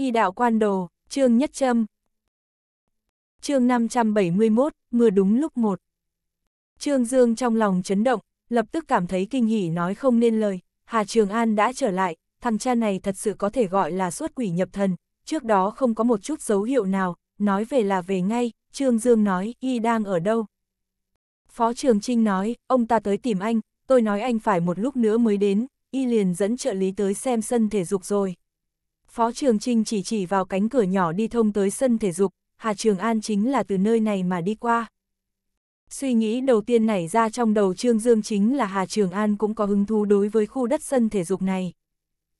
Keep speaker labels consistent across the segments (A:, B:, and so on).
A: Y đạo quan đồ, trương nhất châm. Chương 571, mưa đúng lúc một. Trương Dương trong lòng chấn động, lập tức cảm thấy kinh hỉ nói không nên lời, Hà Trường An đã trở lại, thằng cha này thật sự có thể gọi là suốt quỷ nhập thần, trước đó không có một chút dấu hiệu nào, nói về là về ngay, Trương Dương nói, y đang ở đâu. Phó Trường Trinh nói, ông ta tới tìm anh, tôi nói anh phải một lúc nữa mới đến, y liền dẫn trợ lý tới xem sân thể dục rồi. Phó Trường Trinh chỉ chỉ vào cánh cửa nhỏ đi thông tới sân thể dục, Hà Trường An chính là từ nơi này mà đi qua. Suy nghĩ đầu tiên nảy ra trong đầu Trương Dương chính là Hà Trường An cũng có hứng thú đối với khu đất sân thể dục này.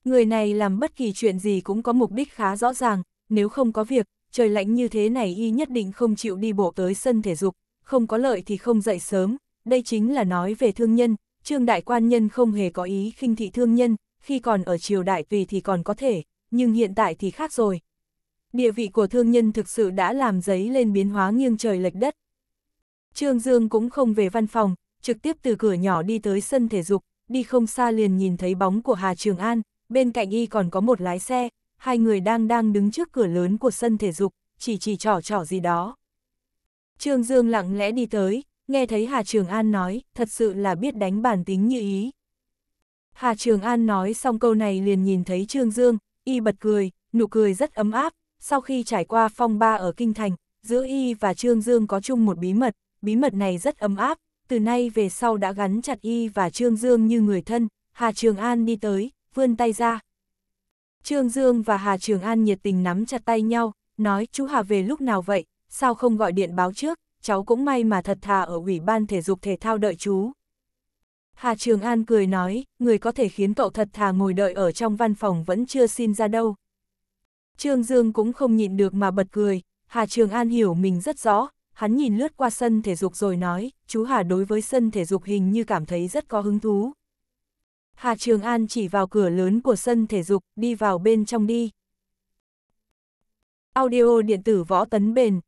A: Người này làm bất kỳ chuyện gì cũng có mục đích khá rõ ràng, nếu không có việc, trời lạnh như thế này y nhất định không chịu đi bộ tới sân thể dục, không có lợi thì không dậy sớm, đây chính là nói về thương nhân, Trương Đại Quan Nhân không hề có ý khinh thị thương nhân, khi còn ở triều đại tùy thì còn có thể, nhưng hiện tại thì khác rồi. Địa vị của thương nhân thực sự đã làm giấy lên biến hóa nghiêng trời lệch đất. Trương Dương cũng không về văn phòng, trực tiếp từ cửa nhỏ đi tới sân thể dục, đi không xa liền nhìn thấy bóng của Hà Trường An, bên cạnh y còn có một lái xe, hai người đang đang đứng trước cửa lớn của sân thể dục, chỉ chỉ trỏ trỏ gì đó. Trương Dương lặng lẽ đi tới, nghe thấy Hà Trường An nói, thật sự là biết đánh bản tính như ý. Hà Trường An nói xong câu này liền nhìn thấy Trương Dương, y bật cười, nụ cười rất ấm áp, sau khi trải qua phong ba ở Kinh Thành, giữa y và Trương Dương có chung một bí mật, bí mật này rất ấm áp, từ nay về sau đã gắn chặt y và Trương Dương như người thân, Hà Trường An đi tới, vươn tay ra. Trương Dương và Hà Trường An nhiệt tình nắm chặt tay nhau, nói chú Hà về lúc nào vậy, sao không gọi điện báo trước, cháu cũng may mà thật thà ở Ủy ban Thể dục Thể thao đợi chú. Hà Trường An cười nói, người có thể khiến cậu thật thà ngồi đợi ở trong văn phòng vẫn chưa xin ra đâu. Trương Dương cũng không nhịn được mà bật cười, Hà Trường An hiểu mình rất rõ, hắn nhìn lướt qua sân thể dục rồi nói, chú Hà đối với sân thể dục hình như cảm thấy rất có hứng thú. Hà Trường An chỉ vào cửa lớn của sân thể dục, đi vào bên trong đi. Audio điện tử võ tấn bền.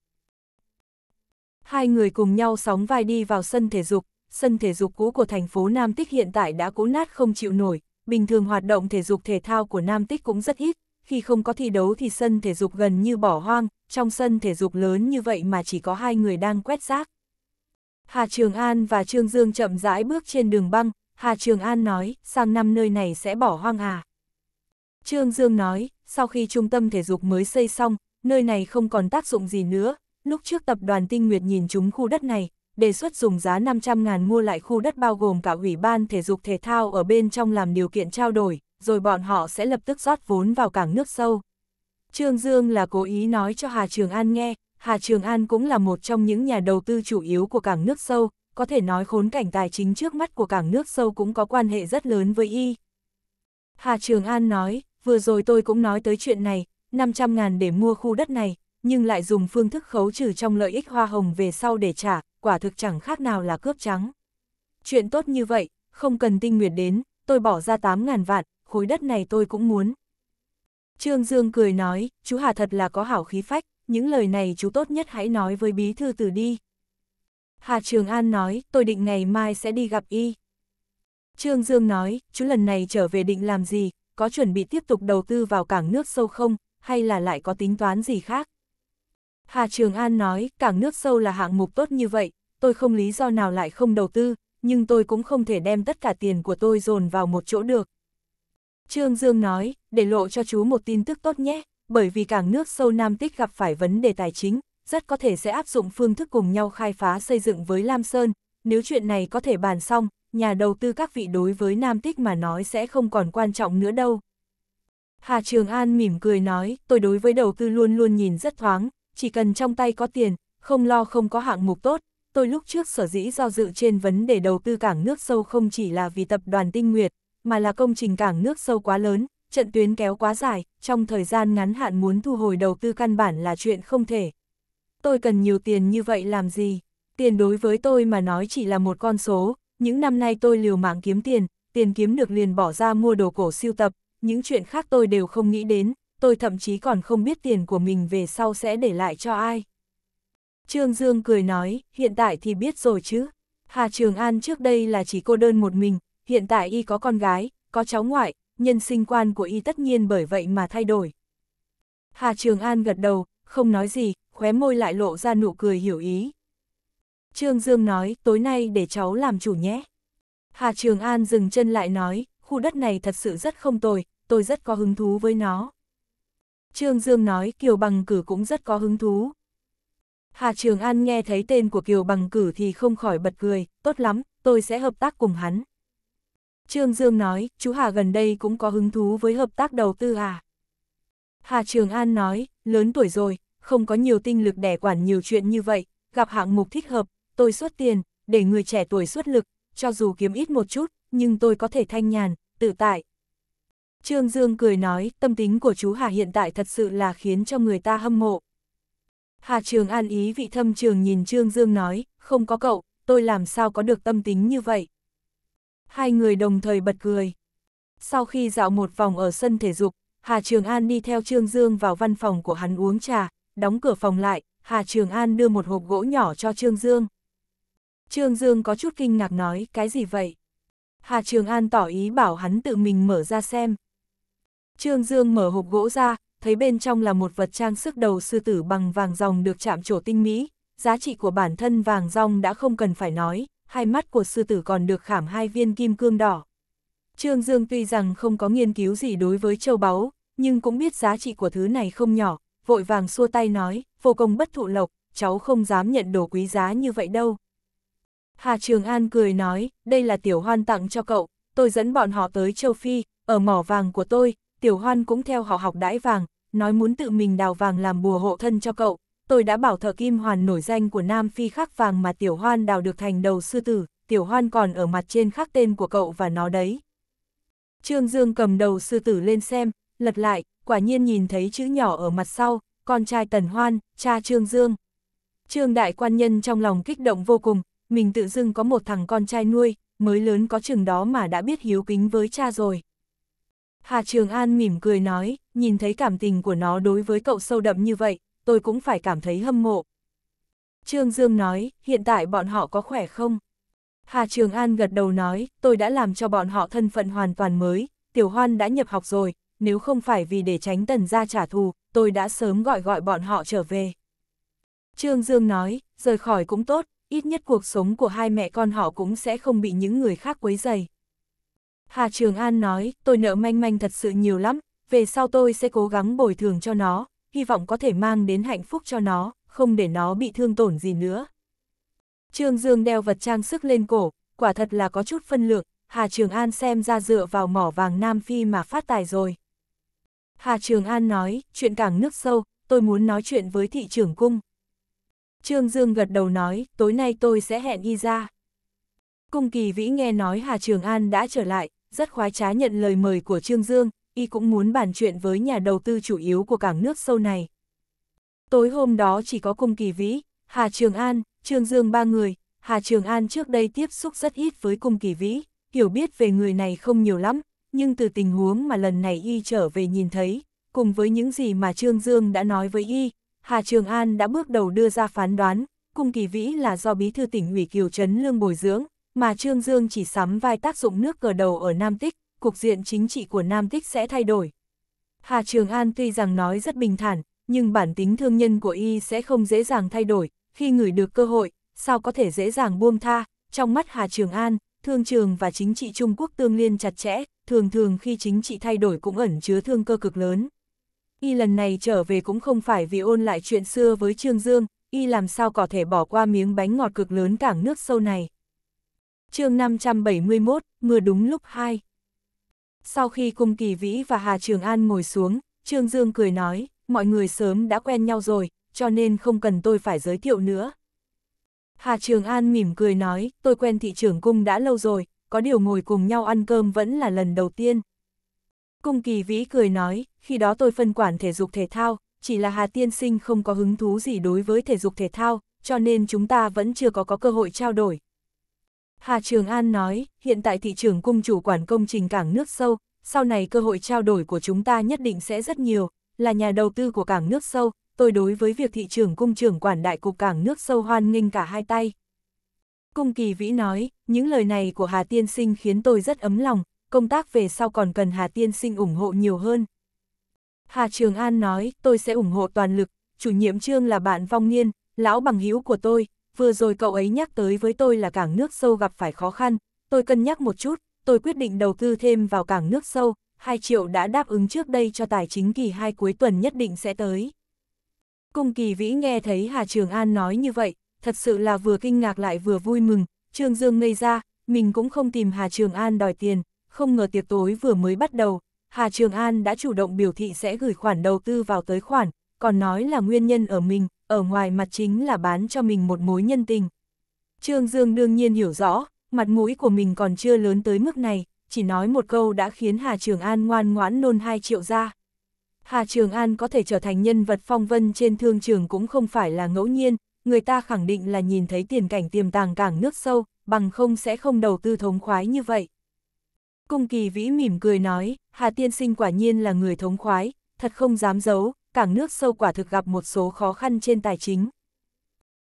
A: Hai người cùng nhau sóng vai đi vào sân thể dục, sân thể dục cũ của thành phố Nam Tích hiện tại đã cũ nát không chịu nổi, bình thường hoạt động thể dục thể thao của Nam Tích cũng rất ít, khi không có thi đấu thì sân thể dục gần như bỏ hoang, trong sân thể dục lớn như vậy mà chỉ có hai người đang quét rác. Hà Trường An và Trương Dương chậm rãi bước trên đường băng, Hà Trường An nói, sang năm nơi này sẽ bỏ hoang à. Trương Dương nói, sau khi trung tâm thể dục mới xây xong, nơi này không còn tác dụng gì nữa, lúc trước tập đoàn tinh nguyệt nhìn chúng khu đất này, đề xuất dùng giá 500.000 mua lại khu đất bao gồm cả ủy ban thể dục thể thao ở bên trong làm điều kiện trao đổi, rồi bọn họ sẽ lập tức rót vốn vào cảng nước sâu. Trương Dương là cố ý nói cho Hà Trường An nghe, Hà Trường An cũng là một trong những nhà đầu tư chủ yếu của cảng nước sâu, có thể nói khốn cảnh tài chính trước mắt của cảng nước sâu cũng có quan hệ rất lớn với y. Hà Trường An nói, vừa rồi tôi cũng nói tới chuyện này, 500 ngàn để mua khu đất này, nhưng lại dùng phương thức khấu trừ trong lợi ích hoa hồng về sau để trả, quả thực chẳng khác nào là cướp trắng. Chuyện tốt như vậy, không cần tinh nguyệt đến, tôi bỏ ra 8.000 vạn, khối đất này tôi cũng muốn. Trương Dương cười nói, chú Hà thật là có hảo khí phách, những lời này chú tốt nhất hãy nói với bí thư tử đi. Hà Trường An nói, tôi định ngày mai sẽ đi gặp y. Trương Dương nói, chú lần này trở về định làm gì, có chuẩn bị tiếp tục đầu tư vào cảng nước sâu không, hay là lại có tính toán gì khác? Hà Trường An nói, cảng nước sâu là hạng mục tốt như vậy, tôi không lý do nào lại không đầu tư, nhưng tôi cũng không thể đem tất cả tiền của tôi dồn vào một chỗ được. Trương Dương nói, để lộ cho chú một tin tức tốt nhé, bởi vì cảng nước sâu Nam Tích gặp phải vấn đề tài chính, rất có thể sẽ áp dụng phương thức cùng nhau khai phá xây dựng với Lam Sơn, nếu chuyện này có thể bàn xong, nhà đầu tư các vị đối với Nam Tích mà nói sẽ không còn quan trọng nữa đâu. Hà Trường An mỉm cười nói, tôi đối với đầu tư luôn luôn nhìn rất thoáng, chỉ cần trong tay có tiền, không lo không có hạng mục tốt. Tôi lúc trước sở dĩ do dự trên vấn đề đầu tư cảng nước sâu không chỉ là vì tập đoàn Tinh Nguyệt, mà là công trình cảng nước sâu quá lớn, trận tuyến kéo quá dài, trong thời gian ngắn hạn muốn thu hồi đầu tư căn bản là chuyện không thể. Tôi cần nhiều tiền như vậy làm gì? Tiền đối với tôi mà nói chỉ là một con số, những năm nay tôi liều mạng kiếm tiền, tiền kiếm được liền bỏ ra mua đồ cổ siêu tập, những chuyện khác tôi đều không nghĩ đến, tôi thậm chí còn không biết tiền của mình về sau sẽ để lại cho ai. Trương Dương cười nói, hiện tại thì biết rồi chứ. Hà Trường An trước đây là chỉ cô đơn một mình, hiện tại y có con gái, có cháu ngoại, nhân sinh quan của y tất nhiên bởi vậy mà thay đổi. Hà Trường An gật đầu, không nói gì, khóe môi lại lộ ra nụ cười hiểu ý. Trương Dương nói, tối nay để cháu làm chủ nhé. Hà Trường An dừng chân lại nói, khu đất này thật sự rất không tồi, tôi rất có hứng thú với nó. Trương Dương nói Kiều Bằng Cử cũng rất có hứng thú. Hà Trường An nghe thấy tên của Kiều Bằng Cử thì không khỏi bật cười, tốt lắm, tôi sẽ hợp tác cùng hắn. Trương Dương nói, chú Hà gần đây cũng có hứng thú với hợp tác đầu tư à? Hà Trường An nói, lớn tuổi rồi, không có nhiều tinh lực đẻ quản nhiều chuyện như vậy, gặp hạng mục thích hợp, tôi xuất tiền, để người trẻ tuổi xuất lực, cho dù kiếm ít một chút, nhưng tôi có thể thanh nhàn, tự tại, Trương Dương cười nói, tâm tính của chú Hà hiện tại thật sự là khiến cho người ta hâm mộ. Hà Trường an ý vị thâm trường nhìn Trương Dương nói, không có cậu, tôi làm sao có được tâm tính như vậy. Hai người đồng thời bật cười. Sau khi dạo một vòng ở sân thể dục, Hà Trường An đi theo Trương Dương vào văn phòng của hắn uống trà, đóng cửa phòng lại, Hà Trường An đưa một hộp gỗ nhỏ cho Trương Dương. Trương Dương có chút kinh ngạc nói, cái gì vậy? Hà Trường An tỏ ý bảo hắn tự mình mở ra xem. Trương Dương mở hộp gỗ ra, thấy bên trong là một vật trang sức đầu sư tử bằng vàng ròng được chạm trổ tinh mỹ, giá trị của bản thân vàng rong đã không cần phải nói, hai mắt của sư tử còn được khảm hai viên kim cương đỏ. Trương Dương tuy rằng không có nghiên cứu gì đối với châu báu, nhưng cũng biết giá trị của thứ này không nhỏ, vội vàng xua tay nói, vô công bất thụ lộc, cháu không dám nhận đồ quý giá như vậy đâu. Hà Trường An cười nói, đây là tiểu hoan tặng cho cậu, tôi dẫn bọn họ tới châu Phi, ở mỏ vàng của tôi, Tiểu Hoan cũng theo họ học đãi vàng, nói muốn tự mình đào vàng làm bùa hộ thân cho cậu. Tôi đã bảo thợ kim hoàn nổi danh của Nam Phi khắc vàng mà Tiểu Hoan đào được thành đầu sư tử, Tiểu Hoan còn ở mặt trên khắc tên của cậu và nó đấy. Trương Dương cầm đầu sư tử lên xem, lật lại, quả nhiên nhìn thấy chữ nhỏ ở mặt sau, con trai Tần Hoan, cha Trương Dương. Trương đại quan nhân trong lòng kích động vô cùng, mình tự dưng có một thằng con trai nuôi, mới lớn có chừng đó mà đã biết hiếu kính với cha rồi. Hà Trường An mỉm cười nói, nhìn thấy cảm tình của nó đối với cậu sâu đậm như vậy, tôi cũng phải cảm thấy hâm mộ. Trương Dương nói, hiện tại bọn họ có khỏe không? Hà Trường An gật đầu nói, tôi đã làm cho bọn họ thân phận hoàn toàn mới, Tiểu Hoan đã nhập học rồi, nếu không phải vì để tránh tần ra trả thù, tôi đã sớm gọi gọi bọn họ trở về. Trương Dương nói, rời khỏi cũng tốt, ít nhất cuộc sống của hai mẹ con họ cũng sẽ không bị những người khác quấy dày. Hà Trường An nói, tôi nợ manh manh thật sự nhiều lắm, về sau tôi sẽ cố gắng bồi thường cho nó, hy vọng có thể mang đến hạnh phúc cho nó, không để nó bị thương tổn gì nữa. Trương Dương đeo vật trang sức lên cổ, quả thật là có chút phân lượng, Hà Trường An xem ra dựa vào mỏ vàng Nam Phi mà phát tài rồi. Hà Trường An nói, chuyện càng nước sâu, tôi muốn nói chuyện với thị trưởng cung. Trương Dương gật đầu nói, tối nay tôi sẽ hẹn y ra. Cung kỳ vĩ nghe nói Hà Trường An đã trở lại, rất khoái trá nhận lời mời của Trương Dương, y cũng muốn bàn chuyện với nhà đầu tư chủ yếu của cảng nước sâu này. Tối hôm đó chỉ có Cung Kỳ Vĩ, Hà Trường An, Trương Dương ba người, Hà Trường An trước đây tiếp xúc rất ít với Cung Kỳ Vĩ, hiểu biết về người này không nhiều lắm, nhưng từ tình huống mà lần này y trở về nhìn thấy, cùng với những gì mà Trương Dương đã nói với y, Hà Trường An đã bước đầu đưa ra phán đoán, Cung Kỳ Vĩ là do bí thư tỉnh ủy Kiều Trấn Lương bồi dưỡng, mà Trương Dương chỉ sắm vai tác dụng nước cờ đầu ở Nam Tích, cục diện chính trị của Nam Tích sẽ thay đổi. Hà Trường An tuy rằng nói rất bình thản, nhưng bản tính thương nhân của y sẽ không dễ dàng thay đổi, khi ngửi được cơ hội, sao có thể dễ dàng buông tha, trong mắt Hà Trường An, thương trường và chính trị Trung Quốc tương liên chặt chẽ, thường thường khi chính trị thay đổi cũng ẩn chứa thương cơ cực lớn. Y lần này trở về cũng không phải vì ôn lại chuyện xưa với Trương Dương, Y làm sao có thể bỏ qua miếng bánh ngọt cực lớn cảng nước sâu này chương 571, mưa đúng lúc 2. Sau khi Cung Kỳ Vĩ và Hà Trường An ngồi xuống, Trương Dương cười nói, mọi người sớm đã quen nhau rồi, cho nên không cần tôi phải giới thiệu nữa. Hà Trường An mỉm cười nói, tôi quen thị trưởng cung đã lâu rồi, có điều ngồi cùng nhau ăn cơm vẫn là lần đầu tiên. Cung Kỳ Vĩ cười nói, khi đó tôi phân quản thể dục thể thao, chỉ là Hà Tiên Sinh không có hứng thú gì đối với thể dục thể thao, cho nên chúng ta vẫn chưa có có cơ hội trao đổi, Hà Trường An nói, hiện tại thị trường cung chủ quản công trình cảng nước sâu, sau này cơ hội trao đổi của chúng ta nhất định sẽ rất nhiều, là nhà đầu tư của cảng nước sâu, tôi đối với việc thị trường cung trưởng quản đại cục cảng nước sâu hoan nghênh cả hai tay. Cung kỳ vĩ nói, những lời này của Hà Tiên Sinh khiến tôi rất ấm lòng, công tác về sau còn cần Hà Tiên Sinh ủng hộ nhiều hơn. Hà Trường An nói, tôi sẽ ủng hộ toàn lực, chủ nhiệm trương là bạn vong niên, lão bằng hữu của tôi, vừa rồi cậu ấy nhắc tới với tôi là cảng nước sâu gặp phải khó khăn, tôi cân nhắc một chút, tôi quyết định đầu tư thêm vào cảng nước sâu, 2 triệu đã đáp ứng trước đây cho tài chính kỳ 2 cuối tuần nhất định sẽ tới. Cung kỳ vĩ nghe thấy Hà Trường An nói như vậy, thật sự là vừa kinh ngạc lại vừa vui mừng, Trương Dương ngây ra, mình cũng không tìm Hà Trường An đòi tiền, không ngờ tiệc tối vừa mới bắt đầu, Hà Trường An đã chủ động biểu thị sẽ gửi khoản đầu tư vào tới khoản, còn nói là nguyên nhân ở mình, ở ngoài mặt chính là bán cho mình một mối nhân tình. Trương Dương đương nhiên hiểu rõ, mặt mũi của mình còn chưa lớn tới mức này, chỉ nói một câu đã khiến Hà Trường An ngoan ngoãn nôn 2 triệu ra. Hà Trường An có thể trở thành nhân vật phong vân trên thương trường cũng không phải là ngẫu nhiên, người ta khẳng định là nhìn thấy tiền cảnh tiềm tàng cảng nước sâu, bằng không sẽ không đầu tư thống khoái như vậy. Cung kỳ vĩ mỉm cười nói, Hà Tiên Sinh quả nhiên là người thống khoái, thật không dám giấu, cảng nước sâu quả thực gặp một số khó khăn trên tài chính.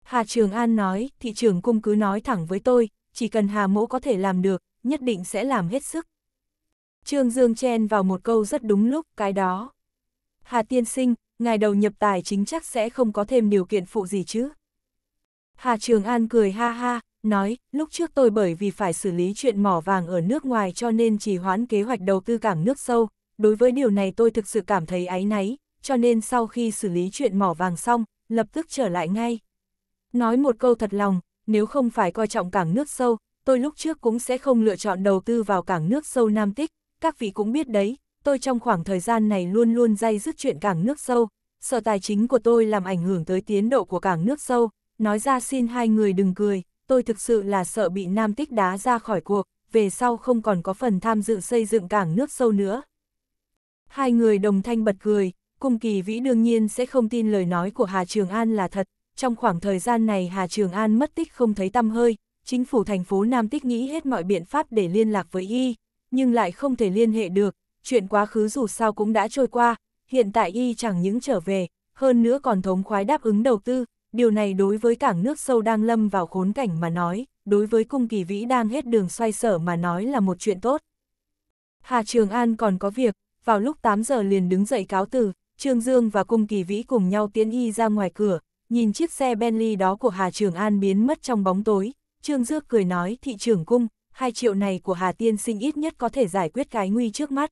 A: Hà Trường An nói, thị trường cung cứ nói thẳng với tôi, chỉ cần Hà Mỗ có thể làm được, nhất định sẽ làm hết sức. Trương Dương chen vào một câu rất đúng lúc, cái đó. Hà Tiên Sinh, ngài đầu nhập tài chính chắc sẽ không có thêm điều kiện phụ gì chứ. Hà Trường An cười ha ha, nói, lúc trước tôi bởi vì phải xử lý chuyện mỏ vàng ở nước ngoài cho nên chỉ hoãn kế hoạch đầu tư cảng nước sâu, đối với điều này tôi thực sự cảm thấy áy náy, cho nên sau khi xử lý chuyện mỏ vàng xong, lập tức trở lại ngay. Nói một câu thật lòng, nếu không phải coi trọng cảng nước sâu, tôi lúc trước cũng sẽ không lựa chọn đầu tư vào cảng nước sâu Nam Tích, các vị cũng biết đấy, tôi trong khoảng thời gian này luôn luôn dây dứt chuyện cảng nước sâu, sợ tài chính của tôi làm ảnh hưởng tới tiến độ của cảng nước sâu, nói ra xin hai người đừng cười, tôi thực sự là sợ bị Nam Tích đá ra khỏi cuộc, về sau không còn có phần tham dự xây dựng cảng nước sâu nữa. Hai người đồng thanh bật cười, Cung Kỳ Vĩ đương nhiên sẽ không tin lời nói của Hà Trường An là thật, trong khoảng thời gian này Hà Trường An mất tích không thấy tăm hơi, chính phủ thành phố Nam Tích nghĩ hết mọi biện pháp để liên lạc với y, nhưng lại không thể liên hệ được, chuyện quá khứ dù sao cũng đã trôi qua, hiện tại y chẳng những trở về, hơn nữa còn thống khoái đáp ứng đầu tư, điều này đối với cảng nước sâu đang lâm vào khốn cảnh mà nói, đối với cung kỳ vĩ đang hết đường xoay sở mà nói là một chuyện tốt. Hà Trường An còn có việc, vào lúc 8 giờ liền đứng dậy cáo từ, Trương Dương và Cung Kỳ Vĩ cùng nhau tiến y ra ngoài cửa, nhìn chiếc xe Bentley đó của Hà Trường An biến mất trong bóng tối, Trương Dương cười nói thị trưởng cung, 2 triệu này của Hà Tiên sinh ít nhất có thể giải quyết cái nguy trước mắt.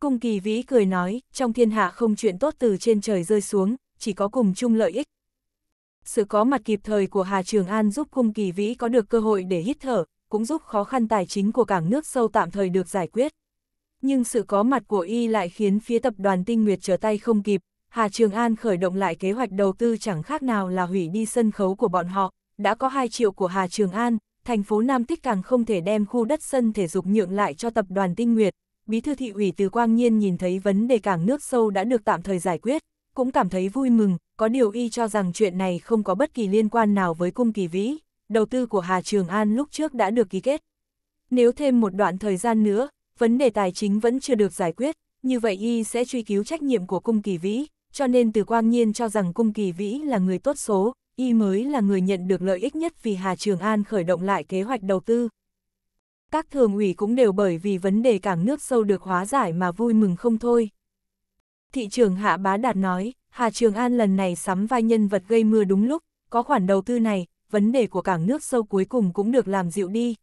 A: Cung Kỳ Vĩ cười nói, trong thiên hạ không chuyện tốt từ trên trời rơi xuống, chỉ có cùng chung lợi ích. Sự có mặt kịp thời của Hà Trường An giúp Cung Kỳ Vĩ có được cơ hội để hít thở, cũng giúp khó khăn tài chính của cảng nước sâu tạm thời được giải quyết nhưng sự có mặt của y lại khiến phía tập đoàn Tinh Nguyệt trở tay không kịp, Hà Trường An khởi động lại kế hoạch đầu tư chẳng khác nào là hủy đi sân khấu của bọn họ, đã có 2 triệu của Hà Trường An, thành phố Nam Tích càng không thể đem khu đất sân thể dục nhượng lại cho tập đoàn Tinh Nguyệt. Bí thư thị ủy Từ Quang Nhiên nhìn thấy vấn đề cảng nước sâu đã được tạm thời giải quyết, cũng cảm thấy vui mừng, có điều y cho rằng chuyện này không có bất kỳ liên quan nào với cung kỳ vĩ, đầu tư của Hà Trường An lúc trước đã được ký kết. Nếu thêm một đoạn thời gian nữa, vấn đề tài chính vẫn chưa được giải quyết, như vậy y sẽ truy cứu trách nhiệm của cung kỳ vĩ, cho nên từ quang nhiên cho rằng cung kỳ vĩ là người tốt số, y mới là người nhận được lợi ích nhất vì Hà Trường An khởi động lại kế hoạch đầu tư. Các thường ủy cũng đều bởi vì vấn đề cảng nước sâu được hóa giải mà vui mừng không thôi. Thị trường Hạ Bá Đạt nói, Hà Trường An lần này sắm vai nhân vật gây mưa đúng lúc, có khoản đầu tư này, vấn đề của cảng nước sâu cuối cùng cũng được làm dịu đi.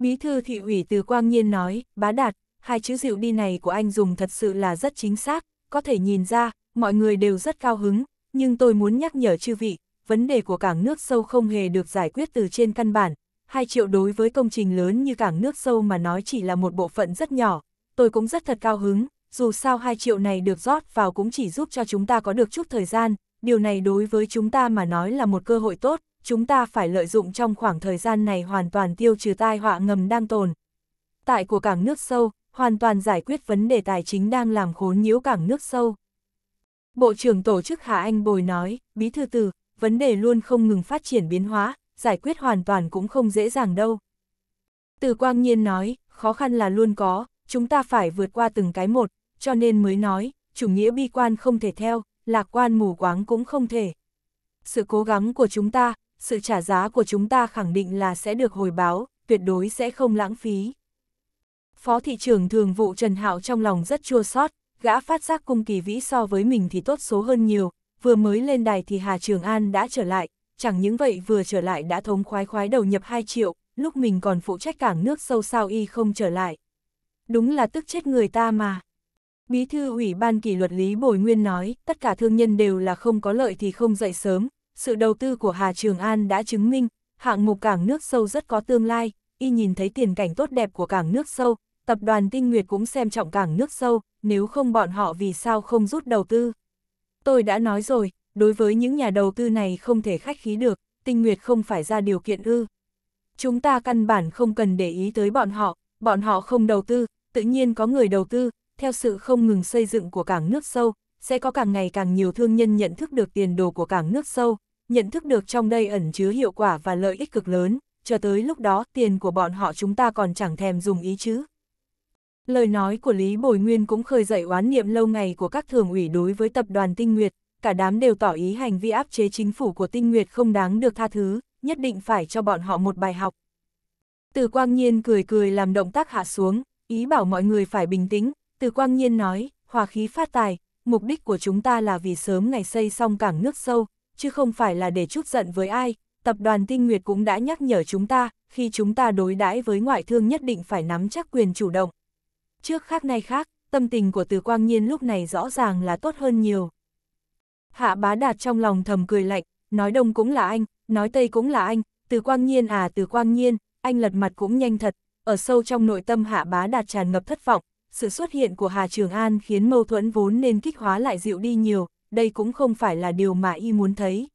A: Bí thư thị ủy từ Quang Nhiên nói, bá đạt, hai chữ dịu đi này của anh dùng thật sự là rất chính xác, có thể nhìn ra, mọi người đều rất cao hứng, nhưng tôi muốn nhắc nhở chư vị, vấn đề của cảng nước sâu không hề được giải quyết từ trên căn bản. 2 triệu đối với công trình lớn như cảng nước sâu mà nói chỉ là một bộ phận rất nhỏ, tôi cũng rất thật cao hứng, dù sao 2 triệu này được rót vào cũng chỉ giúp cho chúng ta có được chút thời gian, điều này đối với chúng ta mà nói là một cơ hội tốt, chúng ta phải lợi dụng trong khoảng thời gian này hoàn toàn tiêu trừ tai họa ngầm đang tồn. Tại của cảng nước sâu, hoàn toàn giải quyết vấn đề tài chính đang làm khốn nhiễu cảng nước sâu. Bộ trưởng tổ chức Hà Anh Bồi nói, bí thư từ, vấn đề luôn không ngừng phát triển biến hóa, giải quyết hoàn toàn cũng không dễ dàng đâu. Từ Quang Nhiên nói, khó khăn là luôn có, chúng ta phải vượt qua từng cái một, cho nên mới nói, chủ nghĩa bi quan không thể theo, lạc quan mù quáng cũng không thể. Sự cố gắng của chúng ta, sự trả giá của chúng ta khẳng định là sẽ được hồi báo, tuyệt đối sẽ không lãng phí. Phó thị trưởng thường vụ Trần Hạo trong lòng rất chua xót, gã phát giác cung kỳ vĩ so với mình thì tốt số hơn nhiều, vừa mới lên đài thì Hà Trường An đã trở lại, chẳng những vậy vừa trở lại đã thống khoái khoái đầu nhập 2 triệu, lúc mình còn phụ trách cảng nước sâu sao y không trở lại. Đúng là tức chết người ta mà. Bí thư ủy ban kỷ luật Lý Bồi Nguyên nói, tất cả thương nhân đều là không có lợi thì không dậy sớm, sự đầu tư của Hà Trường An đã chứng minh, hạng mục cảng nước sâu rất có tương lai, y nhìn thấy tiền cảnh tốt đẹp của cảng nước sâu, tập đoàn Tinh Nguyệt cũng xem trọng cảng nước sâu, nếu không bọn họ vì sao không rút đầu tư. Tôi đã nói rồi, đối với những nhà đầu tư này không thể khách khí được, Tinh Nguyệt không phải ra điều kiện ư. Chúng ta căn bản không cần để ý tới bọn họ, bọn họ không đầu tư, tự nhiên có người đầu tư, theo sự không ngừng xây dựng của cảng nước sâu, sẽ có càng ngày càng nhiều thương nhân nhận thức được tiền đồ của cảng nước sâu, nhận thức được trong đây ẩn chứa hiệu quả và lợi ích cực lớn, cho tới lúc đó tiền của bọn họ chúng ta còn chẳng thèm dùng ý chứ. Lời nói của Lý Bồi Nguyên cũng khơi dậy oán niệm lâu ngày của các thường ủy đối với tập đoàn Tinh Nguyệt, cả đám đều tỏ ý hành vi áp chế chính phủ của Tinh Nguyệt không đáng được tha thứ, nhất định phải cho bọn họ một bài học. Từ Quang Nhiên cười cười làm động tác hạ xuống, ý bảo mọi người phải bình tĩnh, Từ Quang Nhiên nói, hòa khí phát tài, mục đích của chúng ta là vì sớm ngày xây xong cảng nước sâu, chứ không phải là để chút giận với ai, tập đoàn Tinh Nguyệt cũng đã nhắc nhở chúng ta, khi chúng ta đối đãi với ngoại thương nhất định phải nắm chắc quyền chủ động. Trước khác nay khác, tâm tình của Từ Quang Nhiên lúc này rõ ràng là tốt hơn nhiều. Hạ bá đạt trong lòng thầm cười lạnh, nói đông cũng là anh, nói tây cũng là anh, Từ Quang Nhiên à Từ Quang Nhiên, anh lật mặt cũng nhanh thật, ở sâu trong nội tâm hạ bá đạt tràn ngập thất vọng, sự xuất hiện của Hà Trường An khiến mâu thuẫn vốn nên kích hóa lại dịu đi nhiều, đây cũng không phải là điều mà y muốn thấy.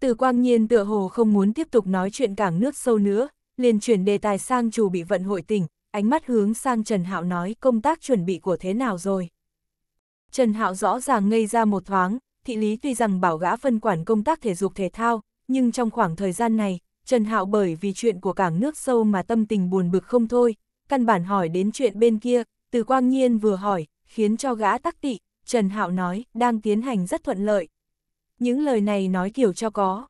A: Từ quang nhiên tựa hồ không muốn tiếp tục nói chuyện cảng nước sâu nữa, liền chuyển đề tài sang chủ bị vận hội tỉnh, ánh mắt hướng sang Trần Hạo nói công tác chuẩn bị của thế nào rồi. Trần Hạo rõ ràng ngây ra một thoáng, thị lý tuy rằng bảo gã phân quản công tác thể dục thể thao, nhưng trong khoảng thời gian này, Trần Hạo bởi vì chuyện của cảng nước sâu mà tâm tình buồn bực không thôi, căn bản hỏi đến chuyện bên kia, từ quang nhiên vừa hỏi, khiến cho gã tắc tị, Trần Hạo nói, đang tiến hành rất thuận lợi. Những lời này nói kiểu cho có.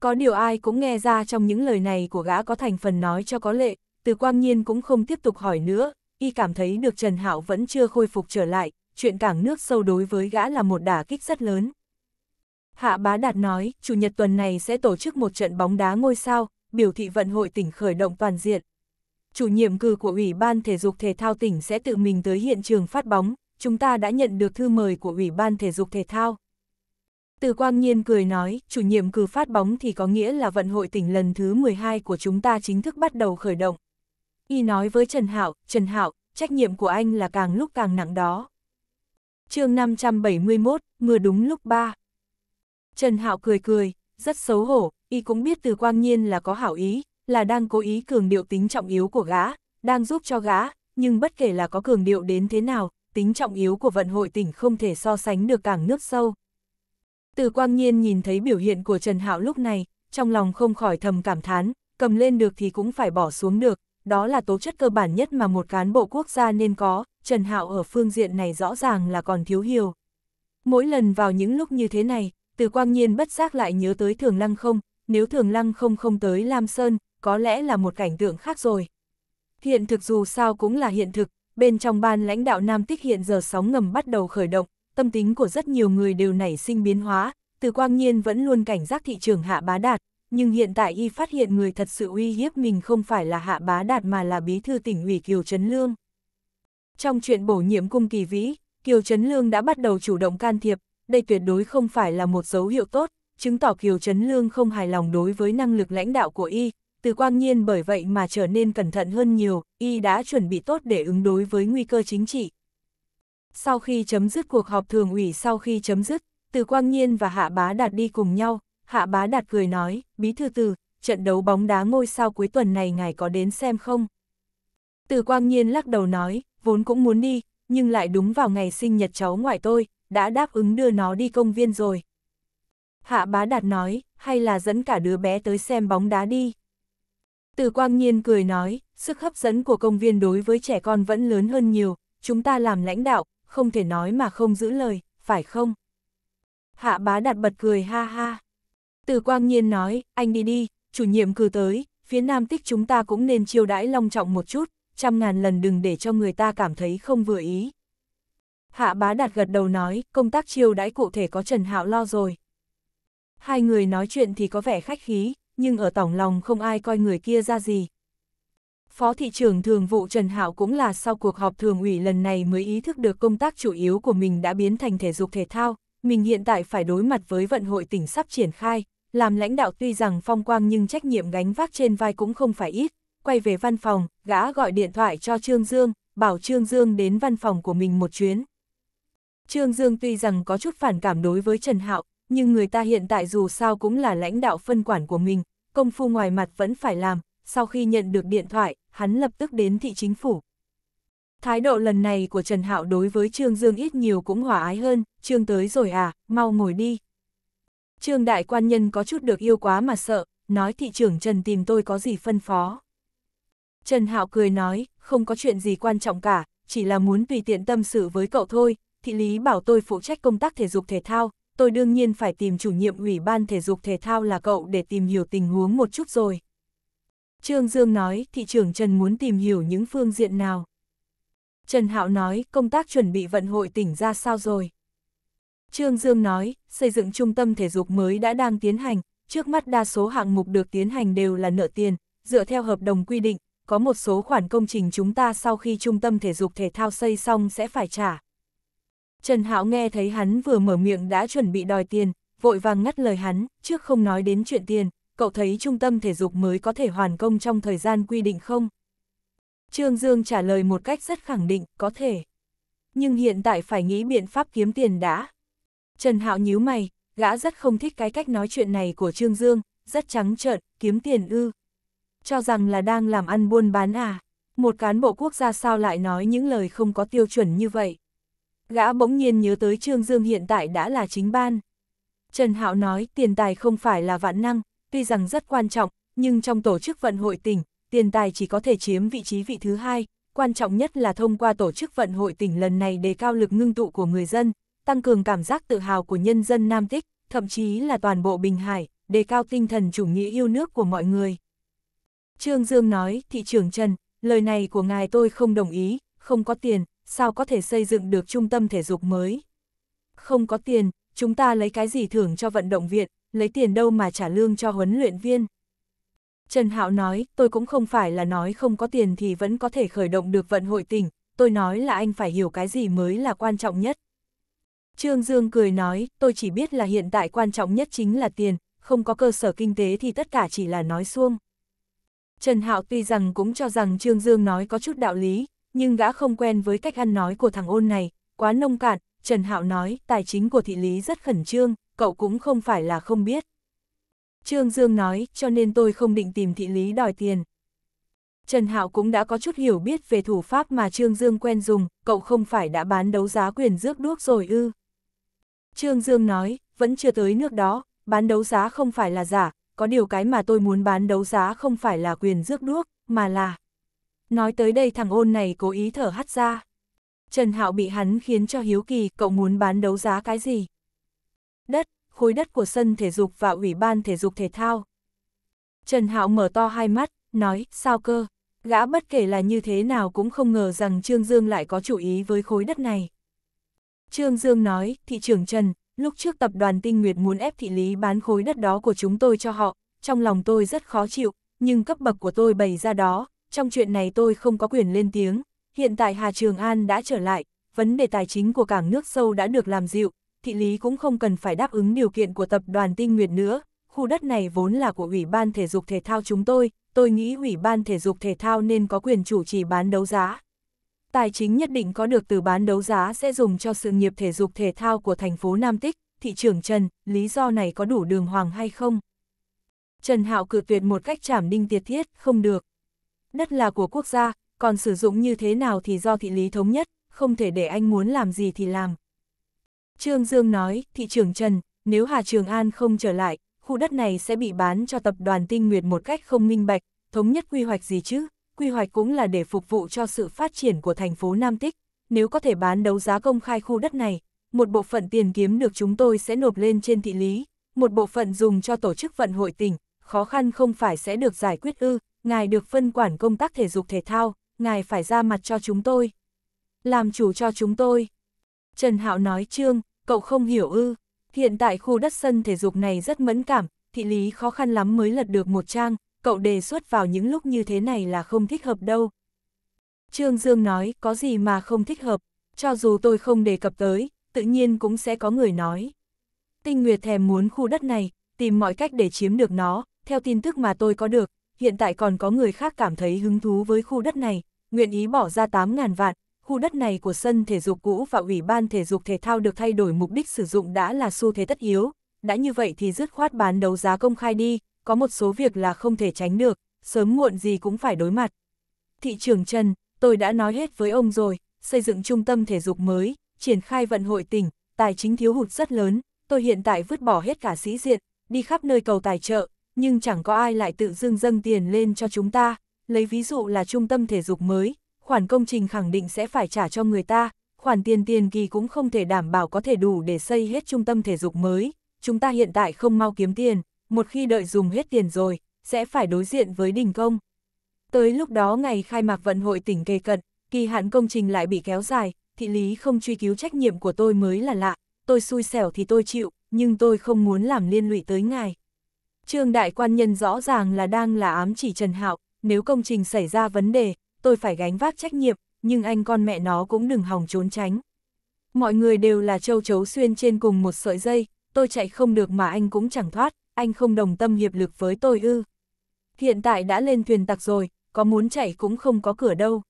A: Có điều ai cũng nghe ra trong những lời này của gã có thành phần nói cho có lệ, từ quang nhiên cũng không tiếp tục hỏi nữa, y cảm thấy được Trần Hạo vẫn chưa khôi phục trở lại, chuyện cảng nước sâu đối với gã là một đả kích rất lớn. Hạ Bá Đạt nói, Chủ nhật tuần này sẽ tổ chức một trận bóng đá ngôi sao, biểu thị vận hội tỉnh khởi động toàn diện. Chủ nhiệm cử của Ủy ban Thể dục Thể thao tỉnh sẽ tự mình tới hiện trường phát bóng, chúng ta đã nhận được thư mời của Ủy ban Thể dục Thể thao. Từ Quang Nhiên cười nói, chủ nhiệm cử phát bóng thì có nghĩa là vận hội tỉnh lần thứ 12 của chúng ta chính thức bắt đầu khởi động. Y nói với Trần Hạo, Trần Hạo, trách nhiệm của anh là càng lúc càng nặng đó. chương 571, mưa đúng lúc 3. Trần Hạo cười cười, rất xấu hổ, y cũng biết từ Quang Nhiên là có hảo ý, là đang cố ý cường điệu tính trọng yếu của gã, đang giúp cho gã, nhưng bất kể là có cường điệu đến thế nào, tính trọng yếu của vận hội tỉnh không thể so sánh được cảng nước sâu. Từ quang nhiên nhìn thấy biểu hiện của Trần Hạo lúc này, trong lòng không khỏi thầm cảm thán, cầm lên được thì cũng phải bỏ xuống được, đó là tố chất cơ bản nhất mà một cán bộ quốc gia nên có, Trần Hạo ở phương diện này rõ ràng là còn thiếu hiểu. Mỗi lần vào những lúc như thế này, từ quang nhiên bất giác lại nhớ tới Thường Lăng không, nếu Thường Lăng không không tới Lam Sơn, có lẽ là một cảnh tượng khác rồi. Hiện thực dù sao cũng là hiện thực, Bên trong ban lãnh đạo Nam Tích hiện giờ sóng ngầm bắt đầu khởi động, tâm tính của rất nhiều người đều nảy sinh biến hóa, từ quang nhiên vẫn luôn cảnh giác thị trường hạ bá đạt, nhưng hiện tại y phát hiện người thật sự uy hiếp mình không phải là hạ bá đạt mà là bí thư tỉnh ủy Kiều Trấn Lương. Trong chuyện bổ nhiệm cung kỳ vĩ, Kiều Trấn Lương đã bắt đầu chủ động can thiệp, đây tuyệt đối không phải là một dấu hiệu tốt, chứng tỏ Kiều Trấn Lương không hài lòng đối với năng lực lãnh đạo của y, từ quang nhiên bởi vậy mà trở nên cẩn thận hơn nhiều, y đã chuẩn bị tốt để ứng đối với nguy cơ chính trị. Sau khi chấm dứt cuộc họp thường ủy sau khi chấm dứt, từ quang nhiên và hạ bá đạt đi cùng nhau, hạ bá đạt cười nói, bí thư từ, trận đấu bóng đá ngôi sao cuối tuần này ngài có đến xem không? Từ quang nhiên lắc đầu nói, vốn cũng muốn đi, nhưng lại đúng vào ngày sinh nhật cháu ngoại tôi, đã đáp ứng đưa nó đi công viên rồi. Hạ bá đạt nói, hay là dẫn cả đứa bé tới xem bóng đá đi. Từ quang nhiên cười nói, sức hấp dẫn của công viên đối với trẻ con vẫn lớn hơn nhiều, chúng ta làm lãnh đạo, không thể nói mà không giữ lời, phải không? Hạ bá đặt bật cười ha ha. Từ quang nhiên nói, anh đi đi, chủ nhiệm cử tới, phía nam tích chúng ta cũng nên chiêu đãi long trọng một chút, trăm ngàn lần đừng để cho người ta cảm thấy không vừa ý. Hạ bá đạt gật đầu nói, công tác chiêu đãi cụ thể có Trần Hạo lo rồi. Hai người nói chuyện thì có vẻ khách khí, nhưng ở tổng lòng không ai coi người kia ra gì. Phó thị trưởng thường vụ Trần Hạo cũng là sau cuộc họp thường ủy lần này mới ý thức được công tác chủ yếu của mình đã biến thành thể dục thể thao, mình hiện tại phải đối mặt với vận hội tỉnh sắp triển khai, làm lãnh đạo tuy rằng phong quang nhưng trách nhiệm gánh vác trên vai cũng không phải ít. Quay về văn phòng, gã gọi điện thoại cho Trương Dương, bảo Trương Dương đến văn phòng của mình một chuyến. Trương Dương tuy rằng có chút phản cảm đối với Trần Hạo, nhưng người ta hiện tại dù sao cũng là lãnh đạo phân quản của mình, công phu ngoài mặt vẫn phải làm, sau khi nhận được điện thoại, hắn lập tức đến thị chính phủ. Thái độ lần này của Trần Hạo đối với Trương Dương ít nhiều cũng hòa ái hơn, Trương tới rồi à, mau ngồi đi. Trương đại quan nhân có chút được yêu quá mà sợ, nói thị trưởng Trần tìm tôi có gì phân phó. Trần Hạo cười nói, không có chuyện gì quan trọng cả, chỉ là muốn tùy tiện tâm sự với cậu thôi, thị lý bảo tôi phụ trách công tác thể dục thể thao, tôi đương nhiên phải tìm chủ nhiệm ủy ban thể dục thể thao là cậu để tìm hiểu tình huống một chút rồi. Trương Dương nói, thị trưởng Trần muốn tìm hiểu những phương diện nào. Trần Hạo nói, công tác chuẩn bị vận hội tỉnh ra sao rồi. Trương Dương nói, xây dựng trung tâm thể dục mới đã đang tiến hành, trước mắt đa số hạng mục được tiến hành đều là nợ tiền, dựa theo hợp đồng quy định, có một số khoản công trình chúng ta sau khi trung tâm thể dục thể thao xây xong sẽ phải trả, Trần Hạo nghe thấy hắn vừa mở miệng đã chuẩn bị đòi tiền, vội vàng ngắt lời hắn, trước không nói đến chuyện tiền, cậu thấy trung tâm thể dục mới có thể hoàn công trong thời gian quy định không? Trương Dương trả lời một cách rất khẳng định, có thể. Nhưng hiện tại phải nghĩ biện pháp kiếm tiền đã. Trần Hạo nhíu mày, gã rất không thích cái cách nói chuyện này của Trương Dương, rất trắng trợn, kiếm tiền ư. Cho rằng là đang làm ăn buôn bán à, một cán bộ quốc gia sao lại nói những lời không có tiêu chuẩn như vậy. Gã bỗng nhiên nhớ tới Trương Dương hiện tại đã là chính ban. Trần Hạo nói tiền tài không phải là vạn năng, tuy rằng rất quan trọng, nhưng trong tổ chức vận hội tỉnh, tiền tài chỉ có thể chiếm vị trí vị thứ hai, quan trọng nhất là thông qua tổ chức vận hội tỉnh lần này đề cao lực ngưng tụ của người dân, tăng cường cảm giác tự hào của nhân dân Nam Tích, thậm chí là toàn bộ Bình Hải, đề cao tinh thần chủ nghĩa yêu nước của mọi người. Trương Dương nói, thị trưởng Trần, lời này của ngài tôi không đồng ý, không có tiền, sao có thể xây dựng được trung tâm thể dục mới? Không có tiền, chúng ta lấy cái gì thưởng cho vận động viện, lấy tiền đâu mà trả lương cho huấn luyện viên? Trần Hạo nói, tôi cũng không phải là nói không có tiền thì vẫn có thể khởi động được vận hội tỉnh, tôi nói là anh phải hiểu cái gì mới là quan trọng nhất. Trương Dương cười nói, tôi chỉ biết là hiện tại quan trọng nhất chính là tiền, không có cơ sở kinh tế thì tất cả chỉ là nói xuông. Trần Hạo tuy rằng cũng cho rằng Trương Dương nói có chút đạo lý, nhưng gã không quen với cách ăn nói của thằng ôn này, quá nông cạn, Trần Hạo nói, tài chính của thị lý rất khẩn trương, cậu cũng không phải là không biết. Trương Dương nói, cho nên tôi không định tìm thị lý đòi tiền. Trần Hạo cũng đã có chút hiểu biết về thủ pháp mà Trương Dương quen dùng, cậu không phải đã bán đấu giá quyền rước đuốc rồi ư. Trương Dương nói, vẫn chưa tới nước đó, bán đấu giá không phải là giả, có điều cái mà tôi muốn bán đấu giá không phải là quyền rước đuốc, mà là Nói tới đây thằng ôn này cố ý thở hắt ra. Trần Hạo bị hắn khiến cho hiếu kỳ, cậu muốn bán đấu giá cái gì? Đất, khối đất của sân thể dục và ủy ban thể dục thể thao. Trần Hạo mở to hai mắt, nói, sao cơ? Gã bất kể là như thế nào cũng không ngờ rằng Trương Dương lại có chủ ý với khối đất này. Trương Dương nói, thị trưởng Trần, lúc trước tập đoàn Tinh Nguyệt muốn ép thị lý bán khối đất đó của chúng tôi cho họ, trong lòng tôi rất khó chịu, nhưng cấp bậc của tôi bày ra đó, trong chuyện này tôi không có quyền lên tiếng, hiện tại Hà Trường An đã trở lại, vấn đề tài chính của cảng nước sâu đã được làm dịu, thị lý cũng không cần phải đáp ứng điều kiện của tập đoàn tinh nguyệt nữa, khu đất này vốn là của Ủy ban Thể dục Thể thao chúng tôi, tôi nghĩ Ủy ban Thể dục Thể thao nên có quyền chủ trì bán đấu giá. Tài chính nhất định có được từ bán đấu giá sẽ dùng cho sự nghiệp thể dục thể thao của thành phố Nam Tích, thị trưởng Trần, lý do này có đủ đường hoàng hay không? Trần Hạo cự tuyệt một cách chảm đinh tiệt thiết, không được đất là của quốc gia, còn sử dụng như thế nào thì do thị lý thống nhất, không thể để anh muốn làm gì thì làm. Trương Dương nói, thị trưởng Trần, nếu Hà Trường An không trở lại, khu đất này sẽ bị bán cho tập đoàn Tinh Nguyệt một cách không minh bạch, thống nhất quy hoạch gì chứ, quy hoạch cũng là để phục vụ cho sự phát triển của thành phố Nam Tích, nếu có thể bán đấu giá công khai khu đất này, một bộ phận tiền kiếm được chúng tôi sẽ nộp lên trên thị lý, một bộ phận dùng cho tổ chức vận hội tỉnh, khó khăn không phải sẽ được giải quyết ư, ngài được phân quản công tác thể dục thể thao, ngài phải ra mặt cho chúng tôi. Làm chủ cho chúng tôi. Trần Hạo nói trương, cậu không hiểu ư. Hiện tại khu đất sân thể dục này rất mẫn cảm, thị lý khó khăn lắm mới lật được một trang, cậu đề xuất vào những lúc như thế này là không thích hợp đâu. Trương Dương nói, có gì mà không thích hợp, cho dù tôi không đề cập tới, tự nhiên cũng sẽ có người nói. Tinh Nguyệt thèm muốn khu đất này, tìm mọi cách để chiếm được nó, theo tin tức mà tôi có được, hiện tại còn có người khác cảm thấy hứng thú với khu đất này, nguyện ý bỏ ra 8.000 vạn, khu đất này của sân thể dục cũ và Ủy ban thể dục thể thao được thay đổi mục đích sử dụng đã là xu thế tất yếu, đã như vậy thì dứt khoát bán đấu giá công khai đi, có một số việc là không thể tránh được, sớm muộn gì cũng phải đối mặt. Thị trường Trần, tôi đã nói hết với ông rồi, xây dựng trung tâm thể dục mới, triển khai vận hội tỉnh, tài chính thiếu hụt rất lớn, tôi hiện tại vứt bỏ hết cả sĩ diện, đi khắp nơi cầu tài trợ, nhưng chẳng có ai lại tự dưng dâng tiền lên cho chúng ta, lấy ví dụ là trung tâm thể dục mới, khoản công trình khẳng định sẽ phải trả cho người ta, khoản tiền tiền kỳ cũng không thể đảm bảo có thể đủ để xây hết trung tâm thể dục mới, chúng ta hiện tại không mau kiếm tiền, một khi đợi dùng hết tiền rồi, sẽ phải đối diện với đình công. Tới lúc đó ngày khai mạc vận hội tỉnh kề cận, kỳ hạn công trình lại bị kéo dài, thị lý không truy cứu trách nhiệm của tôi mới là lạ, tôi xui xẻo thì tôi chịu, nhưng tôi không muốn làm liên lụy tới ngài. Trương đại quan nhân rõ ràng là đang là ám chỉ Trần Hạo, nếu công trình xảy ra vấn đề, tôi phải gánh vác trách nhiệm, nhưng anh con mẹ nó cũng đừng hòng trốn tránh. Mọi người đều là châu chấu xuyên trên cùng một sợi dây, tôi chạy không được mà anh cũng chẳng thoát, anh không đồng tâm hiệp lực với tôi ư. Hiện tại đã lên thuyền tặc rồi, có muốn chạy cũng không có cửa đâu.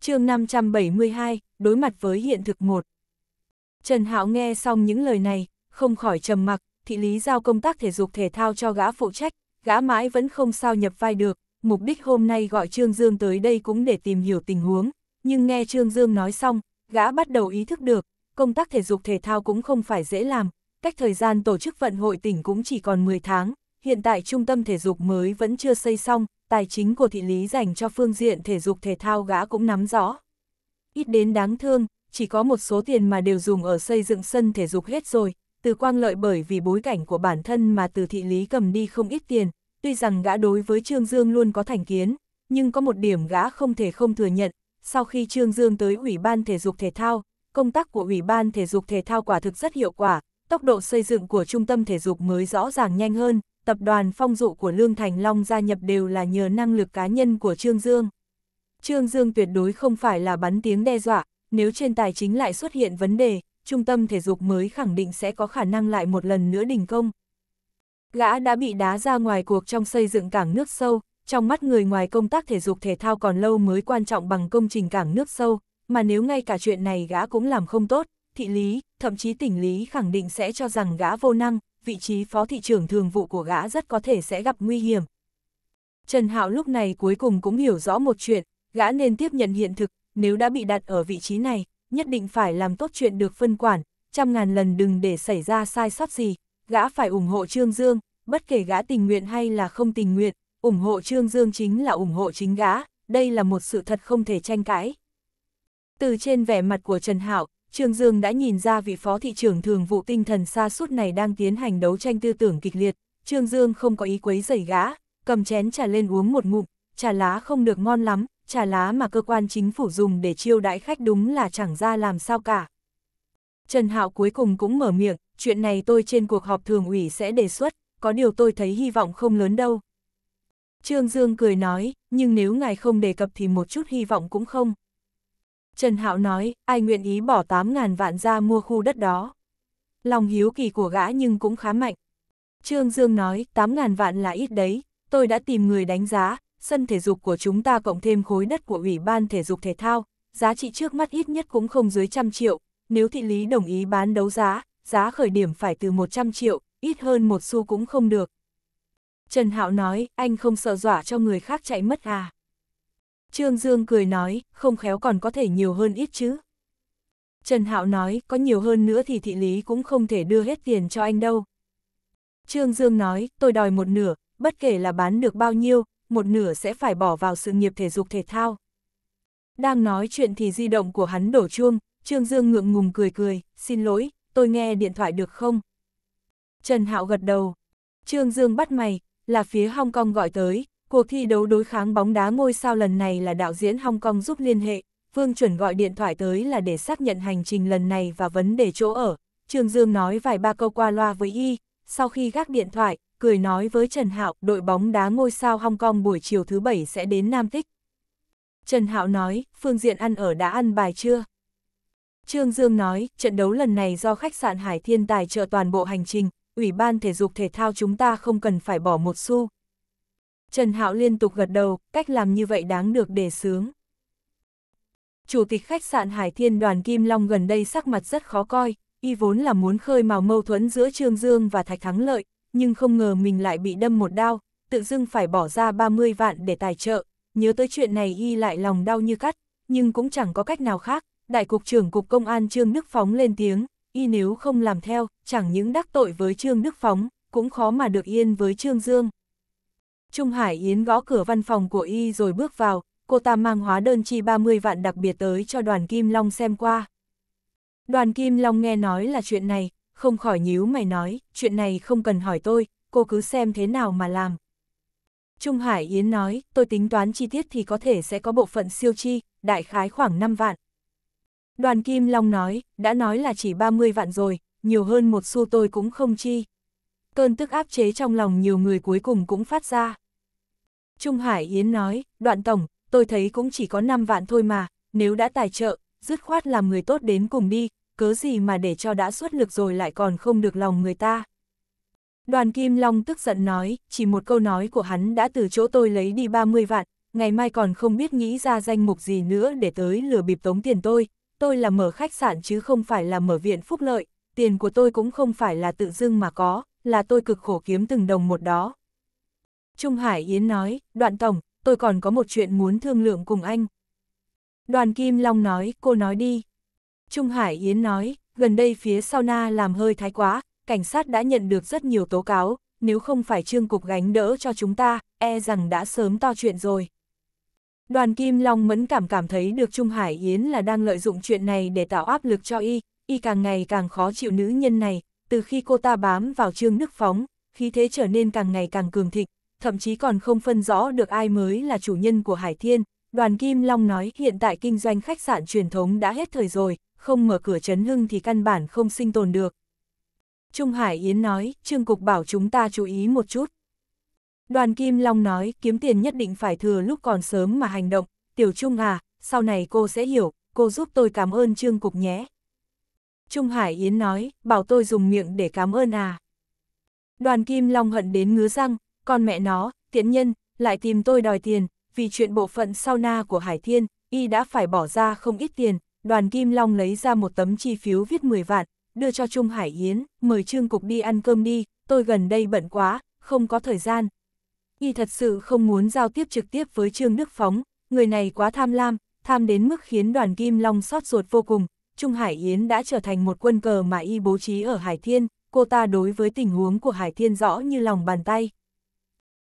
A: chương 572, đối mặt với hiện thực một. Trần Hạo nghe xong những lời này, không khỏi trầm mặc, thị lý giao công tác thể dục thể thao cho gã phụ trách, gã mãi vẫn không sao nhập vai được, mục đích hôm nay gọi Trương Dương tới đây cũng để tìm hiểu tình huống, nhưng nghe Trương Dương nói xong, gã bắt đầu ý thức được, công tác thể dục thể thao cũng không phải dễ làm, cách thời gian tổ chức vận hội tỉnh cũng chỉ còn 10 tháng, hiện tại trung tâm thể dục mới vẫn chưa xây xong, tài chính của thị lý dành cho phương diện thể dục thể thao gã cũng nắm rõ. Ít đến đáng thương, chỉ có một số tiền mà đều dùng ở xây dựng sân thể dục hết rồi, từ quang lợi bởi vì bối cảnh của bản thân mà từ thị lý cầm đi không ít tiền, tuy rằng gã đối với Trương Dương luôn có thành kiến, nhưng có một điểm gã không thể không thừa nhận, sau khi Trương Dương tới Ủy ban Thể dục Thể thao, công tác của Ủy ban Thể dục Thể thao quả thực rất hiệu quả, tốc độ xây dựng của trung tâm thể dục mới rõ ràng nhanh hơn, tập đoàn phong dụ của Lương Thành Long gia nhập đều là nhờ năng lực cá nhân của Trương Dương. Trương Dương tuyệt đối không phải là bắn tiếng đe dọa, nếu trên tài chính lại xuất hiện vấn đề, trung tâm thể dục mới khẳng định sẽ có khả năng lại một lần nữa đình công. Gã đã bị đá ra ngoài cuộc trong xây dựng cảng nước sâu, trong mắt người ngoài công tác thể dục thể thao còn lâu mới quan trọng bằng công trình cảng nước sâu, mà nếu ngay cả chuyện này gã cũng làm không tốt, thị lý, thậm chí tỉnh lý khẳng định sẽ cho rằng gã vô năng, vị trí phó thị trưởng thường vụ của gã rất có thể sẽ gặp nguy hiểm. Trần Hạo lúc này cuối cùng cũng hiểu rõ một chuyện, gã nên tiếp nhận hiện thực, nếu đã bị đặt ở vị trí này, nhất định phải làm tốt chuyện được phân quản, trăm ngàn lần đừng để xảy ra sai sót gì, gã phải ủng hộ Trương Dương, bất kể gã tình nguyện hay là không tình nguyện, ủng hộ Trương Dương chính là ủng hộ chính gã, đây là một sự thật không thể tranh cãi. Từ trên vẻ mặt của Trần hảo Trương Dương đã nhìn ra vị phó thị trưởng thường vụ tinh thần xa suốt này đang tiến hành đấu tranh tư tưởng kịch liệt, Trương Dương không có ý quấy rầy gã, cầm chén trà lên uống một ngụm, trà lá không được ngon lắm, trà lá mà cơ quan chính phủ dùng để chiêu đãi khách đúng là chẳng ra làm sao cả. Trần Hạo cuối cùng cũng mở miệng, chuyện này tôi trên cuộc họp thường ủy sẽ đề xuất, có điều tôi thấy hy vọng không lớn đâu. Trương Dương cười nói, nhưng nếu ngài không đề cập thì một chút hy vọng cũng không. Trần Hạo nói, ai nguyện ý bỏ 8.000 vạn ra mua khu đất đó. Lòng hiếu kỳ của gã nhưng cũng khá mạnh. Trương Dương nói, 8.000 vạn là ít đấy, tôi đã tìm người đánh giá, sân thể dục của chúng ta cộng thêm khối đất của Ủy ban Thể dục Thể thao, giá trị trước mắt ít nhất cũng không dưới trăm triệu, nếu thị lý đồng ý bán đấu giá, giá khởi điểm phải từ 100 triệu, ít hơn một xu cũng không được. Trần Hạo nói, anh không sợ dọa cho người khác chạy mất à? Trương Dương cười nói, không khéo còn có thể nhiều hơn ít chứ. Trần Hạo nói, có nhiều hơn nữa thì thị lý cũng không thể đưa hết tiền cho anh đâu. Trương Dương nói, tôi đòi một nửa, bất kể là bán được bao nhiêu, một nửa sẽ phải bỏ vào sự nghiệp thể dục thể thao. Đang nói chuyện thì di động của hắn đổ chuông, Trương Dương ngượng ngùng cười cười, xin lỗi, tôi nghe điện thoại được không? Trần Hạo gật đầu. Trương Dương bắt mày, là phía Hong Kong gọi tới, cuộc thi đấu đối kháng bóng đá ngôi sao lần này là đạo diễn Hong Kong giúp liên hệ, Vương chuẩn gọi điện thoại tới là để xác nhận hành trình lần này và vấn đề chỗ ở. Trương Dương nói vài ba câu qua loa với y, sau khi gác điện thoại, cười nói với Trần Hạo, đội bóng đá ngôi sao Hong Kong buổi chiều thứ bảy sẽ đến Nam Tích. Trần Hạo nói, phương diện ăn ở đã ăn bài chưa? Trương Dương nói, trận đấu lần này do khách sạn Hải Thiên tài trợ toàn bộ hành trình, Ủy ban Thể dục Thể thao chúng ta không cần phải bỏ một xu. Trần Hạo liên tục gật đầu, cách làm như vậy đáng được đề sướng. Chủ tịch khách sạn Hải Thiên đoàn Kim Long gần đây sắc mặt rất khó coi, y vốn là muốn khơi mào mâu thuẫn giữa Trương Dương và Thạch Thắng Lợi, nhưng không ngờ mình lại bị đâm một đao, tự dưng phải bỏ ra 30 vạn để tài trợ, nhớ tới chuyện này y lại lòng đau như cắt, nhưng cũng chẳng có cách nào khác, Đại Cục trưởng Cục Công an Trương Đức Phóng lên tiếng, y nếu không làm theo, chẳng những đắc tội với Trương Đức Phóng, cũng khó mà được yên với Trương Dương. Trung Hải Yến gõ cửa văn phòng của y rồi bước vào, cô ta mang hóa đơn chi 30 vạn đặc biệt tới cho đoàn Kim Long xem qua. Đoàn Kim Long nghe nói là chuyện này, không khỏi nhíu mày nói, chuyện này không cần hỏi tôi, cô cứ xem thế nào mà làm. Trung Hải Yến nói, tôi tính toán chi tiết thì có thể sẽ có bộ phận siêu chi, đại khái khoảng 5 vạn. Đoàn Kim Long nói, đã nói là chỉ 30 vạn rồi, nhiều hơn một xu tôi cũng không chi. Cơn tức áp chế trong lòng nhiều người cuối cùng cũng phát ra. Trung Hải Yến nói, đoạn tổng, tôi thấy cũng chỉ có 5 vạn thôi mà, nếu đã tài trợ, dứt khoát làm người tốt đến cùng đi, cớ gì mà để cho đã xuất lực rồi lại còn không được lòng người ta. Đoàn Kim Long tức giận nói, chỉ một câu nói của hắn đã từ chỗ tôi lấy đi 30 vạn, ngày mai còn không biết nghĩ ra danh mục gì nữa để tới lừa bịp tống tiền tôi, tôi là mở khách sạn chứ không phải là mở viện phúc lợi, tiền của tôi cũng không phải là tự dưng mà có, là tôi cực khổ kiếm từng đồng một đó. Trung Hải Yến nói, đoạn tổng, tôi còn có một chuyện muốn thương lượng cùng anh. Đoàn Kim Long nói, cô nói đi. Trung Hải Yến nói, gần đây phía sau na làm hơi thái quá, cảnh sát đã nhận được rất nhiều tố cáo, nếu không phải trương cục gánh đỡ cho chúng ta, e rằng đã sớm to chuyện rồi. Đoàn Kim Long mẫn cảm cảm thấy được Trung Hải Yến là đang lợi dụng chuyện này để tạo áp lực cho y, y càng ngày càng khó chịu nữ nhân này, từ khi cô ta bám vào trương nước Phóng, khí thế trở nên càng ngày càng cường thịnh, thậm chí còn không phân rõ được ai mới là chủ nhân của Hải Thiên. Đoàn Kim Long nói hiện tại kinh doanh khách sạn truyền thống đã hết thời rồi, không mở cửa chấn hưng thì căn bản không sinh tồn được. Trung Hải Yến nói, Trương Cục bảo chúng ta chú ý một chút. Đoàn Kim Long nói, kiếm tiền nhất định phải thừa lúc còn sớm mà hành động, Tiểu Trung à, sau này cô sẽ hiểu, cô giúp tôi cảm ơn Trương Cục nhé. Trung Hải Yến nói, bảo tôi dùng miệng để cảm ơn à. Đoàn Kim Long hận đến ngứa răng, con mẹ nó, Tiễn nhân, lại tìm tôi đòi tiền, vì chuyện bộ phận sauna của Hải Thiên, y đã phải bỏ ra không ít tiền, đoàn Kim Long lấy ra một tấm chi phiếu viết 10 vạn, đưa cho Trung Hải Yến, mời Trương Cục đi ăn cơm đi, tôi gần đây bận quá, không có thời gian. Y thật sự không muốn giao tiếp trực tiếp với Trương Đức Phóng, người này quá tham lam, tham đến mức khiến đoàn Kim Long xót ruột vô cùng. Trung Hải Yến đã trở thành một quân cờ mà Y bố trí ở Hải Thiên, cô ta đối với tình huống của Hải Thiên rõ như lòng bàn tay.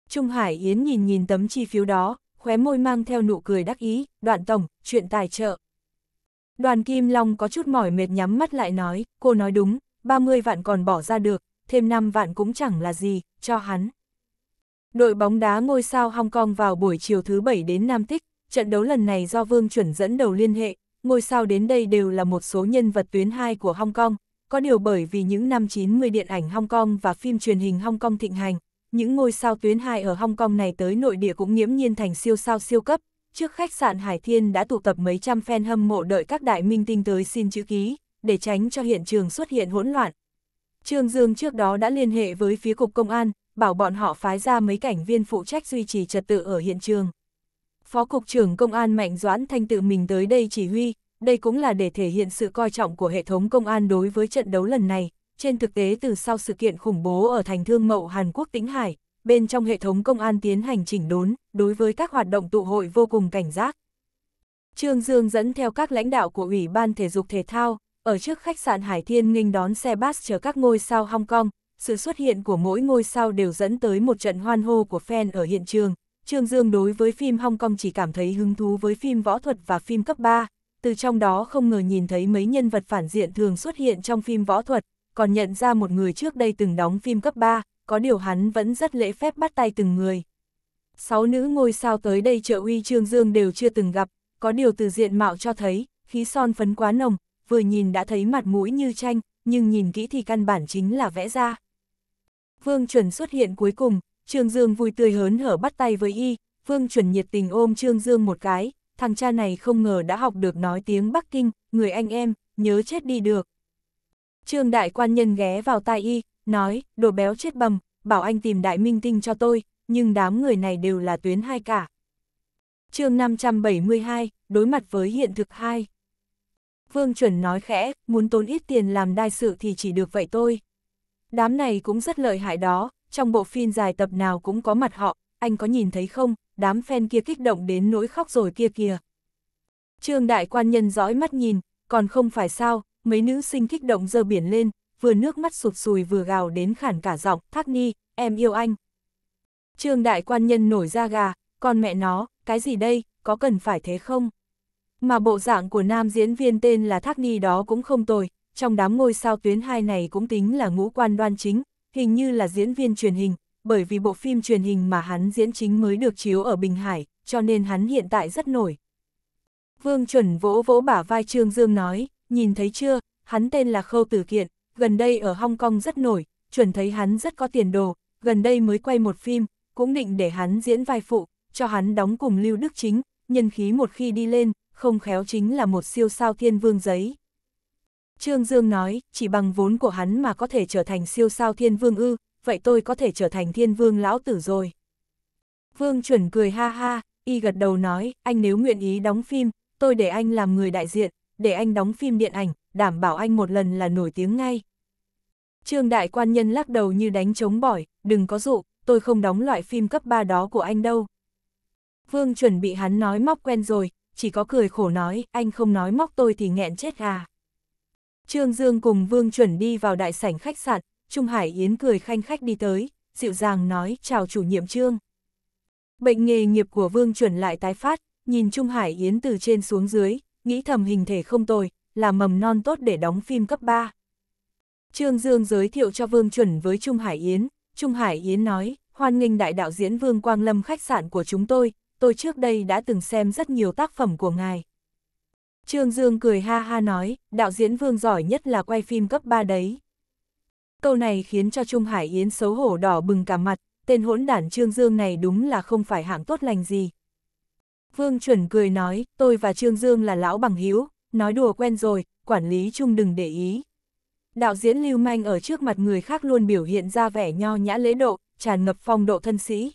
A: Trung Hải Yến nhìn nhìn tấm chi phiếu đó, khóe môi mang theo nụ cười đắc ý, đoạn tổng, chuyện tài trợ. Đoàn Kim Long có chút mỏi mệt nhắm mắt lại nói, cô nói đúng, 30 vạn còn bỏ ra được, thêm 5 vạn cũng chẳng là gì, cho hắn. Đội bóng đá ngôi sao Hong Kong vào buổi chiều thứ bảy đến Nam Tích, trận đấu lần này do Vương Chuẩn dẫn đầu liên hệ, ngôi sao đến đây đều là một số nhân vật tuyến 2 của Hong Kong, có điều bởi vì những năm 90 điện ảnh Hong Kong và phim truyền hình Hong Kong thịnh hành, những ngôi sao tuyến 2 ở Hong Kong này tới nội địa cũng nghiễm nhiên thành siêu sao siêu cấp, trước khách sạn Hải Thiên đã tụ tập mấy trăm fan hâm mộ đợi các đại minh tinh tới xin chữ ký, để tránh cho hiện trường xuất hiện hỗn loạn. Trương Dương trước đó đã liên hệ với phía cục công an, bảo bọn họ phái ra mấy cảnh viên phụ trách duy trì trật tự ở hiện trường. Phó Cục trưởng Công an Mạnh Doãn Thanh tự mình tới đây chỉ huy, đây cũng là để thể hiện sự coi trọng của hệ thống công an đối với trận đấu lần này. Trên thực tế từ sau sự kiện khủng bố ở thành thương mậu Hàn Quốc Tĩnh Hải, bên trong hệ thống công an tiến hành chỉnh đốn, đối với các hoạt động tụ hội vô cùng cảnh giác. Trương Dương dẫn theo các lãnh đạo của Ủy ban Thể dục Thể thao, ở trước khách sạn Hải Thiên nghinh đón xe bus chở các ngôi sao Hong Kong, sự xuất hiện của mỗi ngôi sao đều dẫn tới một trận hoan hô của fan ở hiện trường. Trương Dương đối với phim Hong Kong chỉ cảm thấy hứng thú với phim võ thuật và phim cấp 3, từ trong đó không ngờ nhìn thấy mấy nhân vật phản diện thường xuất hiện trong phim võ thuật, còn nhận ra một người trước đây từng đóng phim cấp 3, có điều hắn vẫn rất lễ phép bắt tay từng người. Sáu nữ ngôi sao tới đây trợ uy Trương Dương đều chưa từng gặp, có điều từ diện mạo cho thấy, khí son phấn quá nồng, vừa nhìn đã thấy mặt mũi như tranh, nhưng nhìn kỹ thì căn bản chính là vẽ ra. Vương Chuẩn xuất hiện cuối cùng, Trương Dương vui tươi hớn hở bắt tay với y, Vương Chuẩn nhiệt tình ôm Trương Dương một cái, thằng cha này không ngờ đã học được nói tiếng Bắc Kinh, người anh em, nhớ chết đi được. Trương Đại Quan Nhân ghé vào tai y, nói, đồ béo chết bầm, bảo anh tìm đại minh tinh cho tôi, nhưng đám người này đều là tuyến hai cả. chương 572, đối mặt với hiện thực hai. Vương Chuẩn nói khẽ, muốn tốn ít tiền làm đai sự thì chỉ được vậy thôi. Đám này cũng rất lợi hại đó, trong bộ phim dài tập nào cũng có mặt họ, anh có nhìn thấy không, đám fan kia kích động đến nỗi khóc rồi kia kìa. Trương đại quan nhân dõi mắt nhìn, còn không phải sao, mấy nữ sinh kích động dơ biển lên, vừa nước mắt sụt sùi vừa gào đến khản cả giọng, Thác Ni, em yêu anh. Trương đại quan nhân nổi ra gà, con mẹ nó, cái gì đây, có cần phải thế không? Mà bộ dạng của nam diễn viên tên là Thác Ni đó cũng không tồi, trong đám ngôi sao tuyến hai này cũng tính là ngũ quan đoan chính, hình như là diễn viên truyền hình, bởi vì bộ phim truyền hình mà hắn diễn chính mới được chiếu ở Bình Hải, cho nên hắn hiện tại rất nổi. Vương chuẩn vỗ vỗ bả vai Trương Dương nói, nhìn thấy chưa, hắn tên là Khâu Tử Kiện, gần đây ở Hong Kong rất nổi, chuẩn thấy hắn rất có tiền đồ, gần đây mới quay một phim, cũng định để hắn diễn vai phụ, cho hắn đóng cùng Lưu Đức Chính, nhân khí một khi đi lên, không khéo chính là một siêu sao thiên vương giấy. Trương Dương nói, chỉ bằng vốn của hắn mà có thể trở thành siêu sao thiên vương ư, vậy tôi có thể trở thành thiên vương lão tử rồi. Vương chuẩn cười ha ha, y gật đầu nói, anh nếu nguyện ý đóng phim, tôi để anh làm người đại diện, để anh đóng phim điện ảnh, đảm bảo anh một lần là nổi tiếng ngay. Trương đại quan nhân lắc đầu như đánh trống bỏi, đừng có dụ, tôi không đóng loại phim cấp 3 đó của anh đâu. Vương chuẩn bị hắn nói móc quen rồi, chỉ có cười khổ nói, anh không nói móc tôi thì nghẹn chết à. Trương Dương cùng Vương chuẩn đi vào đại sảnh khách sạn, Trung Hải Yến cười khanh khách đi tới, dịu dàng nói, chào chủ nhiệm Trương. Bệnh nghề nghiệp của Vương chuẩn lại tái phát, nhìn Trung Hải Yến từ trên xuống dưới, nghĩ thầm hình thể không tồi, là mầm non tốt để đóng phim cấp 3. Trương Dương giới thiệu cho Vương Chuẩn với Trung Hải Yến, Trung Hải Yến nói, hoan nghênh đại đạo diễn Vương Quang Lâm khách sạn của chúng tôi, tôi trước đây đã từng xem rất nhiều tác phẩm của ngài. Trương Dương cười ha ha nói, đạo diễn Vương giỏi nhất là quay phim cấp 3 đấy. Câu này khiến cho Trung Hải Yến xấu hổ đỏ bừng cả mặt, tên hỗn đản Trương Dương này đúng là không phải hạng tốt lành gì. Vương chuẩn cười nói, tôi và Trương Dương là lão bằng hữu nói đùa quen rồi, quản lý chung đừng để ý. Đạo diễn Lưu Manh ở trước mặt người khác luôn biểu hiện ra vẻ nho nhã lễ độ, tràn ngập phong độ thân sĩ.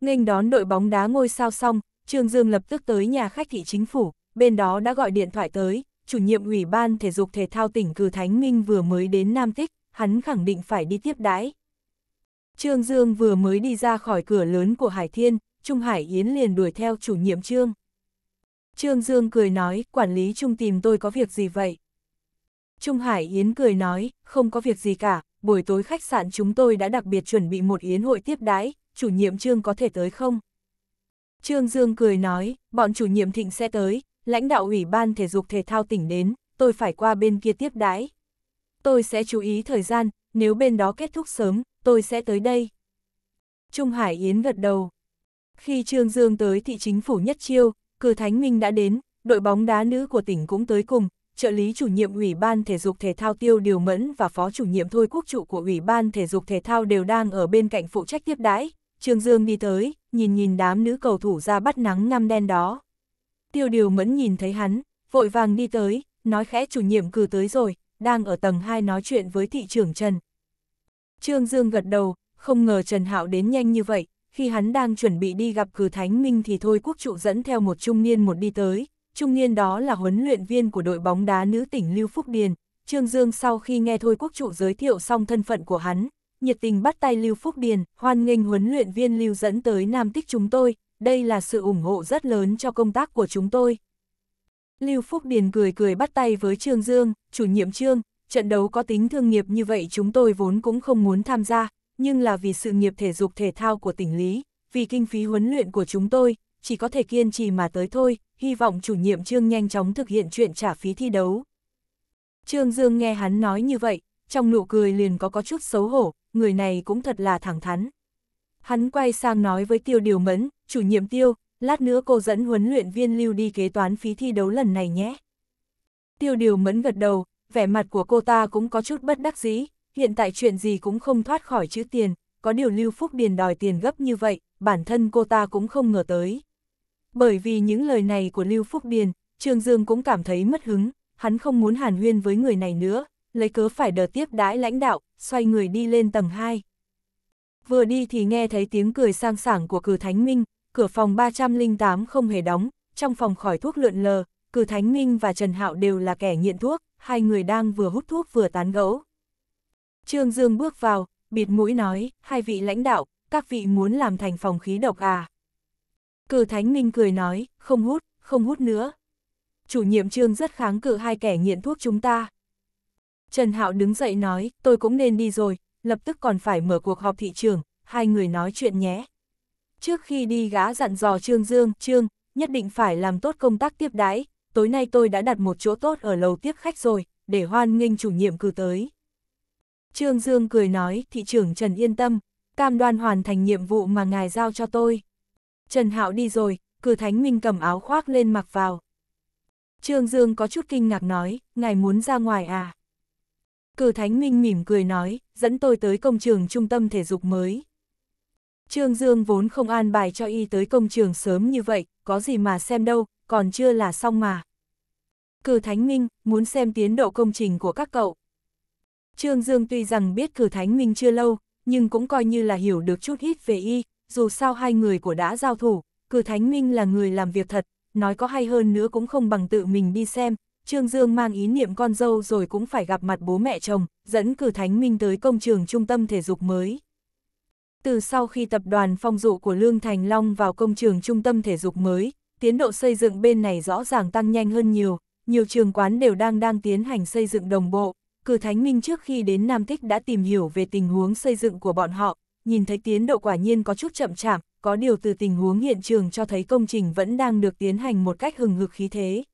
A: Nghênh đón đội bóng đá ngôi sao xong, Trương Dương lập tức tới nhà khách thị chính phủ, bên đó đã gọi điện thoại tới, chủ nhiệm ủy ban thể dục thể thao tỉnh Cử Thánh Minh vừa mới đến Nam Tích, hắn khẳng định phải đi tiếp đái. Trương Dương vừa mới đi ra khỏi cửa lớn của Hải Thiên, Trung Hải Yến liền đuổi theo chủ nhiệm Trương. Trương Dương cười nói, quản lý Trung tìm tôi có việc gì vậy? Trung Hải Yến cười nói, không có việc gì cả, buổi tối khách sạn chúng tôi đã đặc biệt chuẩn bị một yến hội tiếp đãi, chủ nhiệm Trương có thể tới không? Trương Dương cười nói, bọn chủ nhiệm Thịnh sẽ tới, lãnh đạo Ủy ban Thể dục Thể thao tỉnh đến, tôi phải qua bên kia tiếp đãi. Tôi sẽ chú ý thời gian, nếu bên đó kết thúc sớm, tôi sẽ tới đây. Trung Hải Yến gật đầu. Khi Trương Dương tới thị chính phủ Nhất Chiêu, Cử Thánh Minh đã đến, đội bóng đá nữ của tỉnh cũng tới cùng, trợ lý chủ nhiệm Ủy ban Thể dục Thể thao Tiêu Điều Mẫn và phó chủ nhiệm Thôi Quốc Trụ của Ủy ban Thể dục Thể thao đều đang ở bên cạnh phụ trách tiếp đãi. Trương Dương đi tới, nhìn nhìn đám nữ cầu thủ ra bắt nắng ngăm đen đó. Tiêu Điều Mẫn nhìn thấy hắn, vội vàng đi tới, nói khẽ chủ nhiệm cử tới rồi, đang ở tầng 2 nói chuyện với thị trưởng Trần. Trương Dương gật đầu, không ngờ Trần Hạo đến nhanh như vậy, khi hắn đang chuẩn bị đi gặp cử thánh minh thì thôi quốc trụ dẫn theo một trung niên một đi tới, trung niên đó là huấn luyện viên của đội bóng đá nữ tỉnh Lưu Phúc Điền. Trương Dương sau khi nghe thôi quốc trụ giới thiệu xong thân phận của hắn, nhiệt tình bắt tay Lưu Phúc Điền, hoan nghênh huấn luyện viên Lưu dẫn tới Nam Tích chúng tôi, đây là sự ủng hộ rất lớn cho công tác của chúng tôi. Lưu Phúc Điền cười cười bắt tay với Trương Dương, chủ nhiệm Trương, trận đấu có tính thương nghiệp như vậy chúng tôi vốn cũng không muốn tham gia, nhưng là vì sự nghiệp thể dục thể thao của tỉnh Lý, vì kinh phí huấn luyện của chúng tôi, chỉ có thể kiên trì mà tới thôi, hy vọng chủ nhiệm Trương nhanh chóng thực hiện chuyện trả phí thi đấu. Trương Dương nghe hắn nói như vậy, trong nụ cười liền có có chút xấu hổ, người này cũng thật là thẳng thắn. Hắn quay sang nói với Tiêu Điều Mẫn, chủ nhiệm Tiêu, lát nữa cô dẫn huấn luyện viên lưu đi kế toán phí thi đấu lần này nhé. Tiêu Điều Mẫn gật đầu, vẻ mặt của cô ta cũng có chút bất đắc dĩ, Hiện tại chuyện gì cũng không thoát khỏi chữ tiền, có điều Lưu Phúc Điền đòi tiền gấp như vậy, bản thân cô ta cũng không ngờ tới. Bởi vì những lời này của Lưu Phúc Điền, Trương Dương cũng cảm thấy mất hứng, hắn không muốn hàn huyên với người này nữa, lấy cớ phải đờ tiếp đãi lãnh đạo, xoay người đi lên tầng 2. Vừa đi thì nghe thấy tiếng cười sang sảng của cử Thánh Minh, cửa phòng 308 không hề đóng, trong phòng khỏi thuốc lượn lờ, cử Thánh Minh và Trần Hạo đều là kẻ nghiện thuốc, hai người đang vừa hút thuốc vừa tán gẫu. Trương Dương bước vào, bịt mũi nói, hai vị lãnh đạo, các vị muốn làm thành phòng khí độc à. Cử Thánh Minh cười nói, không hút, không hút nữa. Chủ nhiệm Trương rất kháng cự hai kẻ nghiện thuốc chúng ta. Trần Hạo đứng dậy nói, tôi cũng nên đi rồi, lập tức còn phải mở cuộc họp thị trường, hai người nói chuyện nhé. Trước khi đi gã dặn dò Trương Dương, Trương, nhất định phải làm tốt công tác tiếp đãi, tối nay tôi đã đặt một chỗ tốt ở lầu tiếp khách rồi, để hoan nghênh chủ nhiệm cử tới. Trương Dương cười nói, thị trưởng Trần yên tâm, cam đoan hoàn thành nhiệm vụ mà ngài giao cho tôi. Trần Hạo đi rồi, cử thánh minh cầm áo khoác lên mặc vào. Trương Dương có chút kinh ngạc nói, ngài muốn ra ngoài à? Cử thánh minh mỉm cười nói, dẫn tôi tới công trường trung tâm thể dục mới. Trương Dương vốn không an bài cho y tới công trường sớm như vậy, có gì mà xem đâu, còn chưa là xong mà. Cử thánh minh, muốn xem tiến độ công trình của các cậu. Trương Dương tuy rằng biết cử Thánh Minh chưa lâu, nhưng cũng coi như là hiểu được chút ít về y, dù sao hai người của đã giao thủ, cử Thánh Minh là người làm việc thật, nói có hay hơn nữa cũng không bằng tự mình đi xem. Trương Dương mang ý niệm con dâu rồi cũng phải gặp mặt bố mẹ chồng, dẫn cử Thánh Minh tới công trường trung tâm thể dục mới. Từ sau khi tập đoàn phong dụ của Lương Thành Long vào công trường trung tâm thể dục mới, tiến độ xây dựng bên này rõ ràng tăng nhanh hơn nhiều, nhiều trường quán đều đang đang tiến hành xây dựng đồng bộ, cử Thánh Minh trước khi đến Nam Tích đã tìm hiểu về tình huống xây dựng của bọn họ, nhìn thấy tiến độ quả nhiên có chút chậm chạp, có điều từ tình huống hiện trường cho thấy công trình vẫn đang được tiến hành một cách hừng hực khí thế.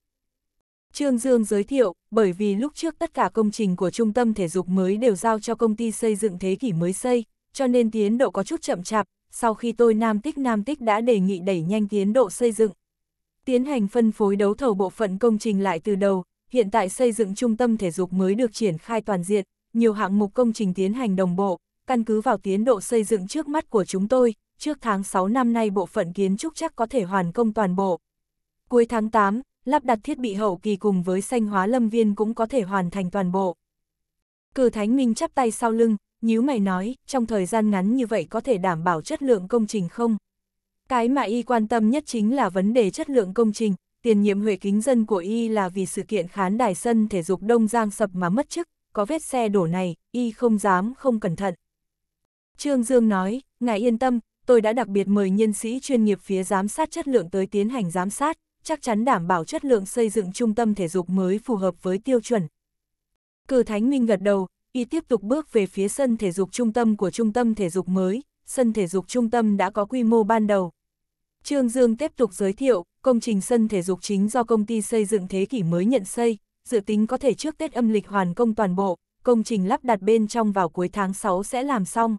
A: Trương Dương giới thiệu, bởi vì lúc trước tất cả công trình của trung tâm thể dục mới đều giao cho công ty xây dựng thế kỷ mới xây, cho nên tiến độ có chút chậm chạp, sau khi tôi Nam Tích Nam Tích đã đề nghị đẩy nhanh tiến độ xây dựng. Tiến hành phân phối đấu thầu bộ phận công trình lại từ đầu, hiện tại xây dựng trung tâm thể dục mới được triển khai toàn diện, nhiều hạng mục công trình tiến hành đồng bộ, căn cứ vào tiến độ xây dựng trước mắt của chúng tôi, trước tháng 6 năm nay bộ phận kiến trúc chắc có thể hoàn công toàn bộ. Cuối tháng 8, lắp đặt thiết bị hậu kỳ cùng với xanh hóa lâm viên cũng có thể hoàn thành toàn bộ. Cử Thánh Minh chắp tay sau lưng, nhíu mày nói, trong thời gian ngắn như vậy có thể đảm bảo chất lượng công trình không? Cái mà y quan tâm nhất chính là vấn đề chất lượng công trình, tiền nhiệm Huệ Kính Dân của y là vì sự kiện khán đài sân thể dục Đông Giang sập mà mất chức, có vết xe đổ này, y không dám không cẩn thận. Trương Dương nói, ngài yên tâm, tôi đã đặc biệt mời nhân sĩ chuyên nghiệp phía giám sát chất lượng tới tiến hành giám sát, chắc chắn đảm bảo chất lượng xây dựng trung tâm thể dục mới phù hợp với tiêu chuẩn. Cử Thánh Minh gật đầu, y tiếp tục bước về phía sân thể dục trung tâm của trung tâm thể dục mới, sân thể dục trung tâm đã có quy mô ban đầu. Trương Dương tiếp tục giới thiệu, Công trình sân thể dục chính do công ty xây dựng thế kỷ mới nhận xây, dự tính có thể trước Tết âm lịch hoàn công toàn bộ, công trình lắp đặt bên trong vào cuối tháng 6 sẽ làm xong.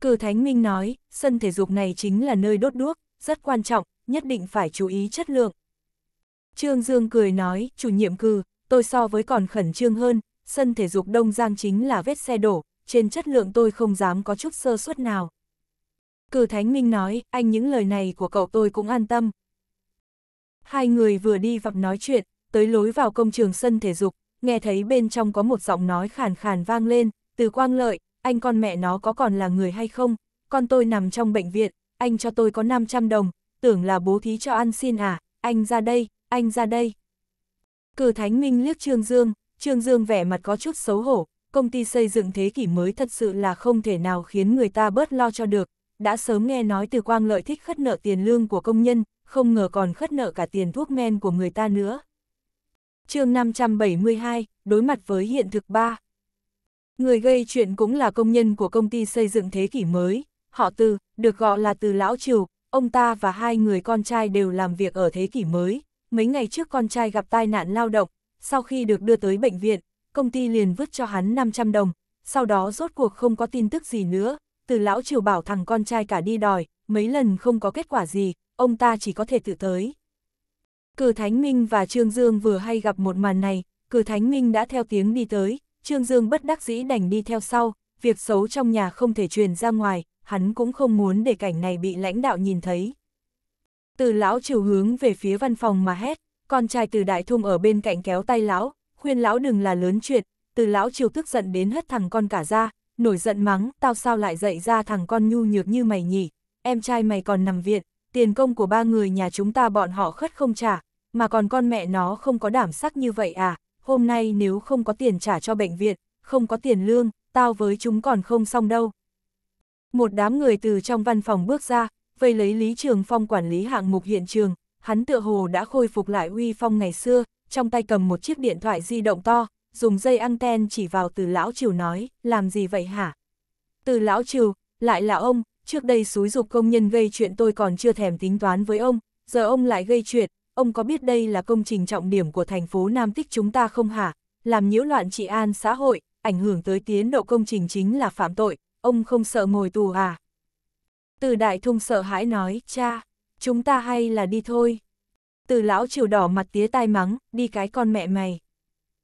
A: Cử Thánh Minh nói, sân thể dục này chính là nơi đốt đuốc, rất quan trọng, nhất định phải chú ý chất lượng. Trương Dương cười nói, chủ nhiệm cử, tôi so với còn khẩn trương hơn, sân thể dục Đông Giang chính là vết xe đổ, trên chất lượng tôi không dám có chút sơ suất nào. Cử Thánh Minh nói, anh những lời này của cậu tôi cũng an tâm, Hai người vừa đi vặp nói chuyện, tới lối vào công trường sân thể dục, nghe thấy bên trong có một giọng nói khàn khàn vang lên, từ quang lợi, anh con mẹ nó có còn là người hay không, con tôi nằm trong bệnh viện, anh cho tôi có 500 đồng, tưởng là bố thí cho ăn xin à, anh ra đây, anh ra đây. Cử Thánh Minh liếc Trương Dương, Trương Dương vẻ mặt có chút xấu hổ, công ty xây dựng thế kỷ mới thật sự là không thể nào khiến người ta bớt lo cho được, đã sớm nghe nói từ quang lợi thích khất nợ tiền lương của công nhân, không ngờ còn khất nợ cả tiền thuốc men của người ta nữa. chương 572, đối mặt với hiện thực ba Người gây chuyện cũng là công nhân của công ty xây dựng thế kỷ mới, họ từ, được gọi là từ lão triều, ông ta và hai người con trai đều làm việc ở thế kỷ mới. Mấy ngày trước con trai gặp tai nạn lao động, sau khi được đưa tới bệnh viện, công ty liền vứt cho hắn 500 đồng, sau đó rốt cuộc không có tin tức gì nữa, từ lão triều bảo thằng con trai cả đi đòi, mấy lần không có kết quả gì, ông ta chỉ có thể tự tới. Cử Thánh Minh và Trương Dương vừa hay gặp một màn này, Cử Thánh Minh đã theo tiếng đi tới, Trương Dương bất đắc dĩ đành đi theo sau, việc xấu trong nhà không thể truyền ra ngoài, hắn cũng không muốn để cảnh này bị lãnh đạo nhìn thấy. Từ lão chiều hướng về phía văn phòng mà hét, con trai từ đại thung ở bên cạnh kéo tay lão, khuyên lão đừng là lớn chuyện, từ lão chiều tức giận đến hất thằng con cả ra, nổi giận mắng, tao sao lại dậy ra thằng con nhu nhược như mày nhỉ, em trai mày còn nằm viện, tiền công của ba người nhà chúng ta bọn họ khất không trả, mà còn con mẹ nó không có đảm sắc như vậy à, hôm nay nếu không có tiền trả cho bệnh viện, không có tiền lương, tao với chúng còn không xong đâu. Một đám người từ trong văn phòng bước ra, vây lấy Lý Trường Phong quản lý hạng mục hiện trường, hắn tựa hồ đã khôi phục lại uy phong ngày xưa, trong tay cầm một chiếc điện thoại di động to, dùng dây anten chỉ vào từ lão triều nói, làm gì vậy hả? Từ lão triều, lại là ông, trước đây xúi dục công nhân gây chuyện tôi còn chưa thèm tính toán với ông, giờ ông lại gây chuyện, ông có biết đây là công trình trọng điểm của thành phố Nam Tích chúng ta không hả? Làm nhiễu loạn trị an xã hội, ảnh hưởng tới tiến độ công trình chính là phạm tội, ông không sợ ngồi tù à? Từ đại thung sợ hãi nói, cha, chúng ta hay là đi thôi. Từ lão chiều đỏ mặt tía tai mắng, đi cái con mẹ mày.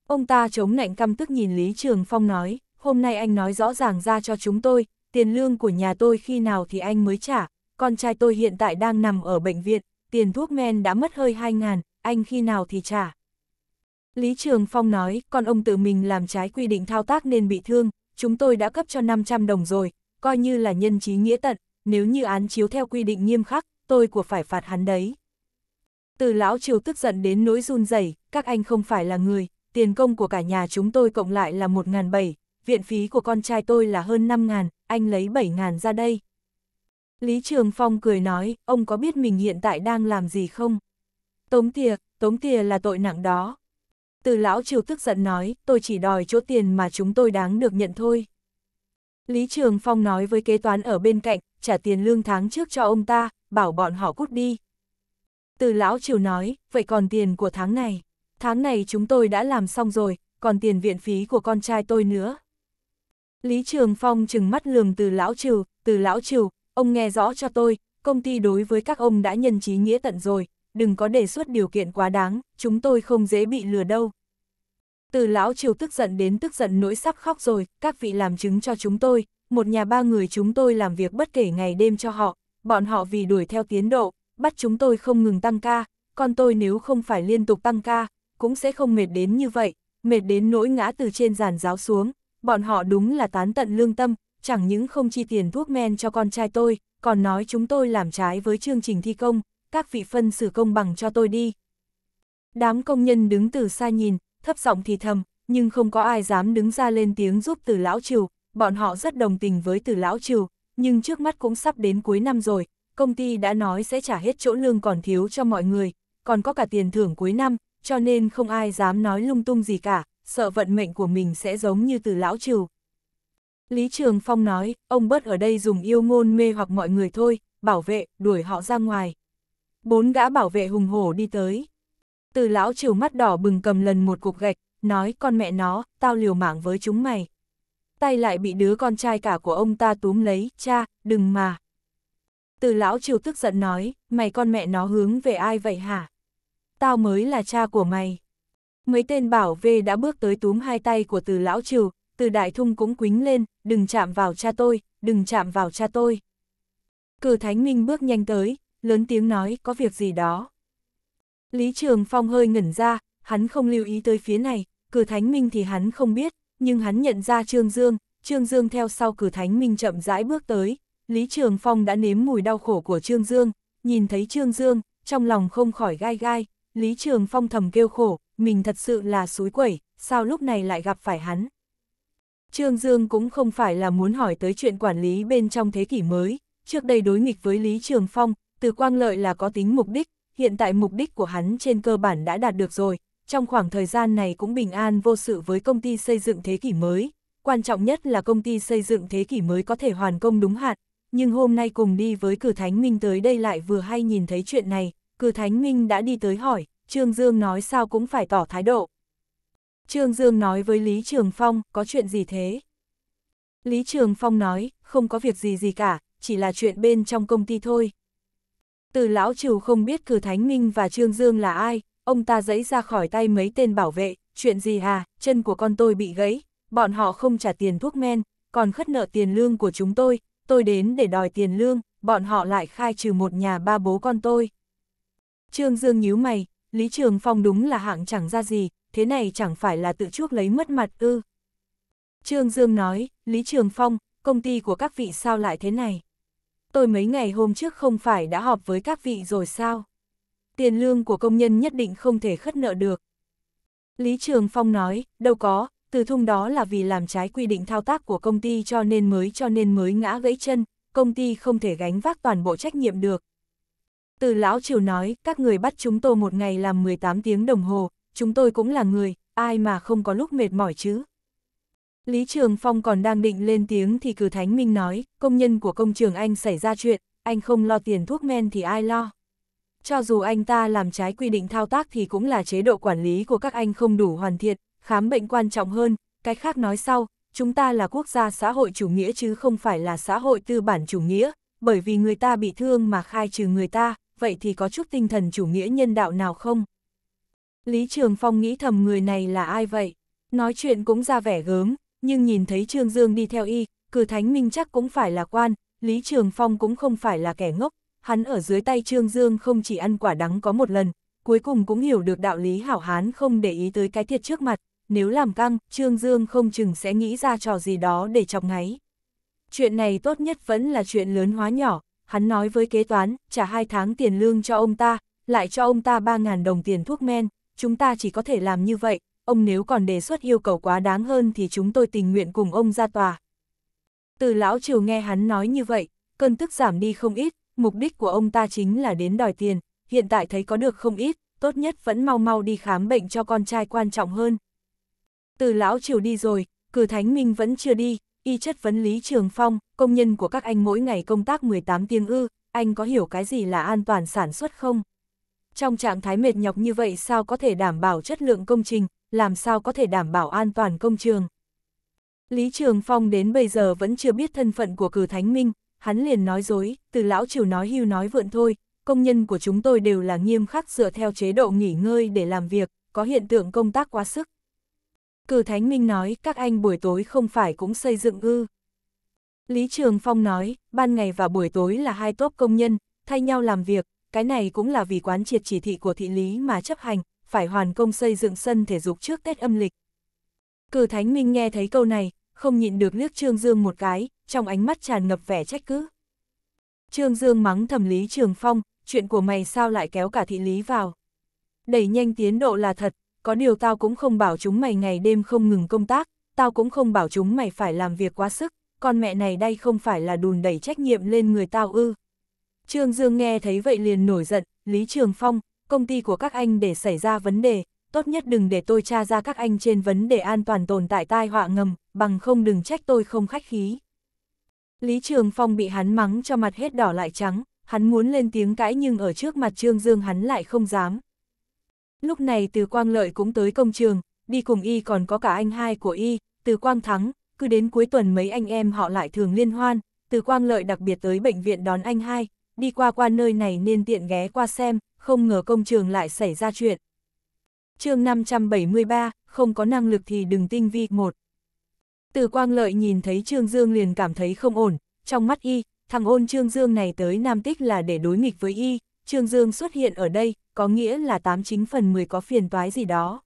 A: Ông ta chống nạnh căm tức nhìn Lý Trường Phong nói, hôm nay anh nói rõ ràng ra cho chúng tôi, tiền lương của nhà tôi khi nào thì anh mới trả, con trai tôi hiện tại đang nằm ở bệnh viện, tiền thuốc men đã mất hơi 2 ngàn, anh khi nào thì trả. Lý Trường Phong nói, con ông tự mình làm trái quy định thao tác nên bị thương, chúng tôi đã cấp cho 500 đồng rồi, coi như là nhân trí nghĩa tận, nếu như án chiếu theo quy định nghiêm khắc, tôi của phải phạt hắn đấy. Từ lão triều tức giận đến nỗi run rẩy, các anh không phải là người, tiền công của cả nhà chúng tôi cộng lại là 1.700, viện phí của con trai tôi là hơn 5 ngàn, anh lấy 7 ngàn ra đây. Lý Trường Phong cười nói, ông có biết mình hiện tại đang làm gì không? Tống tìa, tống tìa là tội nặng đó. Từ lão triều tức giận nói, tôi chỉ đòi chỗ tiền mà chúng tôi đáng được nhận thôi. Lý Trường Phong nói với kế toán ở bên cạnh, trả tiền lương tháng trước cho ông ta, bảo bọn họ cút đi. Từ lão triều nói, vậy còn tiền của tháng này? Tháng này chúng tôi đã làm xong rồi, còn tiền viện phí của con trai tôi nữa. Lý Trường Phong chừng mắt lườm từ lão trừ, từ lão trừ, ông nghe rõ cho tôi, công ty đối với các ông đã nhân trí nghĩa tận rồi, đừng có đề xuất điều kiện quá đáng, chúng tôi không dễ bị lừa đâu. Từ lão triều tức giận đến tức giận nỗi sắp khóc rồi, các vị làm chứng cho chúng tôi, một nhà ba người chúng tôi làm việc bất kể ngày đêm cho họ, bọn họ vì đuổi theo tiến độ, bắt chúng tôi không ngừng tăng ca, Con tôi nếu không phải liên tục tăng ca, cũng sẽ không mệt đến như vậy, mệt đến nỗi ngã từ trên giàn giáo xuống, bọn họ đúng là tán tận lương tâm, chẳng những không chi tiền thuốc men cho con trai tôi, còn nói chúng tôi làm trái với chương trình thi công, các vị phân xử công bằng cho tôi đi. Đám công nhân đứng từ xa nhìn, thấp giọng thì thầm, nhưng không có ai dám đứng ra lên tiếng giúp từ lão trừ, bọn họ rất đồng tình với từ lão trừ, nhưng trước mắt cũng sắp đến cuối năm rồi, công ty đã nói sẽ trả hết chỗ lương còn thiếu cho mọi người, còn có cả tiền thưởng cuối năm, cho nên không ai dám nói lung tung gì cả, sợ vận mệnh của mình sẽ giống như từ lão trừ. Lý Trường Phong nói, ông bớt ở đây dùng yêu ngôn mê hoặc mọi người thôi, bảo vệ, đuổi họ ra ngoài. Bốn gã bảo vệ hùng hổ đi tới. Từ lão trừ mắt đỏ bừng cầm lần một cục gạch, nói con mẹ nó, tao liều mạng với chúng mày. Tay lại bị đứa con trai cả của ông ta túm lấy, cha, đừng mà. Từ lão triều tức giận nói, mày con mẹ nó hướng về ai vậy hả? Tao mới là cha của mày. Mấy tên bảo vệ đã bước tới túm hai tay của từ lão trừ, từ đại thung cũng quính lên, đừng chạm vào cha tôi, đừng chạm vào cha tôi. Cử Thánh Minh bước nhanh tới, lớn tiếng nói có việc gì đó. Lý Trường Phong hơi ngẩn ra, hắn không lưu ý tới phía này, cử Thánh Minh thì hắn không biết, nhưng hắn nhận ra Trương Dương, Trương Dương theo sau cử Thánh Minh chậm rãi bước tới, Lý Trường Phong đã nếm mùi đau khổ của Trương Dương, nhìn thấy Trương Dương, trong lòng không khỏi gai gai, Lý Trường Phong thầm kêu khổ, mình thật sự là suối quẩy, sao lúc này lại gặp phải hắn. Trương Dương cũng không phải là muốn hỏi tới chuyện quản lý bên trong thế kỷ mới, trước đây đối nghịch với Lý Trường Phong, từ quang lợi là có tính mục đích, hiện tại mục đích của hắn trên cơ bản đã đạt được rồi, trong khoảng thời gian này cũng bình an vô sự với công ty xây dựng thế kỷ mới, quan trọng nhất là công ty xây dựng thế kỷ mới có thể hoàn công đúng hạn, nhưng hôm nay cùng đi với cử thánh minh tới đây lại vừa hay nhìn thấy chuyện này, cư Thánh Minh đã đi tới hỏi, Trương Dương nói sao cũng phải tỏ thái độ. Trương Dương nói với Lý Trường Phong, có chuyện gì thế? Lý Trường Phong nói, không có việc gì gì cả, chỉ là chuyện bên trong công ty thôi. Từ lão trừ không biết cử Thánh Minh và Trương Dương là ai, ông ta dẫy ra khỏi tay mấy tên bảo vệ, chuyện gì hà, chân của con tôi bị gãy, bọn họ không trả tiền thuốc men, còn khất nợ tiền lương của chúng tôi, tôi đến để đòi tiền lương, bọn họ lại khai trừ một nhà ba bố con tôi. Trương Dương nhíu mày, Lý Trường Phong đúng là hạng chẳng ra gì, thế này chẳng phải là tự chuốc lấy mất mặt ư. Trương Dương nói, Lý Trường Phong, công ty của các vị sao lại thế này? Tôi mấy ngày hôm trước không phải đã họp với các vị rồi sao? Tiền lương của công nhân nhất định không thể khất nợ được. Lý Trường Phong nói, đâu có, từ thung đó là vì làm trái quy định thao tác của công ty cho nên mới cho nên mới ngã gãy chân, công ty không thể gánh vác toàn bộ trách nhiệm được. Từ lão triều nói, các người bắt chúng tôi một ngày làm 18 tiếng đồng hồ, chúng tôi cũng là người, ai mà không có lúc mệt mỏi chứ. Lý Trường Phong còn đang định lên tiếng thì cử Thánh Minh nói, công nhân của công trường anh xảy ra chuyện, anh không lo tiền thuốc men thì ai lo. Cho dù anh ta làm trái quy định thao tác thì cũng là chế độ quản lý của các anh không đủ hoàn thiện, khám bệnh quan trọng hơn, cái khác nói sau, chúng ta là quốc gia xã hội chủ nghĩa chứ không phải là xã hội tư bản chủ nghĩa, bởi vì người ta bị thương mà khai trừ người ta, vậy thì có chút tinh thần chủ nghĩa nhân đạo nào không? Lý Trường Phong nghĩ thầm người này là ai vậy? Nói chuyện cũng ra vẻ gớm, nhưng nhìn thấy Trương Dương đi theo y, cử thánh minh chắc cũng phải là quan, Lý Trường Phong cũng không phải là kẻ ngốc, hắn ở dưới tay Trương Dương không chỉ ăn quả đắng có một lần, cuối cùng cũng hiểu được đạo lý hảo hán không để ý tới cái thiệt trước mặt, nếu làm căng, Trương Dương không chừng sẽ nghĩ ra trò gì đó để chọc ngáy. Chuyện này tốt nhất vẫn là chuyện lớn hóa nhỏ, hắn nói với kế toán, trả 2 tháng tiền lương cho ông ta, lại cho ông ta 3.000 đồng tiền thuốc men, chúng ta chỉ có thể làm như vậy, ông nếu còn đề xuất yêu cầu quá đáng hơn thì chúng tôi tình nguyện cùng ông ra tòa. Từ lão triều nghe hắn nói như vậy, cơn tức giảm đi không ít, mục đích của ông ta chính là đến đòi tiền, hiện tại thấy có được không ít, tốt nhất vẫn mau mau đi khám bệnh cho con trai quan trọng hơn. Từ lão triều đi rồi, cử thánh minh vẫn chưa đi, y chất vấn Lý Trường Phong, công nhân của các anh mỗi ngày công tác 18 tiếng ư, anh có hiểu cái gì là an toàn sản xuất không? Trong trạng thái mệt nhọc như vậy sao có thể đảm bảo chất lượng công trình, làm sao có thể đảm bảo an toàn công trường? Lý Trường Phong đến bây giờ vẫn chưa biết thân phận của cử thánh minh, hắn liền nói dối, từ lão triều nói hưu nói vượn thôi, công nhân của chúng tôi đều là nghiêm khắc dựa theo chế độ nghỉ ngơi để làm việc, có hiện tượng công tác quá sức, Cử Thánh Minh nói, các anh buổi tối không phải cũng xây dựng ư. Lý Trường Phong nói, ban ngày và buổi tối là hai tốp công nhân, thay nhau làm việc, cái này cũng là vì quán triệt chỉ thị của thị lý mà chấp hành, phải hoàn công xây dựng sân thể dục trước Tết âm lịch. Cử Thánh Minh nghe thấy câu này, không nhịn được nước Trương Dương một cái, trong ánh mắt tràn ngập vẻ trách cứ. Trương Dương mắng thầm Lý Trường Phong, chuyện của mày sao lại kéo cả thị lý vào. Đẩy nhanh tiến độ là thật, có điều tao cũng không bảo chúng mày ngày đêm không ngừng công tác, tao cũng không bảo chúng mày phải làm việc quá sức, con mẹ này đây không phải là đùn đẩy trách nhiệm lên người tao ư. Trương Dương nghe thấy vậy liền nổi giận, Lý Trường Phong, công ty của các anh để xảy ra vấn đề, tốt nhất đừng để tôi tra ra các anh trên vấn đề an toàn tồn tại tai họa ngầm, bằng không đừng trách tôi không khách khí. Lý Trường Phong bị hắn mắng cho mặt hết đỏ lại trắng, hắn muốn lên tiếng cãi nhưng ở trước mặt Trương Dương hắn lại không dám, Lúc này từ Quang Lợi cũng tới công trường, đi cùng y còn có cả anh hai của y, từ Quang Thắng, cứ đến cuối tuần mấy anh em họ lại thường liên hoan, từ Quang Lợi đặc biệt tới bệnh viện đón anh hai, đi qua qua nơi này nên tiện ghé qua xem, không ngờ công trường lại xảy ra chuyện. chương 573, không có năng lực thì đừng tinh vi một. Từ Quang Lợi nhìn thấy Trương Dương liền cảm thấy không ổn, trong mắt y, thằng ôn Trương Dương này tới Nam Tích là để đối nghịch với y, Trương Dương xuất hiện ở đây, có nghĩa là 89 phần 10 có phiền toái gì đó.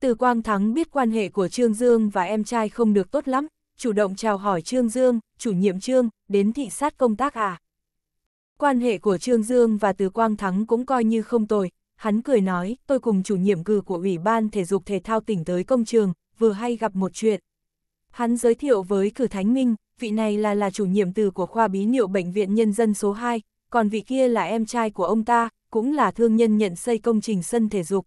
A: Từ Quang Thắng biết quan hệ của Trương Dương và em trai không được tốt lắm, chủ động chào hỏi Trương Dương, chủ nhiệm Trương, đến thị sát công tác à. Quan hệ của Trương Dương và Từ Quang Thắng cũng coi như không tồi, hắn cười nói, tôi cùng chủ nhiệm cử của Ủy ban Thể dục Thể thao tỉnh tới công trường, vừa hay gặp một chuyện. Hắn giới thiệu với cử Thánh Minh, vị này là là chủ nhiệm từ của khoa bí niệu Bệnh viện Nhân dân số 2, còn vị kia là em trai của ông ta, cũng là thương nhân nhận xây công trình sân thể dục.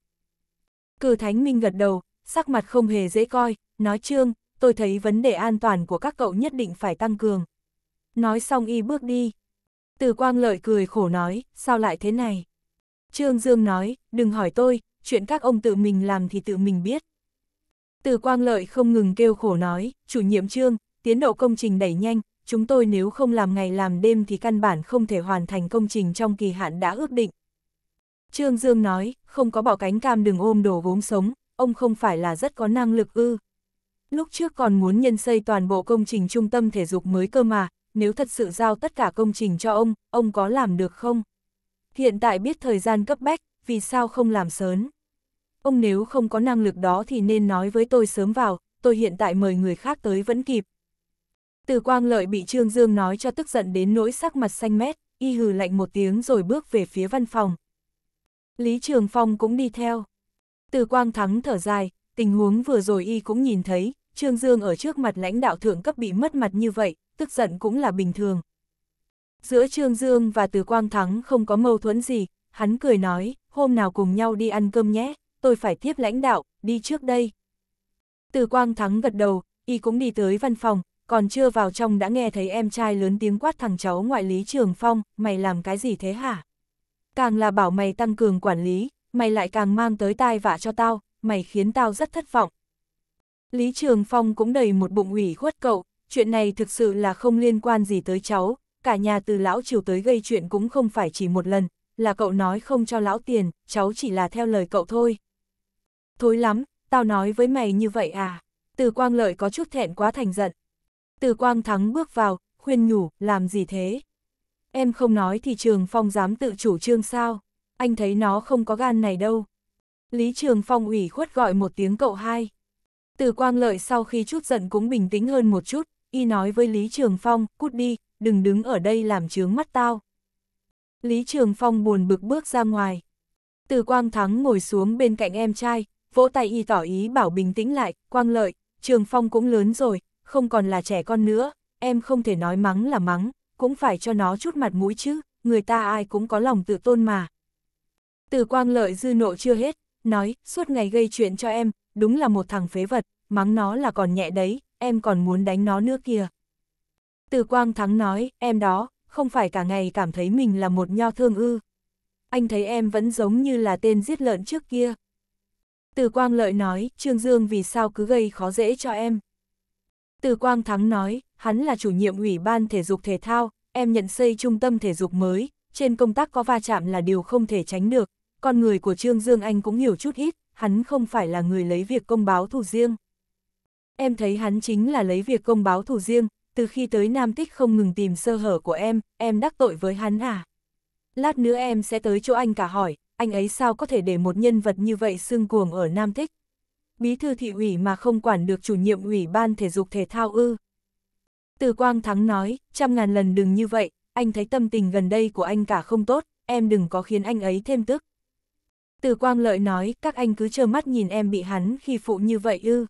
A: Cử Thánh Minh gật đầu, sắc mặt không hề dễ coi, nói trương, tôi thấy vấn đề an toàn của các cậu nhất định phải tăng cường. Nói xong y bước đi. Từ Quang Lợi cười khổ nói, sao lại thế này? Trương Dương nói, đừng hỏi tôi, chuyện các ông tự mình làm thì tự mình biết. Từ Quang Lợi không ngừng kêu khổ nói, chủ nhiệm Trương, tiến độ công trình đẩy nhanh, chúng tôi nếu không làm ngày làm đêm thì căn bản không thể hoàn thành công trình trong kỳ hạn đã ước định. Trương Dương nói, không có bỏ cánh cam đừng ôm đồ vốn sống, ông không phải là rất có năng lực ư. Lúc trước còn muốn nhân xây toàn bộ công trình trung tâm thể dục mới cơ mà, nếu thật sự giao tất cả công trình cho ông, ông có làm được không? Hiện tại biết thời gian cấp bách, vì sao không làm sớm? Ông nếu không có năng lực đó thì nên nói với tôi sớm vào, tôi hiện tại mời người khác tới vẫn kịp, từ quang lợi bị Trương Dương nói cho tức giận đến nỗi sắc mặt xanh mét, y hừ lạnh một tiếng rồi bước về phía văn phòng. Lý Trường Phong cũng đi theo. Từ quang thắng thở dài, tình huống vừa rồi y cũng nhìn thấy, Trương Dương ở trước mặt lãnh đạo thượng cấp bị mất mặt như vậy, tức giận cũng là bình thường. Giữa Trương Dương và Từ Quang Thắng không có mâu thuẫn gì, hắn cười nói, hôm nào cùng nhau đi ăn cơm nhé, tôi phải tiếp lãnh đạo, đi trước đây. Từ Quang Thắng gật đầu, y cũng đi tới văn phòng, còn chưa vào trong đã nghe thấy em trai lớn tiếng quát thằng cháu ngoại lý trường phong, mày làm cái gì thế hả? Càng là bảo mày tăng cường quản lý, mày lại càng mang tới tai vạ cho tao, mày khiến tao rất thất vọng. Lý Trường Phong cũng đầy một bụng ủy khuất cậu, chuyện này thực sự là không liên quan gì tới cháu, cả nhà từ lão chiều tới gây chuyện cũng không phải chỉ một lần, là cậu nói không cho lão tiền, cháu chỉ là theo lời cậu thôi. Thối lắm, tao nói với mày như vậy à, từ quang lợi có chút thẹn quá thành giận. Từ Quang Thắng bước vào, khuyên nhủ, làm gì thế? Em không nói thì Trường Phong dám tự chủ trương sao? Anh thấy nó không có gan này đâu. Lý Trường Phong ủy khuất gọi một tiếng cậu hai. Từ Quang Lợi sau khi chút giận cũng bình tĩnh hơn một chút, y nói với Lý Trường Phong, cút đi, đừng đứng ở đây làm chướng mắt tao. Lý Trường Phong buồn bực bước ra ngoài. Từ Quang Thắng ngồi xuống bên cạnh em trai, vỗ tay y tỏ ý bảo bình tĩnh lại, Quang Lợi, Trường Phong cũng lớn rồi, không còn là trẻ con nữa, em không thể nói mắng là mắng, cũng phải cho nó chút mặt mũi chứ, người ta ai cũng có lòng tự tôn mà. Từ quang lợi dư nộ chưa hết, nói, suốt ngày gây chuyện cho em, đúng là một thằng phế vật, mắng nó là còn nhẹ đấy, em còn muốn đánh nó nữa kìa. Từ quang thắng nói, em đó, không phải cả ngày cảm thấy mình là một nho thương ư. Anh thấy em vẫn giống như là tên giết lợn trước kia. Từ quang lợi nói, Trương Dương vì sao cứ gây khó dễ cho em. Từ Quang Thắng nói, hắn là chủ nhiệm ủy ban thể dục thể thao, em nhận xây trung tâm thể dục mới, trên công tác có va chạm là điều không thể tránh được, con người của Trương Dương Anh cũng hiểu chút ít, hắn không phải là người lấy việc công báo thủ riêng. Em thấy hắn chính là lấy việc công báo thủ riêng, từ khi tới Nam Tích không ngừng tìm sơ hở của em, em đắc tội với hắn à? Lát nữa em sẽ tới chỗ anh cả hỏi, anh ấy sao có thể để một nhân vật như vậy xương cuồng ở Nam Tích? bí thư thị ủy mà không quản được chủ nhiệm ủy ban thể dục thể thao ư. Từ Quang Thắng nói, trăm ngàn lần đừng như vậy, anh thấy tâm tình gần đây của anh cả không tốt, em đừng có khiến anh ấy thêm tức. Từ Quang Lợi nói, các anh cứ trơ mắt nhìn em bị hắn khi phụ như vậy ư.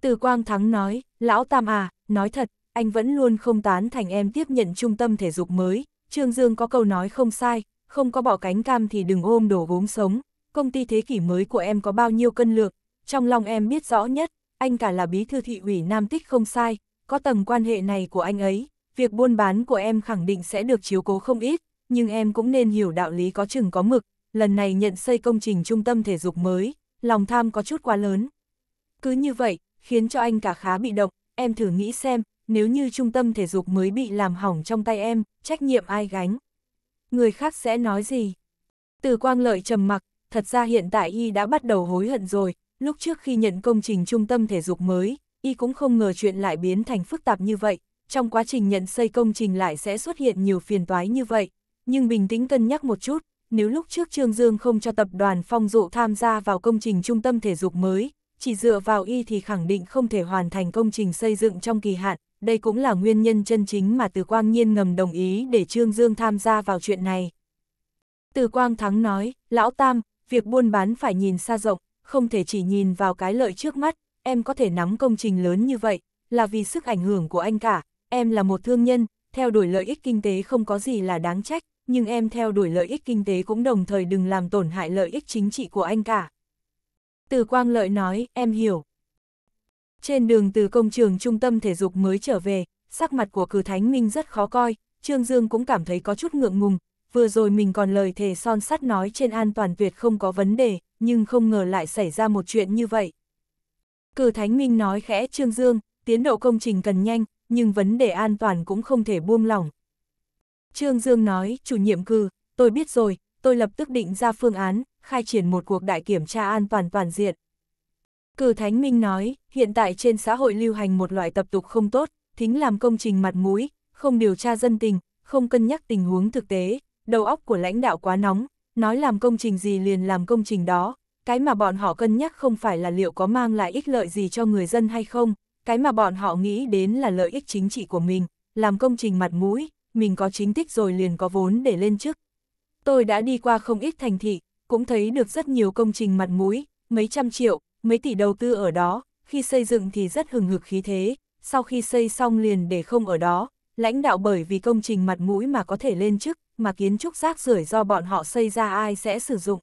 A: Từ Quang Thắng nói, lão Tam à, nói thật, anh vẫn luôn không tán thành em tiếp nhận trung tâm thể dục mới. Trương Dương có câu nói không sai, không có bỏ cánh cam thì đừng ôm đồ gốm sống. Công ty thế kỷ mới của em có bao nhiêu cân lược, trong lòng em biết rõ nhất, anh cả là bí thư thị ủy Nam Tích không sai, có tầng quan hệ này của anh ấy, việc buôn bán của em khẳng định sẽ được chiếu cố không ít, nhưng em cũng nên hiểu đạo lý có chừng có mực, lần này nhận xây công trình trung tâm thể dục mới, lòng tham có chút quá lớn. Cứ như vậy, khiến cho anh cả khá bị động, em thử nghĩ xem, nếu như trung tâm thể dục mới bị làm hỏng trong tay em, trách nhiệm ai gánh? Người khác sẽ nói gì? Từ quang lợi trầm mặc, thật ra hiện tại y đã bắt đầu hối hận rồi, lúc trước khi nhận công trình trung tâm thể dục mới, y cũng không ngờ chuyện lại biến thành phức tạp như vậy, trong quá trình nhận xây công trình lại sẽ xuất hiện nhiều phiền toái như vậy, nhưng bình tĩnh cân nhắc một chút, nếu lúc trước Trương Dương không cho tập đoàn phong dụ tham gia vào công trình trung tâm thể dục mới, chỉ dựa vào y thì khẳng định không thể hoàn thành công trình xây dựng trong kỳ hạn, đây cũng là nguyên nhân chân chính mà Từ Quang Nhiên ngầm đồng ý để Trương Dương tham gia vào chuyện này. Từ Quang Thắng nói, Lão Tam, việc buôn bán phải nhìn xa rộng, không thể chỉ nhìn vào cái lợi trước mắt, em có thể nắm công trình lớn như vậy, là vì sức ảnh hưởng của anh cả, em là một thương nhân, theo đuổi lợi ích kinh tế không có gì là đáng trách, nhưng em theo đuổi lợi ích kinh tế cũng đồng thời đừng làm tổn hại lợi ích chính trị của anh cả. Từ Quang Lợi nói, em hiểu. Trên đường từ công trường trung tâm thể dục mới trở về, sắc mặt của cử thánh minh rất khó coi, Trương Dương cũng cảm thấy có chút ngượng ngùng, vừa rồi mình còn lời thề son sắt nói trên an toàn tuyệt không có vấn đề, nhưng không ngờ lại xảy ra một chuyện như vậy. Cử Thánh Minh nói khẽ Trương Dương, tiến độ công trình cần nhanh, nhưng vấn đề an toàn cũng không thể buông lỏng. Trương Dương nói, chủ nhiệm cử, tôi biết rồi, tôi lập tức định ra phương án, khai triển một cuộc đại kiểm tra an toàn toàn diện. Cử Thánh Minh nói, hiện tại trên xã hội lưu hành một loại tập tục không tốt, thính làm công trình mặt mũi, không điều tra dân tình, không cân nhắc tình huống thực tế, đầu óc của lãnh đạo quá nóng, nói làm công trình gì liền làm công trình đó, cái mà bọn họ cân nhắc không phải là liệu có mang lại ích lợi gì cho người dân hay không, cái mà bọn họ nghĩ đến là lợi ích chính trị của mình, làm công trình mặt mũi, mình có chính tích rồi liền có vốn để lên chức. Tôi đã đi qua không ít thành thị, cũng thấy được rất nhiều công trình mặt mũi, mấy trăm triệu, mấy tỷ đầu tư ở đó, khi xây dựng thì rất hừng hực khí thế, sau khi xây xong liền để không ở đó, lãnh đạo bởi vì công trình mặt mũi mà có thể lên chức, mà kiến trúc rác rưởi do bọn họ xây ra ai sẽ sử dụng.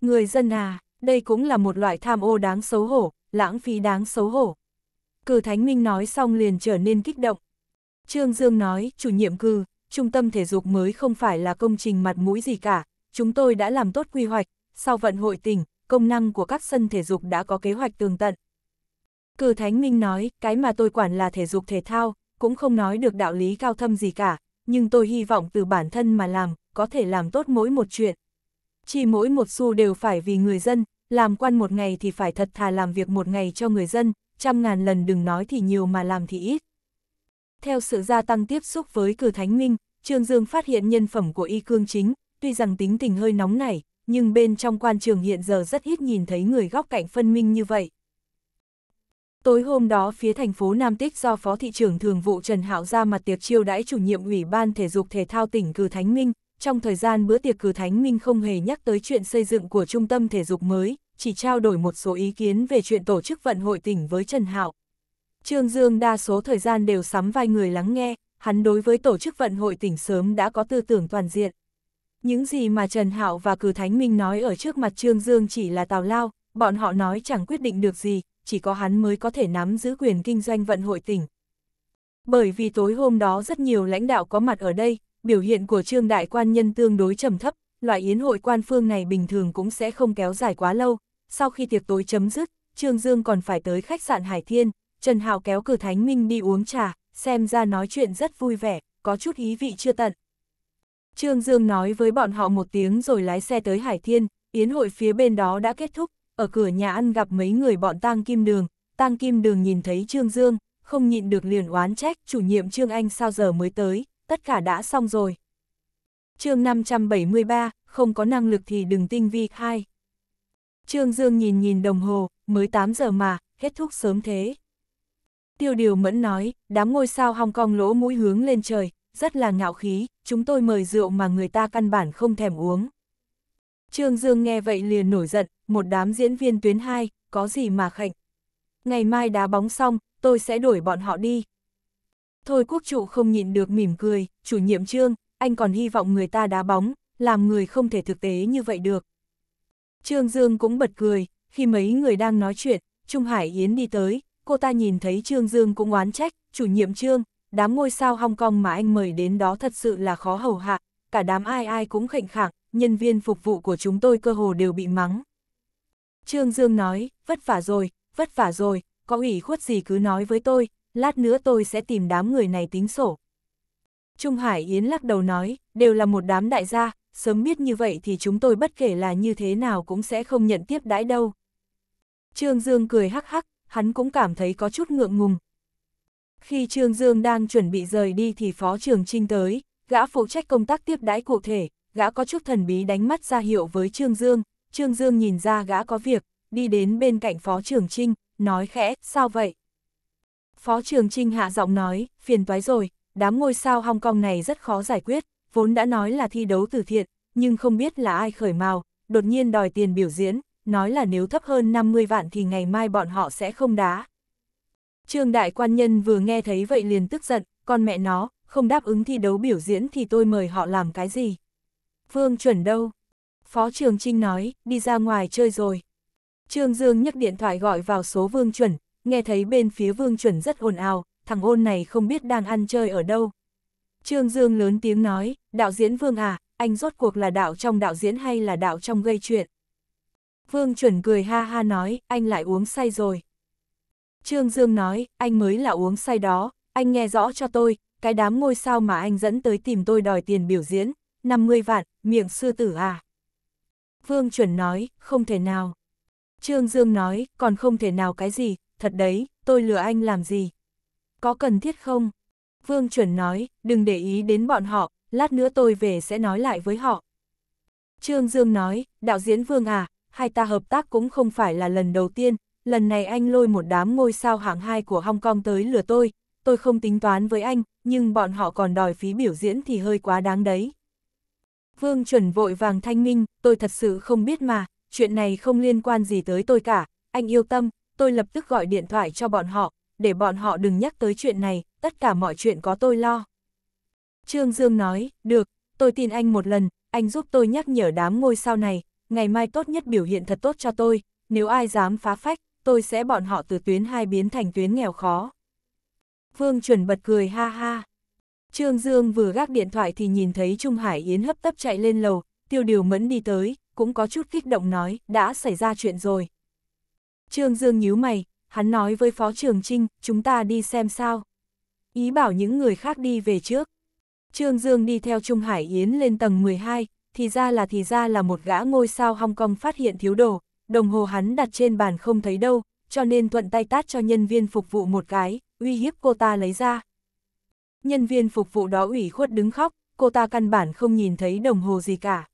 A: Người dân à, đây cũng là một loại tham ô đáng xấu hổ, lãng phí đáng xấu hổ. Cử Thánh Minh nói xong liền trở nên kích động. Trương Dương nói, chủ nhiệm cư, trung tâm thể dục mới không phải là công trình mặt mũi gì cả, chúng tôi đã làm tốt quy hoạch, sau vận hội tỉnh, công năng của các sân thể dục đã có kế hoạch tường tận. Cử Thánh Minh nói, cái mà tôi quản là thể dục thể thao, cũng không nói được đạo lý cao thâm gì cả, nhưng tôi hy vọng từ bản thân mà làm, có thể làm tốt mỗi một chuyện. Chỉ mỗi một xu đều phải vì người dân, làm quan một ngày thì phải thật thà làm việc một ngày cho người dân, trăm ngàn lần đừng nói thì nhiều mà làm thì ít. Theo sự gia tăng tiếp xúc với cử thánh minh, Trương Dương phát hiện nhân phẩm của y cương chính, tuy rằng tính tình hơi nóng nảy, nhưng bên trong quan trường hiện giờ rất ít nhìn thấy người góc cạnh phân minh như vậy. Tối hôm đó phía thành phố Nam Tích do Phó Thị trưởng Thường vụ Trần Hạo ra mặt tiệc chiêu đãi chủ nhiệm Ủy ban Thể dục Thể thao tỉnh Cử Thánh Minh. Trong thời gian bữa tiệc Cử Thánh Minh không hề nhắc tới chuyện xây dựng của trung tâm thể dục mới, chỉ trao đổi một số ý kiến về chuyện tổ chức vận hội tỉnh với Trần Hạo. Trương Dương đa số thời gian đều sắm vai người lắng nghe, hắn đối với tổ chức vận hội tỉnh sớm đã có tư tưởng toàn diện. Những gì mà Trần Hạo và Cử Thánh Minh nói ở trước mặt Trương Dương chỉ là tào lao, bọn họ nói chẳng quyết định được gì, chỉ có hắn mới có thể nắm giữ quyền kinh doanh vận hội tỉnh. Bởi vì tối hôm đó rất nhiều lãnh đạo có mặt ở đây, biểu hiện của trương đại quan nhân tương đối trầm thấp, loại yến hội quan phương này bình thường cũng sẽ không kéo dài quá lâu. Sau khi tiệc tối chấm dứt, Trương Dương còn phải tới khách sạn Hải Thiên, Trần Hào kéo cử Thánh Minh đi uống trà, xem ra nói chuyện rất vui vẻ, có chút ý vị chưa tận. Trương Dương nói với bọn họ một tiếng rồi lái xe tới Hải Thiên, yến hội phía bên đó đã kết thúc, ở cửa nhà ăn gặp mấy người bọn tang kim đường, tang kim đường nhìn thấy Trương Dương, không nhịn được liền oán trách chủ nhiệm Trương Anh sao giờ mới tới, tất cả đã xong rồi. chương 573, không có năng lực thì đừng tinh vi khai. Trương Dương nhìn nhìn đồng hồ, mới 8 giờ mà, hết thúc sớm thế. Tiêu điều mẫn nói, đám ngôi sao Hong Kong lỗ mũi hướng lên trời, rất là ngạo khí, chúng tôi mời rượu mà người ta căn bản không thèm uống. Trương Dương nghe vậy liền nổi giận, một đám diễn viên tuyến 2, có gì mà khạnh. Ngày mai đá bóng xong, tôi sẽ đuổi bọn họ đi. Thôi quốc trụ không nhịn được mỉm cười, chủ nhiệm Trương, anh còn hy vọng người ta đá bóng, làm người không thể thực tế như vậy được. Trương Dương cũng bật cười, khi mấy người đang nói chuyện, Trung Hải Yến đi tới, cô ta nhìn thấy Trương Dương cũng oán trách, chủ nhiệm Trương, đám ngôi sao Hong Kong mà anh mời đến đó thật sự là khó hầu hạ, cả đám ai ai cũng khệnh khẳng, nhân viên phục vụ của chúng tôi cơ hồ đều bị mắng. Trương Dương nói, vất vả rồi, vất vả rồi, có ủy khuất gì cứ nói với tôi, lát nữa tôi sẽ tìm đám người này tính sổ. Trung Hải Yến lắc đầu nói, đều là một đám đại gia, sớm biết như vậy thì chúng tôi bất kể là như thế nào cũng sẽ không nhận tiếp đãi đâu. Trương Dương cười hắc hắc, hắn cũng cảm thấy có chút ngượng ngùng. Khi Trương Dương đang chuẩn bị rời đi thì Phó Trường Trinh tới, gã phụ trách công tác tiếp đãi cụ thể, gã có chút thần bí đánh mắt ra hiệu với Trương Dương, Trương Dương nhìn ra gã có việc, đi đến bên cạnh Phó Trường Trinh, nói khẽ, sao vậy? Phó Trường Trinh hạ giọng nói, phiền toái rồi, đám ngôi sao Hong Kong này rất khó giải quyết, vốn đã nói là thi đấu từ thiện, nhưng không biết là ai khởi mào, đột nhiên đòi tiền biểu diễn, nói là nếu thấp hơn 50 vạn thì ngày mai bọn họ sẽ không đá. Trương Đại Quan Nhân vừa nghe thấy vậy liền tức giận, con mẹ nó, không đáp ứng thi đấu biểu diễn thì tôi mời họ làm cái gì? Phương chuẩn đâu? Phó Trường Trinh nói, đi ra ngoài chơi rồi. Trương Dương nhấc điện thoại gọi vào số Vương chuẩn, nghe thấy bên phía Vương chuẩn rất ồn ào, thằng ôn này không biết đang ăn chơi ở đâu. Trương Dương lớn tiếng nói, đạo diễn Vương à, anh rốt cuộc là đạo trong đạo diễn hay là đạo trong gây chuyện? Vương chuẩn cười ha ha nói, anh lại uống say rồi. Trương Dương nói, anh mới là uống say đó, anh nghe rõ cho tôi, cái đám ngôi sao mà anh dẫn tới tìm tôi đòi tiền biểu diễn, 50 vạn, miệng sư tử à? Vương chuẩn nói, không thể nào. Trương Dương nói, còn không thể nào cái gì, thật đấy, tôi lừa anh làm gì? Có cần thiết không? Vương chuẩn nói, đừng để ý đến bọn họ, lát nữa tôi về sẽ nói lại với họ. Trương Dương nói, đạo diễn Vương à, hai ta hợp tác cũng không phải là lần đầu tiên, lần này anh lôi một đám ngôi sao hạng 2 của Hong Kong tới lừa tôi, tôi không tính toán với anh, nhưng bọn họ còn đòi phí biểu diễn thì hơi quá đáng đấy. Vương chuẩn vội vàng thanh minh, tôi thật sự không biết mà, chuyện này không liên quan gì tới tôi cả, anh yêu tâm, tôi lập tức gọi điện thoại cho bọn họ, để bọn họ đừng nhắc tới chuyện này, tất cả mọi chuyện có tôi lo. Trương Dương nói, được, tôi tin anh một lần, anh giúp tôi nhắc nhở đám ngôi sao này, ngày mai tốt nhất biểu hiện thật tốt cho tôi, nếu ai dám phá phách, tôi sẽ bọn họ từ tuyến hai biến thành tuyến nghèo khó. Vương chuẩn bật cười ha ha, Trương Dương vừa gác điện thoại thì nhìn thấy Trung Hải Yến hấp tấp chạy lên lầu, tiêu điều mẫn đi tới, cũng có chút kích động nói, đã xảy ra chuyện rồi. Trương Dương nhíu mày, hắn nói với Phó Trường Trinh, chúng ta đi xem sao. Ý bảo những người khác đi về trước. Trương Dương đi theo Trung Hải Yến lên tầng 12, thì ra là thì ra là một gã ngôi sao Hong Kong phát hiện thiếu đồ, đồng hồ hắn đặt trên bàn không thấy đâu, cho nên thuận tay tát cho nhân viên phục vụ một cái, uy hiếp cô ta lấy ra nhân viên phục vụ đó ủy khuất đứng khóc, cô ta căn bản không nhìn thấy đồng hồ gì cả.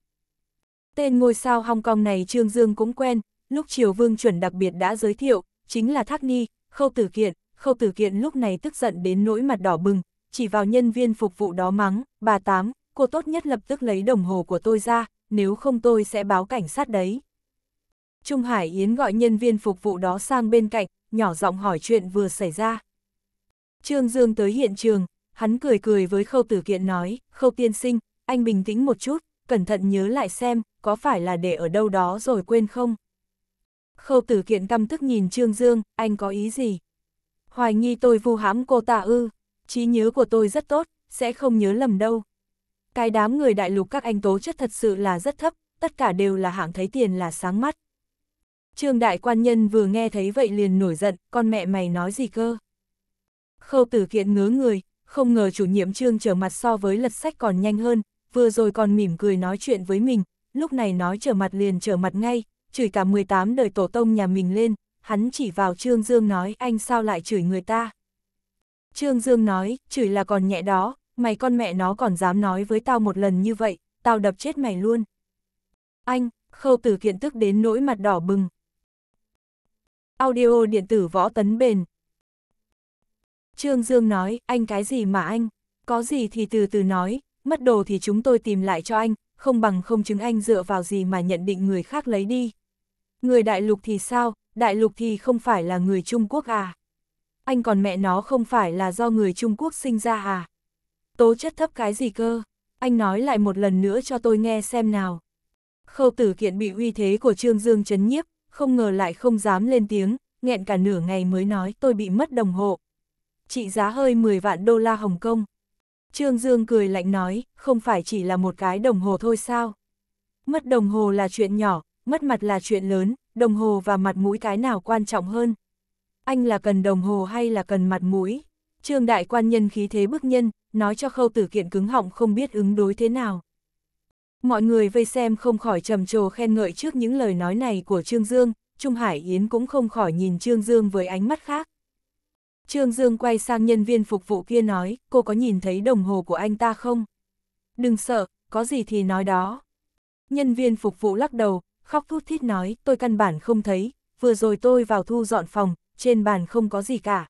A: Tên ngôi sao Hong Kong này Trương Dương cũng quen, lúc Triều Vương chuẩn đặc biệt đã giới thiệu, chính là Thác Ni, Khâu Tử Kiện, Khâu Tử Kiện lúc này tức giận đến nỗi mặt đỏ bừng, chỉ vào nhân viên phục vụ đó mắng, bà Tám, cô tốt nhất lập tức lấy đồng hồ của tôi ra, nếu không tôi sẽ báo cảnh sát đấy. Trung Hải Yến gọi nhân viên phục vụ đó sang bên cạnh, nhỏ giọng hỏi chuyện vừa xảy ra. Trương Dương tới hiện trường, Hắn cười cười với khâu tử kiện nói, khâu tiên sinh, anh bình tĩnh một chút, cẩn thận nhớ lại xem, có phải là để ở đâu đó rồi quên không? Khâu tử kiện căm tức nhìn Trương Dương, anh có ý gì? Hoài nghi tôi vu hãm cô ta ư, trí nhớ của tôi rất tốt, sẽ không nhớ lầm đâu. Cái đám người đại lục các anh tố chất thật sự là rất thấp, tất cả đều là hạng thấy tiền là sáng mắt. Trương đại quan nhân vừa nghe thấy vậy liền nổi giận, con mẹ mày nói gì cơ? Khâu tử kiện ngớ người, không ngờ chủ nhiệm trương trở mặt so với lật sách còn nhanh hơn, vừa rồi còn mỉm cười nói chuyện với mình, lúc này nói trở mặt liền trở mặt ngay, chửi cả 18 đời tổ tông nhà mình lên, hắn chỉ vào Trương Dương nói anh sao lại chửi người ta. Trương Dương nói, chửi là còn nhẹ đó, mày con mẹ nó còn dám nói với tao một lần như vậy, tao đập chết mày luôn. Anh, khâu tử kiện tức đến nỗi mặt đỏ bừng. Audio điện tử võ tấn bền, Trương Dương nói, anh cái gì mà anh, có gì thì từ từ nói, mất đồ thì chúng tôi tìm lại cho anh, không bằng không chứng anh dựa vào gì mà nhận định người khác lấy đi. Người đại lục thì sao, đại lục thì không phải là người Trung Quốc à? Anh còn mẹ nó không phải là do người Trung Quốc sinh ra à? Tố chất thấp cái gì cơ? Anh nói lại một lần nữa cho tôi nghe xem nào. Khâu tử kiện bị uy thế của Trương Dương chấn nhiếp, không ngờ lại không dám lên tiếng, nghẹn cả nửa ngày mới nói tôi bị mất đồng hồ trị giá hơi 10 vạn đô la Hồng Kông. Trương Dương cười lạnh nói, không phải chỉ là một cái đồng hồ thôi sao? Mất đồng hồ là chuyện nhỏ, mất mặt là chuyện lớn, đồng hồ và mặt mũi cái nào quan trọng hơn? Anh là cần đồng hồ hay là cần mặt mũi? Trương đại quan nhân khí thế bức nhân, nói cho khâu tử kiện cứng họng không biết ứng đối thế nào. Mọi người vây xem không khỏi trầm trồ khen ngợi trước những lời nói này của Trương Dương, Trung Hải Yến cũng không khỏi nhìn Trương Dương với ánh mắt khác. Trương Dương quay sang nhân viên phục vụ kia nói, cô có nhìn thấy đồng hồ của anh ta không? Đừng sợ, có gì thì nói đó. Nhân viên phục vụ lắc đầu, khóc thút thít nói, tôi căn bản không thấy, vừa rồi tôi vào thu dọn phòng, trên bàn không có gì cả.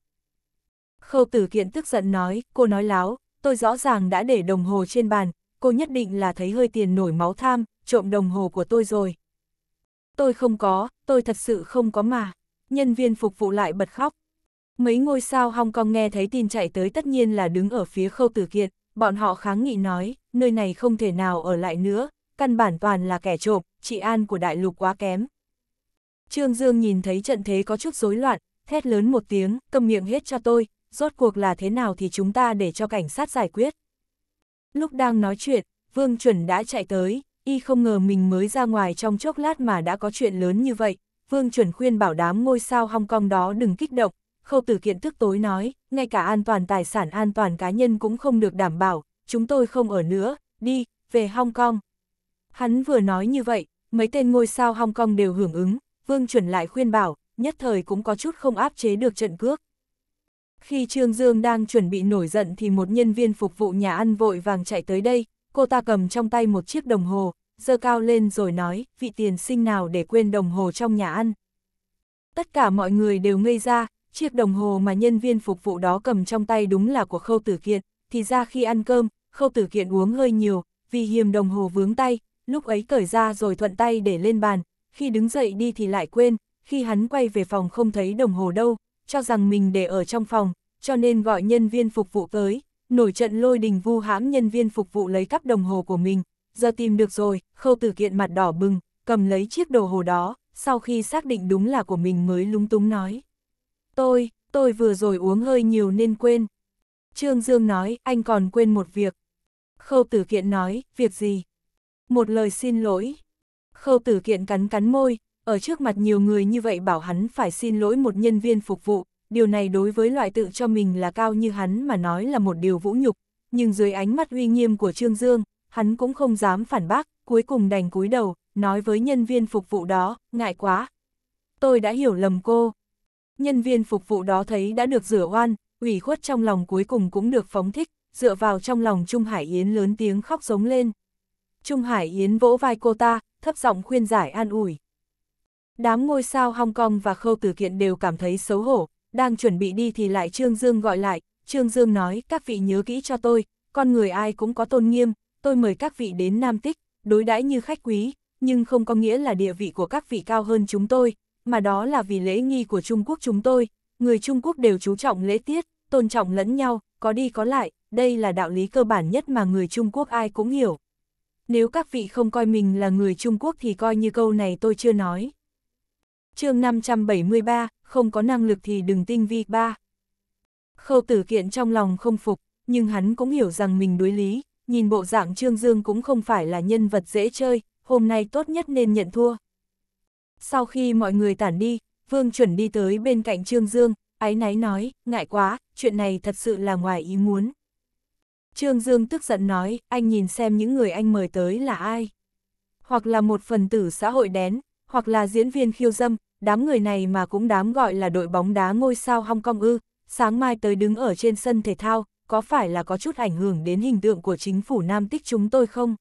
A: Khâu tử kiện tức giận nói, cô nói láo, tôi rõ ràng đã để đồng hồ trên bàn, cô nhất định là thấy hơi tiền nổi máu tham, trộm đồng hồ của tôi rồi. Tôi không có, tôi thật sự không có mà. Nhân viên phục vụ lại bật khóc. Mấy ngôi sao Hong Kong nghe thấy tin chạy tới tất nhiên là đứng ở phía khâu tử kiện bọn họ kháng nghị nói, nơi này không thể nào ở lại nữa, căn bản toàn là kẻ trộm, trị an của đại lục quá kém. Trương Dương nhìn thấy trận thế có chút rối loạn, thét lớn một tiếng, cầm miệng hết cho tôi, rốt cuộc là thế nào thì chúng ta để cho cảnh sát giải quyết. Lúc đang nói chuyện, Vương Chuẩn đã chạy tới, y không ngờ mình mới ra ngoài trong chốc lát mà đã có chuyện lớn như vậy. Vương Chuẩn khuyên bảo đám ngôi sao Hong Kong đó đừng kích động, khâu tử kiện tức tối nói, ngay cả an toàn tài sản an toàn cá nhân cũng không được đảm bảo, chúng tôi không ở nữa, đi, về Hong Kong. Hắn vừa nói như vậy, mấy tên ngôi sao Hong Kong đều hưởng ứng, Vương chuẩn lại khuyên bảo, nhất thời cũng có chút không áp chế được trận cước. Khi Trương Dương đang chuẩn bị nổi giận thì một nhân viên phục vụ nhà ăn vội vàng chạy tới đây, cô ta cầm trong tay một chiếc đồng hồ, dơ cao lên rồi nói, vị tiền sinh nào để quên đồng hồ trong nhà ăn. Tất cả mọi người đều ngây ra, Chiếc đồng hồ mà nhân viên phục vụ đó cầm trong tay đúng là của khâu tử kiện, thì ra khi ăn cơm, khâu tử kiện uống hơi nhiều, vì hiềm đồng hồ vướng tay, lúc ấy cởi ra rồi thuận tay để lên bàn, khi đứng dậy đi thì lại quên, khi hắn quay về phòng không thấy đồng hồ đâu, cho rằng mình để ở trong phòng, cho nên gọi nhân viên phục vụ tới, nổi trận lôi đình vu hãm nhân viên phục vụ lấy cắp đồng hồ của mình, giờ tìm được rồi, khâu tử kiện mặt đỏ bừng, cầm lấy chiếc đồ hồ đó, sau khi xác định đúng là của mình mới lúng túng nói. Tôi, tôi vừa rồi uống hơi nhiều nên quên. Trương Dương nói, anh còn quên một việc. Khâu tử kiện nói, việc gì? Một lời xin lỗi. Khâu tử kiện cắn cắn môi, ở trước mặt nhiều người như vậy bảo hắn phải xin lỗi một nhân viên phục vụ, điều này đối với loại tự cho mình là cao như hắn mà nói là một điều vũ nhục, nhưng dưới ánh mắt uy nghiêm của Trương Dương, hắn cũng không dám phản bác, cuối cùng đành cúi đầu, nói với nhân viên phục vụ đó, ngại quá. Tôi đã hiểu lầm cô. Nhân viên phục vụ đó thấy đã được rửa oan, ủy khuất trong lòng cuối cùng cũng được phóng thích, dựa vào trong lòng Trung Hải Yến lớn tiếng khóc giống lên. Trung Hải Yến vỗ vai cô ta, thấp giọng khuyên giải an ủi. Đám ngôi sao Hong Kong và Khâu Tử Kiện đều cảm thấy xấu hổ, đang chuẩn bị đi thì lại Trương Dương gọi lại, Trương Dương nói các vị nhớ kỹ cho tôi, con người ai cũng có tôn nghiêm, tôi mời các vị đến Nam Tích, đối đãi như khách quý, nhưng không có nghĩa là địa vị của các vị cao hơn chúng tôi, mà đó là vì lễ nghi của Trung Quốc chúng tôi, người Trung Quốc đều chú trọng lễ tiết, tôn trọng lẫn nhau, có đi có lại, đây là đạo lý cơ bản nhất mà người Trung Quốc ai cũng hiểu. Nếu các vị không coi mình là người Trung Quốc thì coi như câu này tôi chưa nói. chương 573, không có năng lực thì đừng tinh vi ba. Khâu tử kiện trong lòng không phục, nhưng hắn cũng hiểu rằng mình đối lý, nhìn bộ dạng Trương Dương cũng không phải là nhân vật dễ chơi, hôm nay tốt nhất nên nhận thua. Sau khi mọi người tản đi, Vương chuẩn đi tới bên cạnh Trương Dương, ái náy nói, ngại quá, chuyện này thật sự là ngoài ý muốn. Trương Dương tức giận nói, anh nhìn xem những người anh mời tới là ai. Hoặc là một phần tử xã hội đén, hoặc là diễn viên khiêu dâm, đám người này mà cũng đám gọi là đội bóng đá ngôi sao Hong Kong ư, sáng mai tới đứng ở trên sân thể thao, có phải là có chút ảnh hưởng đến hình tượng của chính phủ Nam Tích chúng tôi không?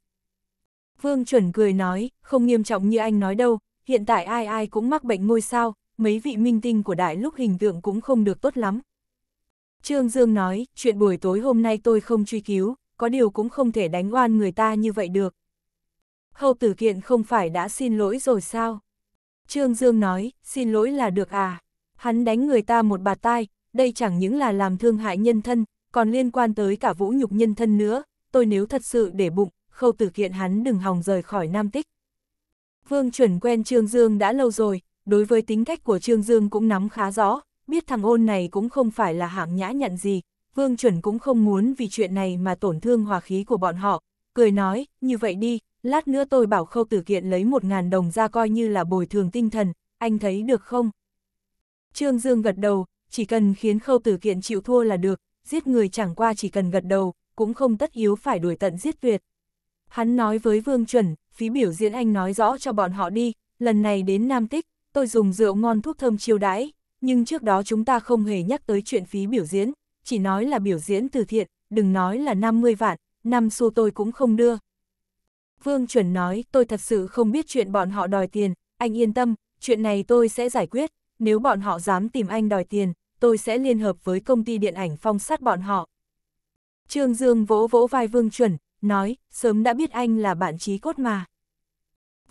A: Vương chuẩn cười nói, không nghiêm trọng như anh nói đâu, hiện tại ai ai cũng mắc bệnh ngôi sao, mấy vị minh tinh của đại lúc hình tượng cũng không được tốt lắm. Trương Dương nói, chuyện buổi tối hôm nay tôi không truy cứu, có điều cũng không thể đánh oan người ta như vậy được. Hậu tử kiện không phải đã xin lỗi rồi sao? Trương Dương nói, xin lỗi là được à? Hắn đánh người ta một bà tai, đây chẳng những là làm thương hại nhân thân, còn liên quan tới cả vũ nhục nhân thân nữa, tôi nếu thật sự để bụng, khâu tử kiện hắn đừng hòng rời khỏi Nam Tích. Vương chuẩn quen Trương Dương đã lâu rồi, đối với tính cách của Trương Dương cũng nắm khá rõ, biết thằng ôn này cũng không phải là hạng nhã nhặn gì, Vương chuẩn cũng không muốn vì chuyện này mà tổn thương hòa khí của bọn họ, cười nói, như vậy đi, lát nữa tôi bảo khâu tử kiện lấy một ngàn đồng ra coi như là bồi thường tinh thần, anh thấy được không? Trương Dương gật đầu, chỉ cần khiến khâu tử kiện chịu thua là được, giết người chẳng qua chỉ cần gật đầu, cũng không tất yếu phải đuổi tận giết tuyệt. Hắn nói với Vương Chuẩn, phí biểu diễn anh nói rõ cho bọn họ đi, lần này đến Nam Tích, tôi dùng rượu ngon thuốc thơm chiêu đãi, nhưng trước đó chúng ta không hề nhắc tới chuyện phí biểu diễn, chỉ nói là biểu diễn từ thiện, đừng nói là 50 vạn, năm xu tôi cũng không đưa. Vương Chuẩn nói, tôi thật sự không biết chuyện bọn họ đòi tiền, anh yên tâm, chuyện này tôi sẽ giải quyết, nếu bọn họ dám tìm anh đòi tiền, tôi sẽ liên hợp với công ty điện ảnh phong sát bọn họ. Trương Dương vỗ vỗ vai Vương Chuẩn, nói, sớm đã biết anh là bạn trí cốt mà.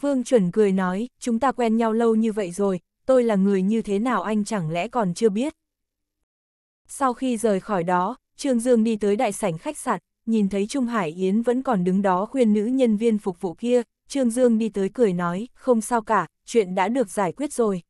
A: Vương chuẩn cười nói, chúng ta quen nhau lâu như vậy rồi, tôi là người như thế nào anh chẳng lẽ còn chưa biết. Sau khi rời khỏi đó, Trương Dương đi tới đại sảnh khách sạn, nhìn thấy Trung Hải Yến vẫn còn đứng đó khuyên nữ nhân viên phục vụ kia, Trương Dương đi tới cười nói, không sao cả, chuyện đã được giải quyết rồi.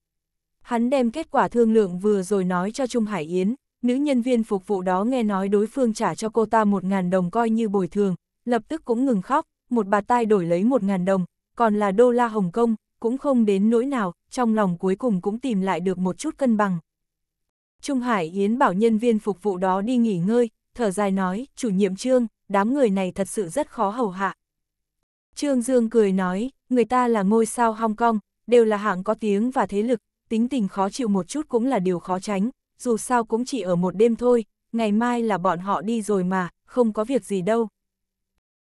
A: Hắn đem kết quả thương lượng vừa rồi nói cho Trung Hải Yến, nữ nhân viên phục vụ đó nghe nói đối phương trả cho cô ta 1.000 đồng coi như bồi thường, lập tức cũng ngừng khóc, một bà tai đổi lấy một ngàn đồng, còn là đô la Hồng Kông, cũng không đến nỗi nào, trong lòng cuối cùng cũng tìm lại được một chút cân bằng. Trung Hải Yến bảo nhân viên phục vụ đó đi nghỉ ngơi, thở dài nói, chủ nhiệm trương, đám người này thật sự rất khó hầu hạ. Trương Dương cười nói, người ta là ngôi sao Hong Kong, đều là hạng có tiếng và thế lực, tính tình khó chịu một chút cũng là điều khó tránh, dù sao cũng chỉ ở một đêm thôi, ngày mai là bọn họ đi rồi mà, không có việc gì đâu.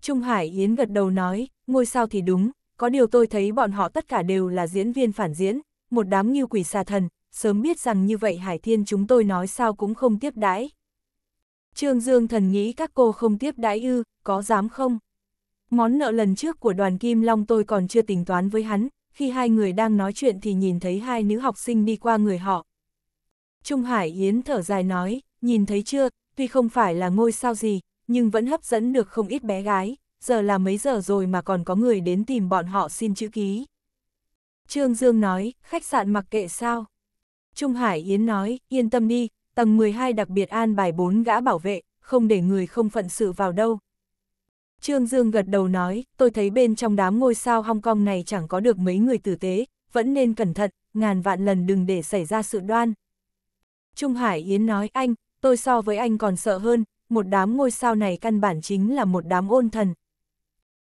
A: Trung Hải Yến gật đầu nói, ngôi sao thì đúng, có điều tôi thấy bọn họ tất cả đều là diễn viên phản diễn, một đám như quỷ xà thần, sớm biết rằng như vậy Hải Thiên chúng tôi nói sao cũng không tiếp đãi. Trương Dương thần nghĩ các cô không tiếp đãi ư, có dám không? Món nợ lần trước của đoàn Kim Long tôi còn chưa tính toán với hắn, khi hai người đang nói chuyện thì nhìn thấy hai nữ học sinh đi qua người họ. Trung Hải Yến thở dài nói, nhìn thấy chưa, tuy không phải là ngôi sao gì, nhưng vẫn hấp dẫn được không ít bé gái, giờ là mấy giờ rồi mà còn có người đến tìm bọn họ xin chữ ký. Trương Dương nói, khách sạn mặc kệ sao. Trung Hải Yến nói, yên tâm đi, tầng 12 đặc biệt an bài bốn gã bảo vệ, không để người không phận sự vào đâu. Trương Dương gật đầu nói, tôi thấy bên trong đám ngôi sao Hong Kong này chẳng có được mấy người tử tế, vẫn nên cẩn thận, ngàn vạn lần đừng để xảy ra sự đoan. Trung Hải Yến nói, anh, tôi so với anh còn sợ hơn, một đám ngôi sao này căn bản chính là một đám ôn thần.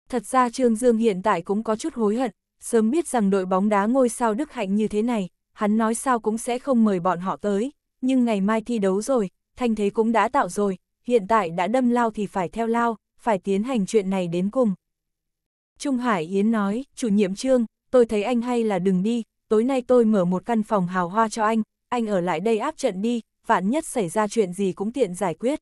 A: Thật ra Trương Dương hiện tại cũng có chút hối hận, sớm biết rằng đội bóng đá ngôi sao Đức Hạnh như thế này, hắn nói sao cũng sẽ không mời bọn họ tới, nhưng ngày mai thi đấu rồi, thanh thế cũng đã tạo rồi, hiện tại đã đâm lao thì phải theo lao, phải tiến hành chuyện này đến cùng. Trung Hải Yến nói, chủ nhiệm Trương, tôi thấy anh hay là đừng đi, tối nay tôi mở một căn phòng hào hoa cho anh, anh ở lại đây áp trận đi, vạn nhất xảy ra chuyện gì cũng tiện giải quyết.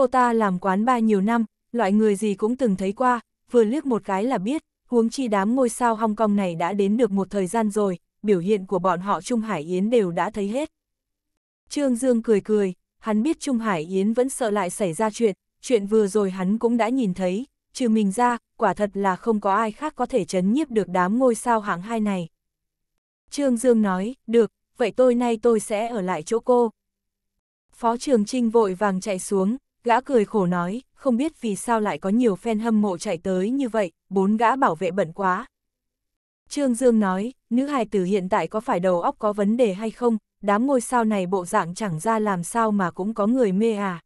A: Cô ta làm quán ba nhiều năm, loại người gì cũng từng thấy qua, vừa liếc một cái là biết, huống chi đám ngôi sao Hong Kong này đã đến được một thời gian rồi, biểu hiện của bọn họ Trung Hải Yến đều đã thấy hết. Trương Dương cười cười, hắn biết Trung Hải Yến vẫn sợ lại xảy ra chuyện, chuyện vừa rồi hắn cũng đã nhìn thấy, trừ mình ra, quả thật là không có ai khác có thể chấn nhiếp được đám ngôi sao hạng hai này. Trương Dương nói, được, vậy tôi nay tôi sẽ ở lại chỗ cô. Phó Trường Trinh vội vàng chạy xuống, gã cười khổ nói, không biết vì sao lại có nhiều fan hâm mộ chạy tới như vậy, bốn gã bảo vệ bận quá. Trương Dương nói, nữ hài tử hiện tại có phải đầu óc có vấn đề hay không, đám ngôi sao này bộ dạng chẳng ra làm sao mà cũng có người mê à.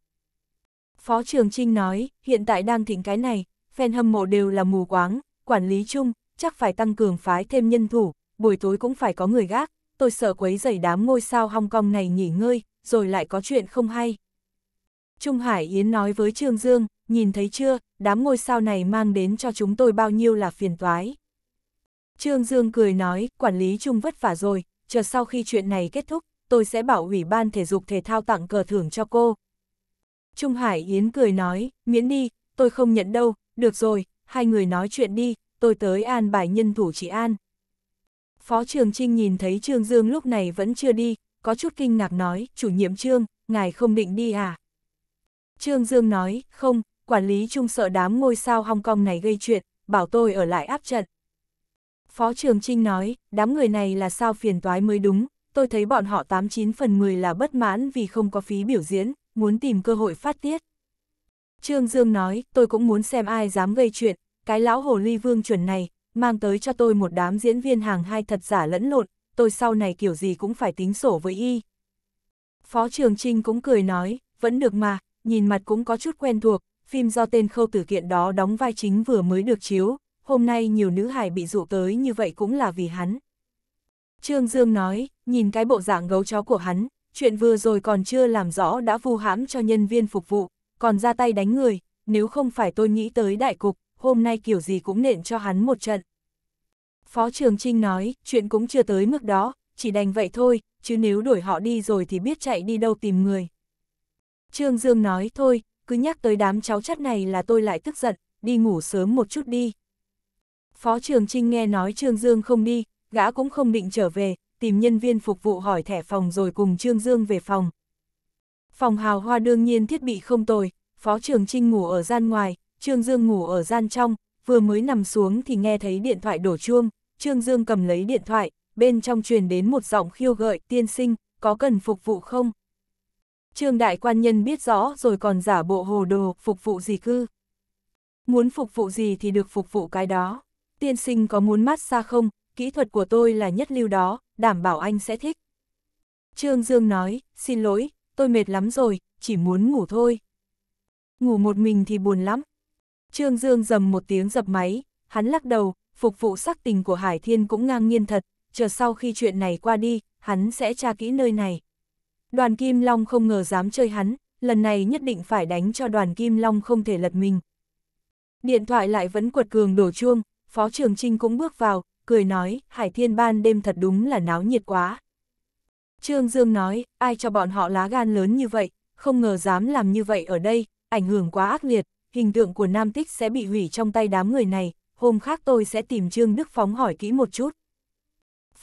A: Phó Trường Trinh nói, hiện tại đang thỉnh cái này, fan hâm mộ đều là mù quáng, quản lý chung, chắc phải tăng cường phái thêm nhân thủ, buổi tối cũng phải có người gác, tôi sợ quấy rầy đám ngôi sao Hong Kong này nghỉ ngơi, rồi lại có chuyện không hay. Trung Hải Yến nói với Trương Dương, nhìn thấy chưa, đám ngôi sao này mang đến cho chúng tôi bao nhiêu là phiền toái. Trương Dương cười nói, quản lý Trung vất vả rồi, chờ sau khi chuyện này kết thúc, tôi sẽ bảo ủy ban thể dục thể thao tặng cờ thưởng cho cô. Trung Hải Yến cười nói, miễn đi, tôi không nhận đâu, được rồi, hai người nói chuyện đi, tôi tới an bài nhân thủ chị an. Phó Trường Trinh nhìn thấy Trương Dương lúc này vẫn chưa đi, có chút kinh ngạc nói, chủ nhiệm Trương, ngài không định đi à? Trương Dương nói, không, quản lý chung sợ đám ngôi sao Hong Kong này gây chuyện, bảo tôi ở lại áp trận. Phó Trường Trinh nói, đám người này là sao phiền toái mới đúng, tôi thấy bọn họ 89 phần 10 là bất mãn vì không có phí biểu diễn, muốn tìm cơ hội phát tiết. Trương Dương nói, tôi cũng muốn xem ai dám gây chuyện, cái lão hồ ly vương chuẩn này, mang tới cho tôi một đám diễn viên hàng hai thật giả lẫn lộn, tôi sau này kiểu gì cũng phải tính sổ với y. Phó Trường Trinh cũng cười nói, vẫn được mà, nhìn mặt cũng có chút quen thuộc, phim do tên khâu tử kiện đó đóng vai chính vừa mới được chiếu, hôm nay nhiều nữ hài bị dụ tới như vậy cũng là vì hắn. Trương Dương nói, nhìn cái bộ dạng gấu chó của hắn, chuyện vừa rồi còn chưa làm rõ đã vu hãm cho nhân viên phục vụ, còn ra tay đánh người, nếu không phải tôi nghĩ tới đại cục, hôm nay kiểu gì cũng nện cho hắn một trận. Phó Trường Trinh nói, chuyện cũng chưa tới mức đó, chỉ đành vậy thôi, chứ nếu đuổi họ đi rồi thì biết chạy đi đâu tìm người. Trương Dương nói thôi, cứ nhắc tới đám cháu chất này là tôi lại tức giận, đi ngủ sớm một chút đi. Phó Trường Trinh nghe nói Trương Dương không đi, gã cũng không định trở về, tìm nhân viên phục vụ hỏi thẻ phòng rồi cùng Trương Dương về phòng. Phòng hào hoa đương nhiên thiết bị không tồi, Phó Trường Trinh ngủ ở gian ngoài, Trương Dương ngủ ở gian trong, vừa mới nằm xuống thì nghe thấy điện thoại đổ chuông, Trương Dương cầm lấy điện thoại, bên trong truyền đến một giọng khiêu gợi tiên sinh, có cần phục vụ không? Trương đại quan nhân biết rõ rồi còn giả bộ hồ đồ, phục vụ gì cư. Muốn phục vụ gì thì được phục vụ cái đó. Tiên sinh có muốn mát xa không, kỹ thuật của tôi là nhất lưu đó, đảm bảo anh sẽ thích. Trương Dương nói, xin lỗi, tôi mệt lắm rồi, chỉ muốn ngủ thôi. Ngủ một mình thì buồn lắm. Trương Dương dầm một tiếng dập máy, hắn lắc đầu, phục vụ sắc tình của Hải Thiên cũng ngang nhiên thật, chờ sau khi chuyện này qua đi, hắn sẽ tra kỹ nơi này, Đoàn Kim Long không ngờ dám chơi hắn, lần này nhất định phải đánh cho đoàn Kim Long không thể lật mình. Điện thoại lại vẫn quật cường đổ chuông, Phó Trường Trinh cũng bước vào, cười nói, Hải Thiên ban đêm thật đúng là náo nhiệt quá. Trương Dương nói, ai cho bọn họ lá gan lớn như vậy, không ngờ dám làm như vậy ở đây, ảnh hưởng quá ác liệt, hình tượng của Nam Tích sẽ bị hủy trong tay đám người này, hôm khác tôi sẽ tìm Trương Đức Phóng hỏi kỹ một chút.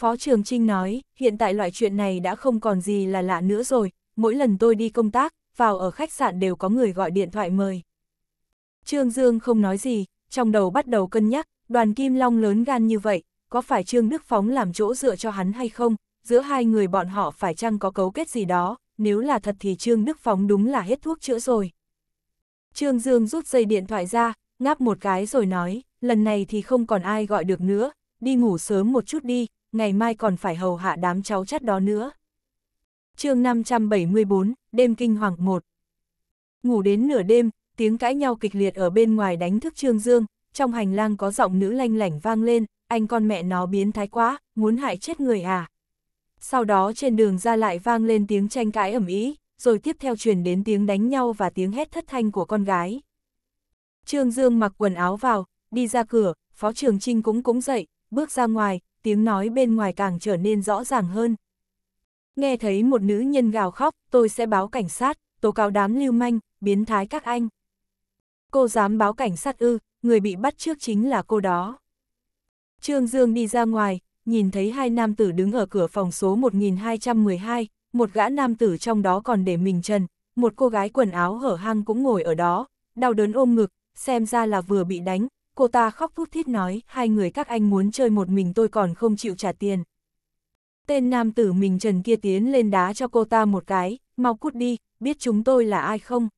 A: Phó Trường Trinh nói, hiện tại loại chuyện này đã không còn gì là lạ nữa rồi, mỗi lần tôi đi công tác, vào ở khách sạn đều có người gọi điện thoại mời. Trương Dương không nói gì, trong đầu bắt đầu cân nhắc, đoàn Kim Long lớn gan như vậy, có phải Trương Đức Phóng làm chỗ dựa cho hắn hay không, giữa hai người bọn họ phải chăng có cấu kết gì đó, nếu là thật thì Trương Đức Phóng đúng là hết thuốc chữa rồi. Trương Dương rút dây điện thoại ra, ngáp một cái rồi nói, lần này thì không còn ai gọi được nữa, đi ngủ sớm một chút đi, ngày mai còn phải hầu hạ đám cháu chắt đó nữa. chương 574, đêm kinh hoàng 1 Ngủ đến nửa đêm, tiếng cãi nhau kịch liệt ở bên ngoài đánh thức Trương Dương, trong hành lang có giọng nữ lanh lảnh vang lên, anh con mẹ nó biến thái quá, muốn hại chết người à. Sau đó trên đường ra lại vang lên tiếng tranh cãi ẩm ý, rồi tiếp theo truyền đến tiếng đánh nhau và tiếng hét thất thanh của con gái. Trương Dương mặc quần áo vào, đi ra cửa, Phó Trường Trinh cũng cũng dậy, bước ra ngoài, tiếng nói bên ngoài càng trở nên rõ ràng hơn. Nghe thấy một nữ nhân gào khóc, tôi sẽ báo cảnh sát, tố cáo đám lưu manh, biến thái các anh. Cô dám báo cảnh sát ư, người bị bắt trước chính là cô đó. Trương Dương đi ra ngoài, nhìn thấy hai nam tử đứng ở cửa phòng số 1212, một gã nam tử trong đó còn để mình trần, một cô gái quần áo hở hang cũng ngồi ở đó, đau đớn ôm ngực, xem ra là vừa bị đánh, cô ta khóc thút thít nói, hai người các anh muốn chơi một mình tôi còn không chịu trả tiền. Tên nam tử mình trần kia tiến lên đá cho cô ta một cái, mau cút đi, biết chúng tôi là ai không?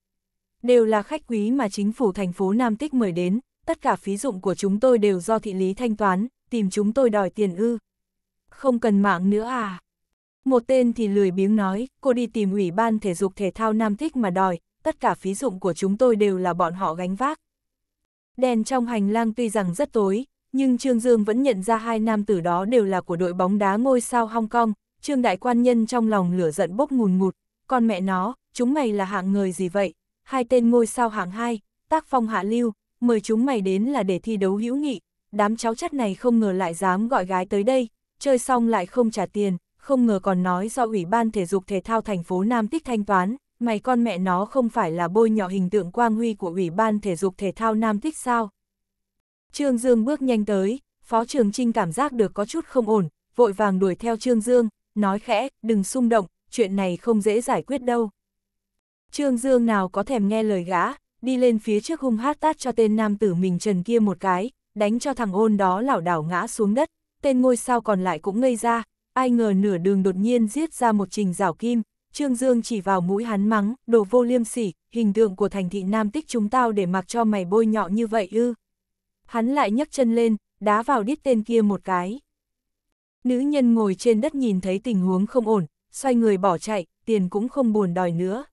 A: Đều là khách quý mà chính phủ thành phố Nam Tích mời đến, tất cả phí dụng của chúng tôi đều do thị lý thanh toán, tìm chúng tôi đòi tiền ư. Không cần mạng nữa à? Một tên thì lười biếng nói, cô đi tìm ủy ban thể dục thể thao Nam tích mà đòi, tất cả phí dụng của chúng tôi đều là bọn họ gánh vác, Đèn trong hành lang tuy rằng rất tối, nhưng Trương Dương vẫn nhận ra hai nam tử đó đều là của đội bóng đá ngôi sao Hong Kong, Trương Đại Quan Nhân trong lòng lửa giận bốc ngùn ngụt, con mẹ nó, chúng mày là hạng người gì vậy, hai tên ngôi sao hạng hai, tác phong hạ lưu, mời chúng mày đến là để thi đấu hữu nghị, đám cháu chất này không ngờ lại dám gọi gái tới đây, chơi xong lại không trả tiền, không ngờ còn nói do Ủy ban Thể dục Thể thao thành phố Nam Tích thanh toán, mày con mẹ nó không phải là bôi nhỏ hình tượng quang huy của Ủy ban Thể dục Thể thao Nam thích sao? Trương Dương bước nhanh tới, Phó Trường Trinh cảm giác được có chút không ổn, vội vàng đuổi theo Trương Dương, nói khẽ, đừng xung động, chuyện này không dễ giải quyết đâu. Trương Dương nào có thèm nghe lời gã, đi lên phía trước hung hát tát cho tên nam tử mình trần kia một cái, đánh cho thằng ôn đó lảo đảo ngã xuống đất, tên ngôi sao còn lại cũng ngây ra, ai ngờ nửa đường đột nhiên giết ra một trình rào kim, Trương Dương chỉ vào mũi hắn mắng, đồ vô liêm sỉ, hình tượng của thành thị Nam Tích chúng tao để mặc cho mày bôi nhọ như vậy ư. Hắn lại nhấc chân lên, đá vào đít tên kia một cái. Nữ nhân ngồi trên đất nhìn thấy tình huống không ổn, xoay người bỏ chạy, tiền cũng không buồn đòi nữa.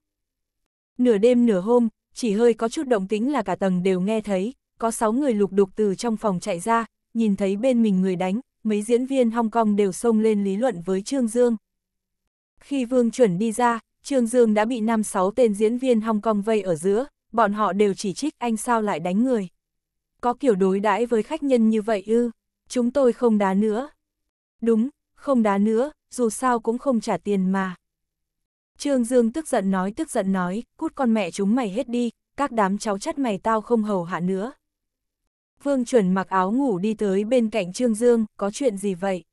A: Nửa đêm nửa hôm, chỉ hơi có chút động tĩnh là cả tầng đều nghe thấy, có sáu người lục đục từ trong phòng chạy ra, nhìn thấy bên mình người đánh, mấy diễn viên Hong Kong đều xông lên lý luận với Trương Dương. Khi Vương chuẩn đi ra, Trương Dương đã bị 5-6 tên diễn viên Hong Kong vây ở giữa, bọn họ đều chỉ trích anh sao lại đánh người. Có kiểu đối đãi với khách nhân như vậy ư, chúng tôi không đá nữa. Đúng, không đá nữa, dù sao cũng không trả tiền mà. Trương Dương tức giận nói tức giận nói, cút con mẹ chúng mày hết đi, các đám cháu chắt mày tao không hầu hạ nữa. Vương chuẩn mặc áo ngủ đi tới bên cạnh Trương Dương, có chuyện gì vậy?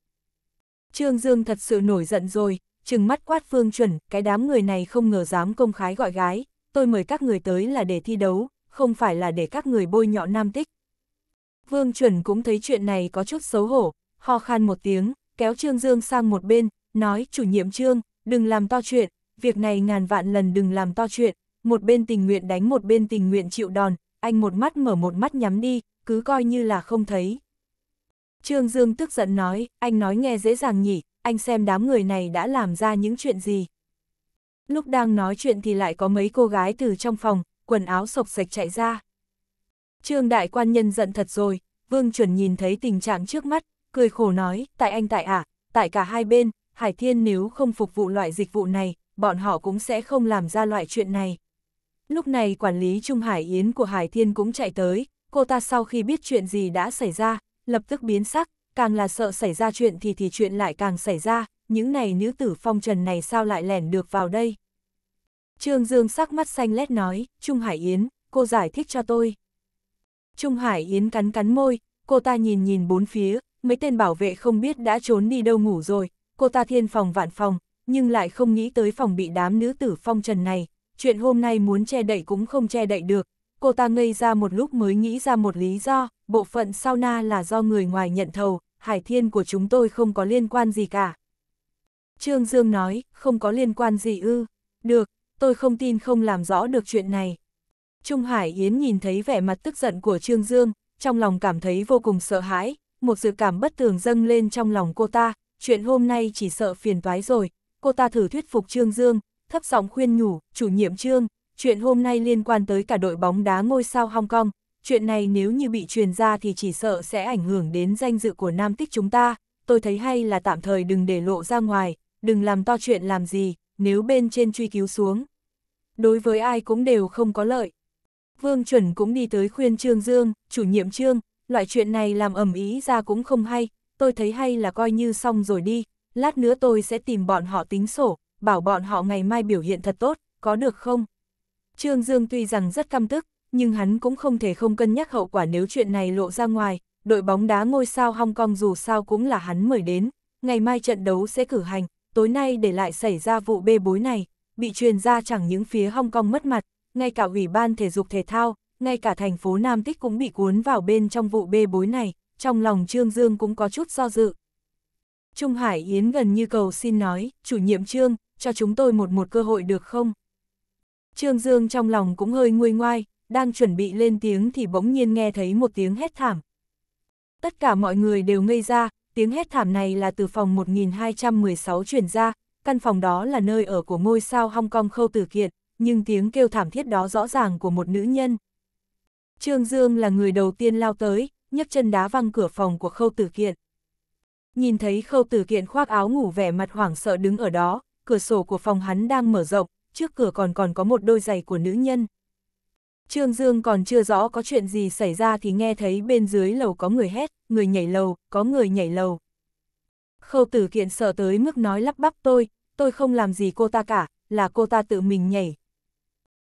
A: Trương Dương thật sự nổi giận rồi, trừng mắt quát phương chuẩn, cái đám người này không ngờ dám công khái gọi gái, tôi mời các người tới là để thi đấu, không phải là để các người bôi nhọ nam tích. Vương chuẩn cũng thấy chuyện này có chút xấu hổ, ho khan một tiếng, kéo Trương Dương sang một bên, nói chủ nhiệm Trương, đừng làm to chuyện, việc này ngàn vạn lần đừng làm to chuyện, một bên tình nguyện đánh một bên tình nguyện chịu đòn, anh một mắt mở một mắt nhắm đi, cứ coi như là không thấy. Trương Dương tức giận nói, anh nói nghe dễ dàng nhỉ, anh xem đám người này đã làm ra những chuyện gì. Lúc đang nói chuyện thì lại có mấy cô gái từ trong phòng, quần áo sộc sạch chạy ra. Trương đại quan nhân giận thật rồi, Vương chuẩn nhìn thấy tình trạng trước mắt, cười khổ nói, tại anh tại ạ, à, tại cả hai bên, Hải Thiên nếu không phục vụ loại dịch vụ này, bọn họ cũng sẽ không làm ra loại chuyện này. Lúc này quản lý Trung Hải Yến của Hải Thiên cũng chạy tới, cô ta sau khi biết chuyện gì đã xảy ra, lập tức biến sắc, càng là sợ xảy ra chuyện thì thì chuyện lại càng xảy ra, những này nữ tử phong trần này sao lại lẻn được vào đây. Trương Dương sắc mắt xanh lét nói, Trung Hải Yến, cô giải thích cho tôi. Trung Hải Yến cắn cắn môi, cô ta nhìn nhìn bốn phía, mấy tên bảo vệ không biết đã trốn đi đâu ngủ rồi, cô ta thiên phòng vạn phòng, nhưng lại không nghĩ tới phòng bị đám nữ tử phong trần này, chuyện hôm nay muốn che đậy cũng không che đậy được, cô ta ngây ra một lúc mới nghĩ ra một lý do, bộ phận sauna là do người ngoài nhận thầu, Hải Thiên của chúng tôi không có liên quan gì cả. Trương Dương nói, không có liên quan gì ư. Được, tôi không tin không làm rõ được chuyện này. Trung Hải Yến nhìn thấy vẻ mặt tức giận của Trương Dương, trong lòng cảm thấy vô cùng sợ hãi, một dự cảm bất thường dâng lên trong lòng cô ta, chuyện hôm nay chỉ sợ phiền toái rồi. Cô ta thử thuyết phục Trương Dương, thấp giọng khuyên nhủ, chủ nhiệm Trương, chuyện hôm nay liên quan tới cả đội bóng đá ngôi sao Hong Kong, chuyện này nếu như bị truyền ra thì chỉ sợ sẽ ảnh hưởng đến danh dự của nam tích chúng ta, tôi thấy hay là tạm thời đừng để lộ ra ngoài, đừng làm to chuyện làm gì, nếu bên trên truy cứu xuống. Đối với ai cũng đều không có lợi. Vương Chuẩn cũng đi tới khuyên Trương Dương, chủ nhiệm Trương, loại chuyện này làm ẩm ý ra cũng không hay, tôi thấy hay là coi như xong rồi đi, lát nữa tôi sẽ tìm bọn họ tính sổ, bảo bọn họ ngày mai biểu hiện thật tốt, có được không? Trương Dương tuy rằng rất căm tức, nhưng hắn cũng không thể không cân nhắc hậu quả nếu chuyện này lộ ra ngoài, đội bóng đá ngôi sao Hong Kong dù sao cũng là hắn mời đến, ngày mai trận đấu sẽ cử hành, tối nay để lại xảy ra vụ bê bối này, bị truyền ra chẳng những phía Hong Kong mất mặt, ngay cả Ủy ban Thể dục Thể thao, ngay cả thành phố Nam Tích cũng bị cuốn vào bên trong vụ bê bối này, trong lòng Trương Dương cũng có chút do dự. Trung Hải Yến gần như cầu xin nói, chủ nhiệm Trương, cho chúng tôi một một cơ hội được không? Trương Dương trong lòng cũng hơi nguôi ngoai, đang chuẩn bị lên tiếng thì bỗng nhiên nghe thấy một tiếng hét thảm. Tất cả mọi người đều ngây ra, tiếng hét thảm này là từ phòng 1216 chuyển ra, căn phòng đó là nơi ở của ngôi sao Hong Kong khâu tử kiện, nhưng tiếng kêu thảm thiết đó rõ ràng của một nữ nhân. Trương Dương là người đầu tiên lao tới, nhấc chân đá văng cửa phòng của khâu tử kiện. Nhìn thấy khâu tử kiện khoác áo ngủ vẻ mặt hoảng sợ đứng ở đó, cửa sổ của phòng hắn đang mở rộng, trước cửa còn còn có một đôi giày của nữ nhân. Trương Dương còn chưa rõ có chuyện gì xảy ra thì nghe thấy bên dưới lầu có người hét, người nhảy lầu, có người nhảy lầu. Khâu tử kiện sợ tới mức nói lắp bắp tôi, tôi không làm gì cô ta cả, là cô ta tự mình nhảy.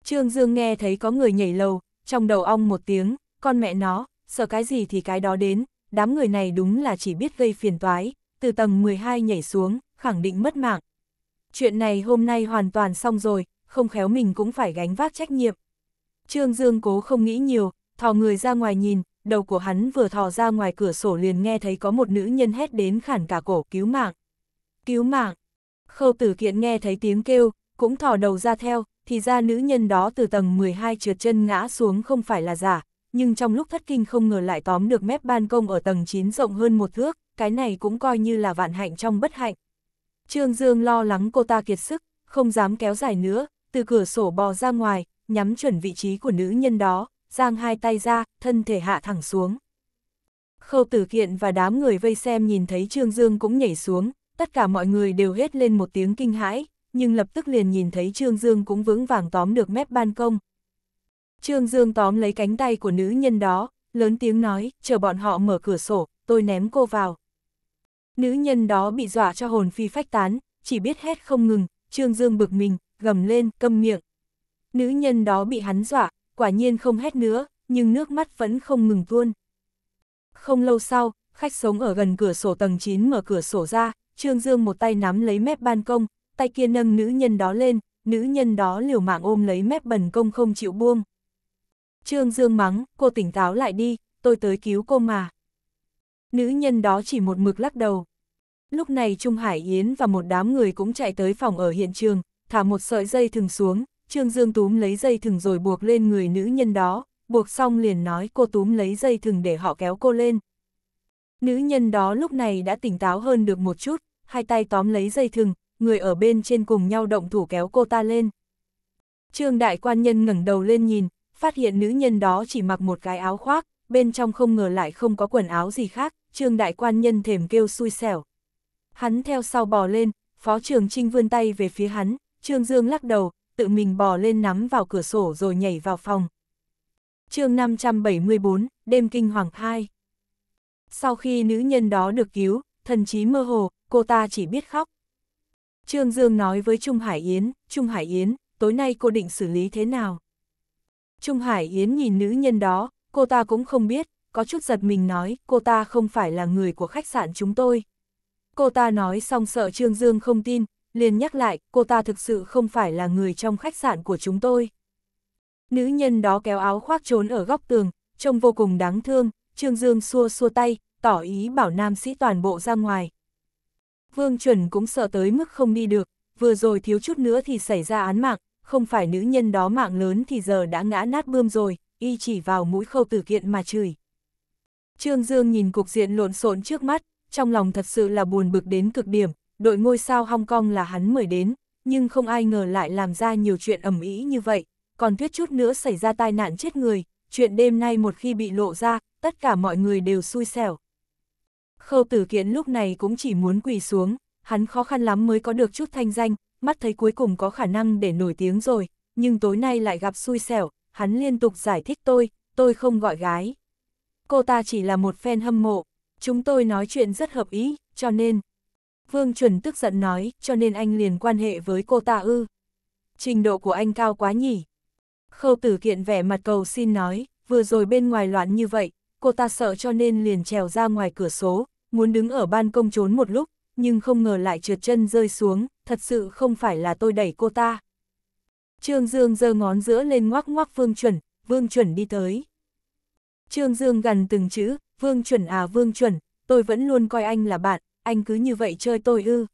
A: Trương Dương nghe thấy có người nhảy lầu, trong đầu ong một tiếng, con mẹ nó, sợ cái gì thì cái đó đến, đám người này đúng là chỉ biết gây phiền toái, từ tầng 12 nhảy xuống, khẳng định mất mạng. Chuyện này hôm nay hoàn toàn xong rồi, không khéo mình cũng phải gánh vác trách nhiệm. Trương Dương cố không nghĩ nhiều, thò người ra ngoài nhìn, đầu của hắn vừa thò ra ngoài cửa sổ liền nghe thấy có một nữ nhân hét đến khản cả cổ cứu mạng. Cứu mạng! Khâu tử kiện nghe thấy tiếng kêu, cũng thò đầu ra theo, thì ra nữ nhân đó từ tầng 12 trượt chân ngã xuống không phải là giả, nhưng trong lúc thất kinh không ngờ lại tóm được mép ban công ở tầng 9 rộng hơn một thước, cái này cũng coi như là vạn hạnh trong bất hạnh. Trương Dương lo lắng cô ta kiệt sức, không dám kéo dài nữa, từ cửa sổ bò ra ngoài, nhắm chuẩn vị trí của nữ nhân đó, giang hai tay ra, thân thể hạ thẳng xuống. Khâu tử kiện và đám người vây xem nhìn thấy Trương Dương cũng nhảy xuống, tất cả mọi người đều hét lên một tiếng kinh hãi, nhưng lập tức liền nhìn thấy Trương Dương cũng vững vàng tóm được mép ban công. Trương Dương tóm lấy cánh tay của nữ nhân đó, lớn tiếng nói, chờ bọn họ mở cửa sổ, tôi ném cô vào. Nữ nhân đó bị dọa cho hồn phi phách tán, chỉ biết hét không ngừng, Trương Dương bực mình, gầm lên, câm miệng, Nữ nhân đó bị hắn dọa, quả nhiên không hét nữa, nhưng nước mắt vẫn không ngừng tuôn. Không lâu sau, khách sống ở gần cửa sổ tầng 9 mở cửa sổ ra, Trương Dương một tay nắm lấy mép ban công, tay kia nâng nữ nhân đó lên, nữ nhân đó liều mạng ôm lấy mép bần công không chịu buông. Trương Dương mắng, cô tỉnh táo lại đi, tôi tới cứu cô mà. Nữ nhân đó chỉ một mực lắc đầu. Lúc này Trung Hải Yến và một đám người cũng chạy tới phòng ở hiện trường, thả một sợi dây thừng xuống, Trương Dương túm lấy dây thừng rồi buộc lên người nữ nhân đó, buộc xong liền nói cô túm lấy dây thừng để họ kéo cô lên. Nữ nhân đó lúc này đã tỉnh táo hơn được một chút, hai tay tóm lấy dây thừng, người ở bên trên cùng nhau động thủ kéo cô ta lên. Trương đại quan nhân ngẩng đầu lên nhìn, phát hiện nữ nhân đó chỉ mặc một cái áo khoác, bên trong không ngờ lại không có quần áo gì khác, trương đại quan nhân thềm kêu xui xẻo. Hắn theo sau bò lên, phó trường trinh vươn tay về phía hắn, trương dương lắc đầu, tự mình bò lên nắm vào cửa sổ rồi nhảy vào phòng. chương 574, đêm kinh hoàng 2 Sau khi nữ nhân đó được cứu, thần trí mơ hồ, cô ta chỉ biết khóc. Trương Dương nói với Trung Hải Yến, Trung Hải Yến, tối nay cô định xử lý thế nào? Trung Hải Yến nhìn nữ nhân đó, cô ta cũng không biết, có chút giật mình nói, cô ta không phải là người của khách sạn chúng tôi. Cô ta nói xong sợ Trương Dương không tin, liền nhắc lại, cô ta thực sự không phải là người trong khách sạn của chúng tôi. Nữ nhân đó kéo áo khoác trốn ở góc tường, trông vô cùng đáng thương, Trương Dương xua xua tay, tỏ ý bảo nam sĩ toàn bộ ra ngoài. Vương Chuẩn cũng sợ tới mức không đi được, vừa rồi thiếu chút nữa thì xảy ra án mạng, không phải nữ nhân đó mạng lớn thì giờ đã ngã nát bươm rồi, y chỉ vào mũi khâu tử kiện mà chửi. Trương Dương nhìn cục diện lộn xộn trước mắt, trong lòng thật sự là buồn bực đến cực điểm, đội ngôi sao Hong Kong là hắn mời đến, nhưng không ai ngờ lại làm ra nhiều chuyện ẩm ý như vậy, còn thuyết chút nữa xảy ra tai nạn chết người, chuyện đêm nay một khi bị lộ ra, tất cả mọi người đều xui xẻo. Khâu tử kiến lúc này cũng chỉ muốn quỳ xuống, hắn khó khăn lắm mới có được chút thanh danh, mắt thấy cuối cùng có khả năng để nổi tiếng rồi, nhưng tối nay lại gặp xui xẻo, hắn liên tục giải thích tôi, tôi không gọi gái. Cô ta chỉ là một fan hâm mộ, chúng tôi nói chuyện rất hợp ý, cho nên, Vương chuẩn tức giận nói, cho nên anh liền quan hệ với cô ta ư. Trình độ của anh cao quá nhỉ. Khâu tử kiện vẻ mặt cầu xin nói, vừa rồi bên ngoài loạn như vậy, cô ta sợ cho nên liền trèo ra ngoài cửa số, muốn đứng ở ban công trốn một lúc, nhưng không ngờ lại trượt chân rơi xuống, thật sự không phải là tôi đẩy cô ta. Trương Dương giơ ngón giữa lên ngoắc ngoắc Vương Chuẩn, Vương Chuẩn đi tới. Trương Dương gần từng chữ, Vương Chuẩn à Vương Chuẩn, tôi vẫn luôn coi anh là bạn, anh cứ như vậy chơi tôi ư.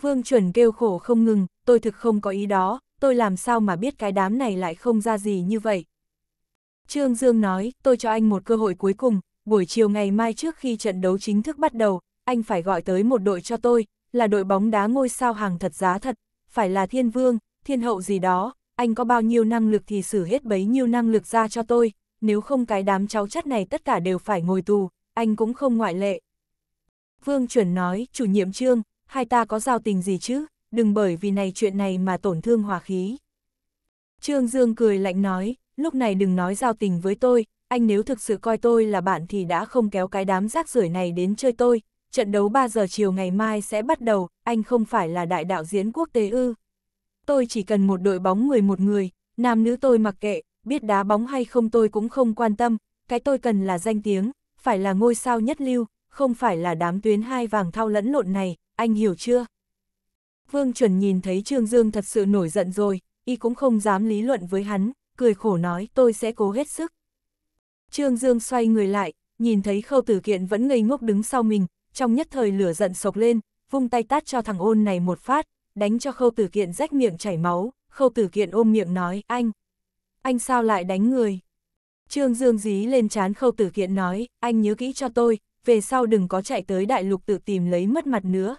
A: Vương chuẩn kêu khổ không ngừng, tôi thực không có ý đó, tôi làm sao mà biết cái đám này lại không ra gì như vậy. Trương Dương nói, tôi cho anh một cơ hội cuối cùng, buổi chiều ngày mai trước khi trận đấu chính thức bắt đầu, anh phải gọi tới một đội cho tôi, là đội bóng đá ngôi sao hàng thật giá thật, phải là thiên vương, thiên hậu gì đó, anh có bao nhiêu năng lực thì xử hết bấy nhiêu năng lực ra cho tôi, nếu không cái đám cháu chất này tất cả đều phải ngồi tù, anh cũng không ngoại lệ. Vương chuẩn nói, chủ nhiệm trương, hai ta có giao tình gì chứ, đừng bởi vì này chuyện này mà tổn thương hòa khí. Trương Dương cười lạnh nói, lúc này đừng nói giao tình với tôi, anh nếu thực sự coi tôi là bạn thì đã không kéo cái đám rác rưởi này đến chơi tôi, trận đấu 3 giờ chiều ngày mai sẽ bắt đầu, anh không phải là đại đạo diễn quốc tế ư. Tôi chỉ cần một đội bóng người một người, nam nữ tôi mặc kệ, biết đá bóng hay không tôi cũng không quan tâm, cái tôi cần là danh tiếng, phải là ngôi sao nhất lưu, không phải là đám tuyến hai vàng thao lẫn lộn này, anh hiểu chưa? Vương chuẩn nhìn thấy Trương Dương thật sự nổi giận rồi, y cũng không dám lý luận với hắn, cười khổ nói tôi sẽ cố hết sức. Trương Dương xoay người lại, nhìn thấy khâu tử kiện vẫn ngây ngốc đứng sau mình, trong nhất thời lửa giận sộc lên, vung tay tát cho thằng ôn này một phát, đánh cho khâu tử kiện rách miệng chảy máu, khâu tử kiện ôm miệng nói, anh, anh sao lại đánh người? Trương Dương dí lên chán khâu tử kiện nói, anh nhớ kỹ cho tôi, về sau đừng có chạy tới đại lục tự tìm lấy mất mặt nữa.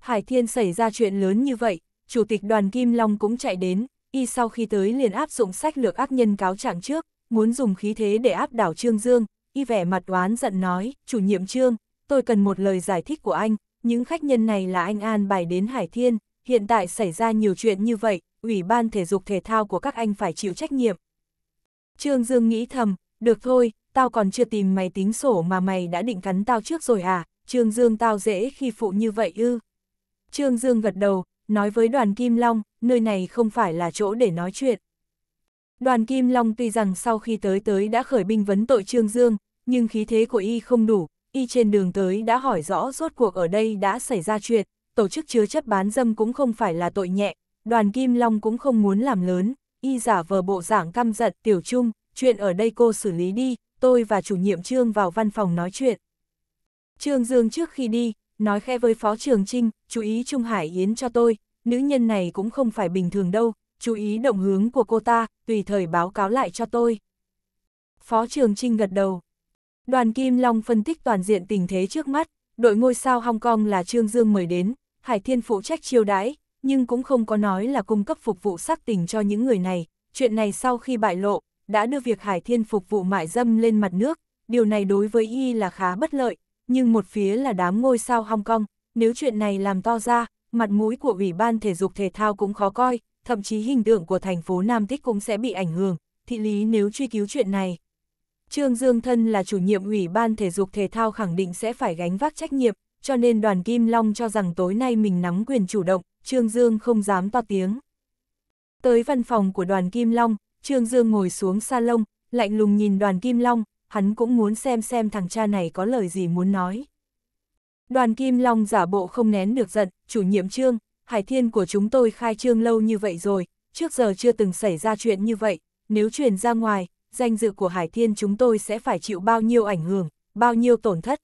A: Hải Thiên xảy ra chuyện lớn như vậy, Chủ tịch đoàn Kim Long cũng chạy đến, y sau khi tới liền áp dụng sách lược ác nhân cáo trạng trước, muốn dùng khí thế để áp đảo Trương Dương, y vẻ mặt oán giận nói, chủ nhiệm Trương, tôi cần một lời giải thích của anh, những khách nhân này là anh an bài đến Hải Thiên, hiện tại xảy ra nhiều chuyện như vậy, Ủy ban thể dục thể thao của các anh phải chịu trách nhiệm. Trương Dương nghĩ thầm, được thôi, tao còn chưa tìm mày tính sổ mà mày đã định cắn tao trước rồi à, Trương Dương tao dễ khi phụ như vậy ư. Trương Dương gật đầu, nói với đoàn Kim Long, nơi này không phải là chỗ để nói chuyện. Đoàn Kim Long tuy rằng sau khi tới tới đã khởi binh vấn tội Trương Dương, nhưng khí thế của y không đủ, y trên đường tới đã hỏi rõ rốt cuộc ở đây đã xảy ra chuyện, tổ chức chứa chấp bán dâm cũng không phải là tội nhẹ, đoàn Kim Long cũng không muốn làm lớn, y giả vờ bộ dạng căm giận tiểu trung, chuyện ở đây cô xử lý đi, tôi và chủ nhiệm Trương vào văn phòng nói chuyện. Trương Dương trước khi đi, nói khe với Phó Trường Trinh, chú ý Trung Hải Yến cho tôi, nữ nhân này cũng không phải bình thường đâu, chú ý động hướng của cô ta, tùy thời báo cáo lại cho tôi. Phó Trường Trinh gật đầu. Đoàn Kim Long phân tích toàn diện tình thế trước mắt, đội ngôi sao Hong Kong là Trương Dương mời đến, Hải Thiên phụ trách chiêu đãi, nhưng cũng không có nói là cung cấp phục vụ sắc tình cho những người này. Chuyện này sau khi bại lộ, đã đưa việc Hải Thiên phục vụ mại dâm lên mặt nước, điều này đối với y là khá bất lợi, nhưng một phía là đám ngôi sao Hong Kong, nếu chuyện này làm to ra, mặt mũi của Ủy ban Thể dục Thể thao cũng khó coi, thậm chí hình tượng của thành phố Nam Tích cũng sẽ bị ảnh hưởng, thị lý nếu truy cứu chuyện này. Trương Dương Thân là chủ nhiệm Ủy ban Thể dục Thể thao khẳng định sẽ phải gánh vác trách nhiệm, cho nên đoàn Kim Long cho rằng tối nay mình nắm quyền chủ động, Trương Dương không dám to tiếng. Tới văn phòng của đoàn Kim Long, Trương Dương ngồi xuống salon, lạnh lùng nhìn đoàn Kim Long, hắn cũng muốn xem xem thằng cha này có lời gì muốn nói. Đoàn Kim Long giả bộ không nén được giận, chủ nhiệm Trương, Hải Thiên của chúng tôi khai trương lâu như vậy rồi, trước giờ chưa từng xảy ra chuyện như vậy, nếu truyền ra ngoài, danh dự của Hải Thiên chúng tôi sẽ phải chịu bao nhiêu ảnh hưởng, bao nhiêu tổn thất.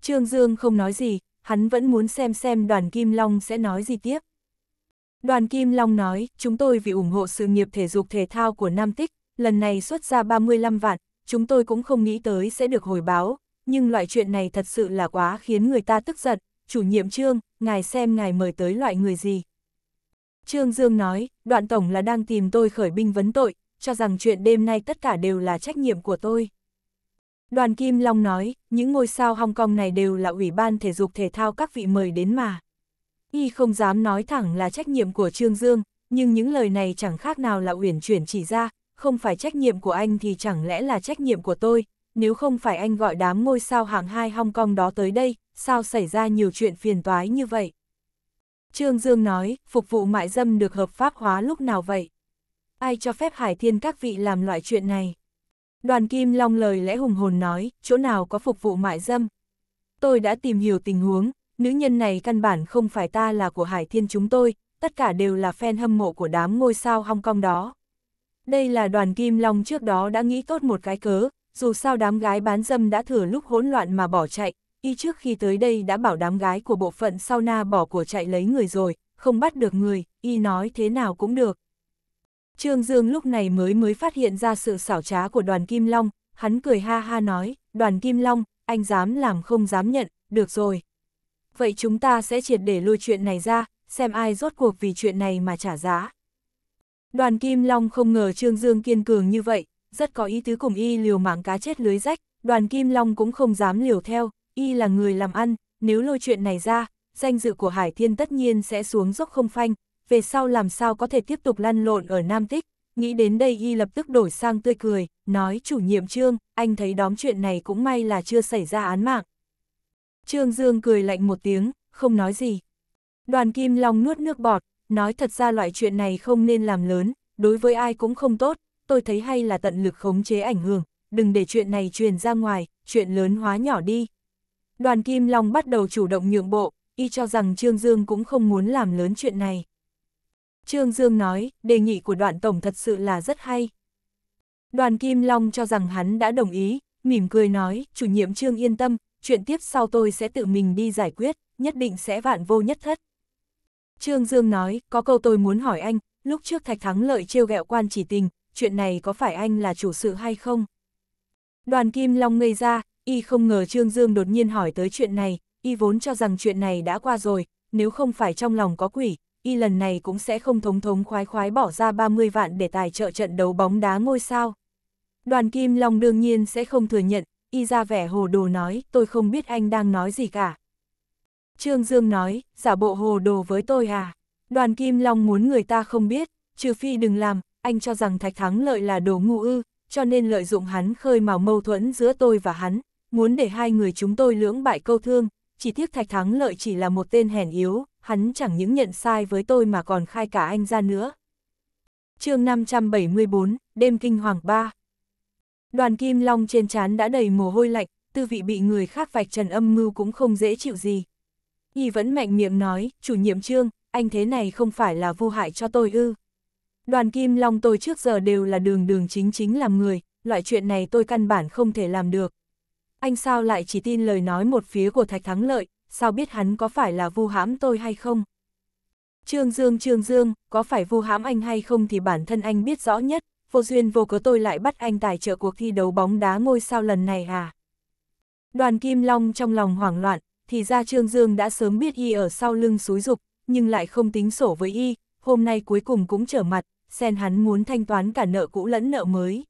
A: Trương Dương không nói gì, hắn vẫn muốn xem xem đoàn Kim Long sẽ nói gì tiếp. Đoàn Kim Long nói, chúng tôi vì ủng hộ sự nghiệp thể dục thể thao của Nam Tích, lần này xuất ra 35 vạn, chúng tôi cũng không nghĩ tới sẽ được hồi báo, nhưng loại chuyện này thật sự là quá khiến người ta tức giận, chủ nhiệm Trương, ngài xem ngài mời tới loại người gì. Trương Dương nói, đoạn tổng là đang tìm tôi khởi binh vấn tội, cho rằng chuyện đêm nay tất cả đều là trách nhiệm của tôi. Đoàn Kim Long nói, những ngôi sao Hong Kong này đều là ủy ban thể dục thể thao các vị mời đến mà. Y không dám nói thẳng là trách nhiệm của Trương Dương, nhưng những lời này chẳng khác nào là uyển chuyển chỉ ra, không phải trách nhiệm của anh thì chẳng lẽ là trách nhiệm của tôi, nếu không phải anh gọi đám ngôi sao hạng hai Hong Kong đó tới đây, sao xảy ra nhiều chuyện phiền toái như vậy? Trương Dương nói, phục vụ mại dâm được hợp pháp hóa lúc nào vậy? Ai cho phép Hải Thiên các vị làm loại chuyện này? Đoàn Kim Long lời lẽ hùng hồn nói, chỗ nào có phục vụ mại dâm? Tôi đã tìm hiểu tình huống, nữ nhân này căn bản không phải ta là của Hải Thiên chúng tôi, tất cả đều là fan hâm mộ của đám ngôi sao Hong Kong đó. Đây là đoàn Kim Long trước đó đã nghĩ tốt một cái cớ, dù sao đám gái bán dâm đã thừa lúc hỗn loạn mà bỏ chạy, y trước khi tới đây đã bảo đám gái của bộ phận sau na bỏ của chạy lấy người rồi, không bắt được người, y nói thế nào cũng được. Trương Dương lúc này mới mới phát hiện ra sự xảo trá của đoàn Kim Long, hắn cười ha ha nói, đoàn Kim Long, anh dám làm không dám nhận, được rồi, vậy chúng ta sẽ triệt để lôi chuyện này ra, xem ai rốt cuộc vì chuyện này mà trả giá. Đoàn Kim Long không ngờ Trương Dương kiên cường như vậy, rất có ý tứ cùng y liều mảng cá chết lưới rách, đoàn Kim Long cũng không dám liều theo, y là người làm ăn, nếu lôi chuyện này ra, danh dự của Hải Thiên tất nhiên sẽ xuống dốc không phanh, về sau làm sao có thể tiếp tục lăn lộn ở Nam Tích, nghĩ đến đây y lập tức đổi sang tươi cười, nói chủ nhiệm Trương, anh thấy đóm chuyện này cũng may là chưa xảy ra án mạng, Trương Dương cười lạnh một tiếng, không nói gì. Đoàn Kim Long nuốt nước bọt, nói thật ra loại chuyện này không nên làm lớn, đối với ai cũng không tốt, tôi thấy hay là tận lực khống chế ảnh hưởng, đừng để chuyện này truyền ra ngoài, chuyện lớn hóa nhỏ đi. Đoàn Kim Long bắt đầu chủ động nhượng bộ, y cho rằng Trương Dương cũng không muốn làm lớn chuyện này. Trương Dương nói, đề nghị của đoạn tổng thật sự là rất hay. Đoàn Kim Long cho rằng hắn đã đồng ý, mỉm cười nói, chủ nhiệm Trương yên tâm, chuyện tiếp sau tôi sẽ tự mình đi giải quyết, nhất định sẽ vạn vô nhất thất. Trương Dương nói, có câu tôi muốn hỏi anh, lúc trước Thạch Thắng lợi trêu ghẹo quan chỉ tình, chuyện này có phải anh là chủ sự hay không? Đoàn Kim Long ngây ra, y không ngờ Trương Dương đột nhiên hỏi tới chuyện này, y vốn cho rằng chuyện này đã qua rồi, nếu không phải trong lòng có quỷ, y lần này cũng sẽ không thống thống khoái khoái bỏ ra 30 vạn để tài trợ trận đấu bóng đá ngôi sao. Đoàn Kim Long đương nhiên sẽ không thừa nhận, y ra vẻ hồ đồ nói, tôi không biết anh đang nói gì cả. Trương Dương nói, giả bộ hồ đồ với tôi à? Đoàn Kim Long muốn người ta không biết, trừ phi đừng làm, anh cho rằng Thạch Thắng Lợi là đồ ngu ư, cho nên lợi dụng hắn khơi mào mâu thuẫn giữa tôi và hắn, muốn để hai người chúng tôi lưỡng bại câu thương, chỉ tiếc Thạch Thắng Lợi chỉ là một tên hèn yếu, hắn chẳng những nhận sai với tôi mà còn khai cả anh ra nữa. chương 574, đêm kinh hoàng 3 Đoàn kim long trên trán đã đầy mồ hôi lạnh, tư vị bị người khác vạch trần âm mưu cũng không dễ chịu gì. Y vẫn mạnh miệng nói, chủ nhiệm trương, anh thế này không phải là vô hại cho tôi ư. Đoàn kim long tôi trước giờ đều là đường đường chính chính làm người, loại chuyện này tôi căn bản không thể làm được. Anh sao lại chỉ tin lời nói một phía của Thạch Thắng Lợi, sao biết hắn có phải là vu hãm tôi hay không? Trương Dương Trương Dương, có phải vu hãm anh hay không thì bản thân anh biết rõ nhất, vô duyên vô cớ tôi lại bắt anh tài trợ cuộc thi đấu bóng đá ngôi sao lần này à? Đoàn Kim Long trong lòng hoảng loạn, thì ra Trương Dương đã sớm biết y ở sau lưng xúi dục, nhưng lại không tính sổ với y, hôm nay cuối cùng cũng trở mặt, sen hắn muốn thanh toán cả nợ cũ lẫn nợ mới.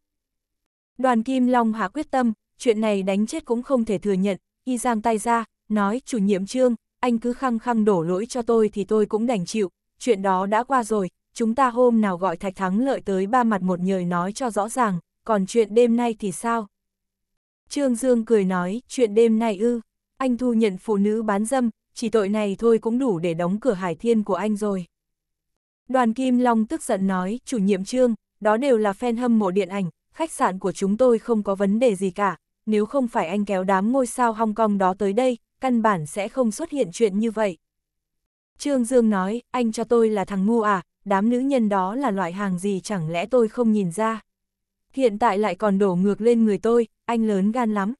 A: Đoàn Kim Long hạ quyết tâm, chuyện này đánh chết cũng không thể thừa nhận, y giang tay ra, nói chủ nhiệm Trương, anh cứ khăng khăng đổ lỗi cho tôi thì tôi cũng đành chịu, chuyện đó đã qua rồi, chúng ta hôm nào gọi Thạch Thắng lợi tới ba mặt một nhời nói cho rõ ràng, còn chuyện đêm nay thì sao? Trương Dương cười nói, chuyện đêm nay ư, anh thu nhận phụ nữ bán dâm, chỉ tội này thôi cũng đủ để đóng cửa hải thiên của anh rồi. Đoàn Kim Long tức giận nói, chủ nhiệm Trương, đó đều là fan hâm mộ điện ảnh, khách sạn của chúng tôi không có vấn đề gì cả, nếu không phải anh kéo đám ngôi sao Hong Kong đó tới đây, căn bản sẽ không xuất hiện chuyện như vậy. Trương Dương nói, anh cho tôi là thằng ngu à, đám nữ nhân đó là loại hàng gì chẳng lẽ tôi không nhìn ra. Hiện tại lại còn đổ ngược lên người tôi, anh lớn gan lắm.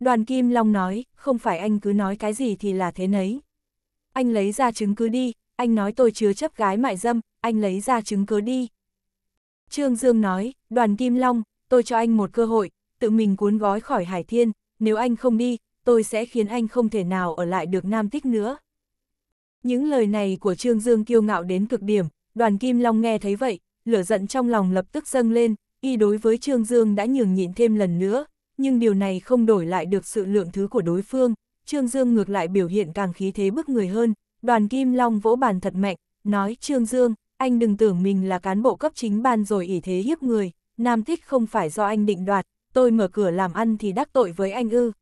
A: Đoàn Kim Long nói, không phải anh cứ nói cái gì thì là thế nấy. Anh lấy ra chứng cứ đi, anh nói tôi chứa chấp gái mại dâm, anh lấy ra chứng cứ đi. Trương Dương nói, đoàn Kim Long, tôi cho anh một cơ hội, tự mình cuốn gói khỏi Hải Thiên, nếu anh không đi, tôi sẽ khiến anh không thể nào ở lại được Nam Tích nữa. Những lời này của Trương Dương kiêu ngạo đến cực điểm, đoàn Kim Long nghe thấy vậy, lửa giận trong lòng lập tức dâng lên, y đối với Trương Dương đã nhường nhịn thêm lần nữa, nhưng điều này không đổi lại được sự lượng thứ của đối phương, Trương Dương ngược lại biểu hiện càng khí thế bức người hơn, đoàn Kim Long vỗ bàn thật mạnh, nói Trương Dương, anh đừng tưởng mình là cán bộ cấp chính ban rồi ỷ thế hiếp người, nam thích không phải do anh định đoạt, tôi mở cửa làm ăn thì đắc tội với anh ư.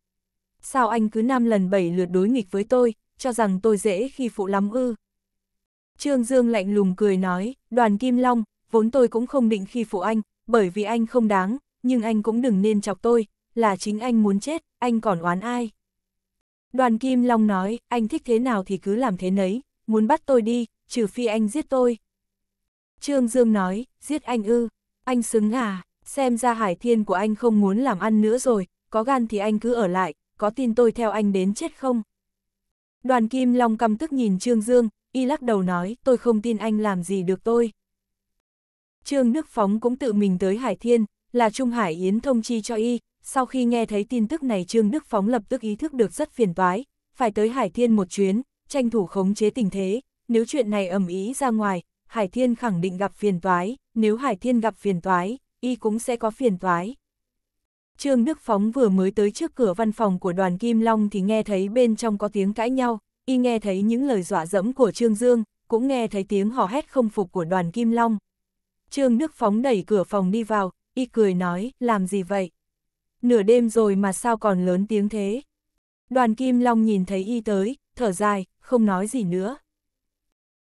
A: Sao anh cứ năm lần bảy lượt đối nghịch với tôi, cho rằng tôi dễ khi phụ lắm ư. Trương Dương lạnh lùng cười nói, đoàn Kim Long, vốn tôi cũng không định khi phụ anh, bởi vì anh không đáng, nhưng anh cũng đừng nên chọc tôi, là chính anh muốn chết, anh còn oán ai. Đoàn Kim Long nói, anh thích thế nào thì cứ làm thế nấy, muốn bắt tôi đi, trừ phi anh giết tôi. Trương Dương nói, giết anh ư, anh xứng à, xem ra Hải Thiên của anh không muốn làm ăn nữa rồi, có gan thì anh cứ ở lại, có tin tôi theo anh đến chết không? Đoàn Kim Long căm tức nhìn Trương Dương, y lắc đầu nói, tôi không tin anh làm gì được tôi. Trương Nước Phóng cũng tự mình tới Hải Thiên, là Trung Hải Yến thông chi cho y, sau khi nghe thấy tin tức này Trương Đức Phóng lập tức ý thức được rất phiền toái, phải tới Hải Thiên một chuyến, tranh thủ khống chế tình thế, nếu chuyện này ầm ý ra ngoài, Hải Thiên khẳng định gặp phiền toái, nếu Hải Thiên gặp phiền toái, y cũng sẽ có phiền toái. Trương Đức Phóng vừa mới tới trước cửa văn phòng của đoàn Kim Long thì nghe thấy bên trong có tiếng cãi nhau, y nghe thấy những lời dọa dẫm của Trương Dương, cũng nghe thấy tiếng hò hét không phục của đoàn Kim Long. Trương Đức Phóng đẩy cửa phòng đi vào, y cười nói, làm gì vậy? Nửa đêm rồi mà sao còn lớn tiếng thế? Đoàn Kim Long nhìn thấy y tới, thở dài, không nói gì nữa.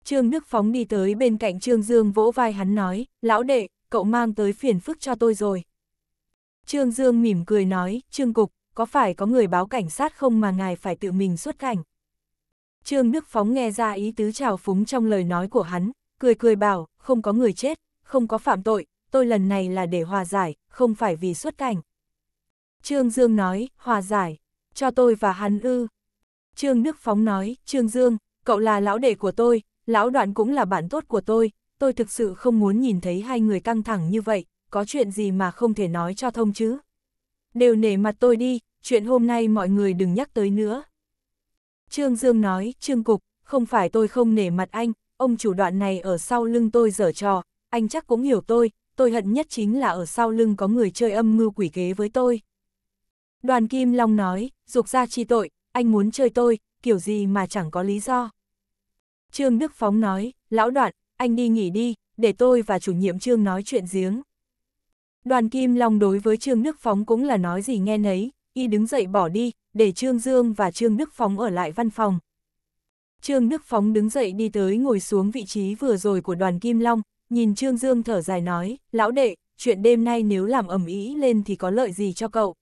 A: Trương Đức Phóng đi tới bên cạnh Trương Dương vỗ vai hắn nói, lão đệ, cậu mang tới phiền phức cho tôi rồi, Trương Dương mỉm cười nói, Trương Cục, có phải có người báo cảnh sát không mà ngài phải tự mình xuất cảnh? Trương Đức Phóng nghe ra ý tứ trào phúng trong lời nói của hắn, cười cười bảo, không có người chết, không có phạm tội, tôi lần này là để hòa giải, không phải vì xuất cảnh. Trương Dương nói, hòa giải, cho tôi và hắn ư. Trương Đức Phóng nói, Trương Dương, cậu là lão đệ của tôi, lão đoạn cũng là bạn tốt của tôi, tôi thực sự không muốn nhìn thấy hai người căng thẳng như vậy, có chuyện gì mà không thể nói cho thông chứ. Đều nể mặt tôi đi, chuyện hôm nay mọi người đừng nhắc tới nữa. Trương Dương nói, Trương Cục, không phải tôi không nể mặt anh, ông chủ đoạn này ở sau lưng tôi dở trò, anh chắc cũng hiểu tôi, tôi hận nhất chính là ở sau lưng có người chơi âm mưu quỷ kế với tôi. Đoàn Kim Long nói, dục ra chi tội, anh muốn chơi tôi, kiểu gì mà chẳng có lý do. Trương Đức Phóng nói, lão đoạn, anh đi nghỉ đi, để tôi và chủ nhiệm Trương nói chuyện giếng. Đoàn Kim Long đối với Trương Đức Phóng cũng là nói gì nghe nấy, y đứng dậy bỏ đi, để Trương Dương và Trương Đức Phóng ở lại văn phòng. Trương Đức Phóng đứng dậy đi tới ngồi xuống vị trí vừa rồi của đoàn Kim Long, nhìn Trương Dương thở dài nói, lão đệ, chuyện đêm nay nếu làm ẩm ý lên thì có lợi gì cho cậu.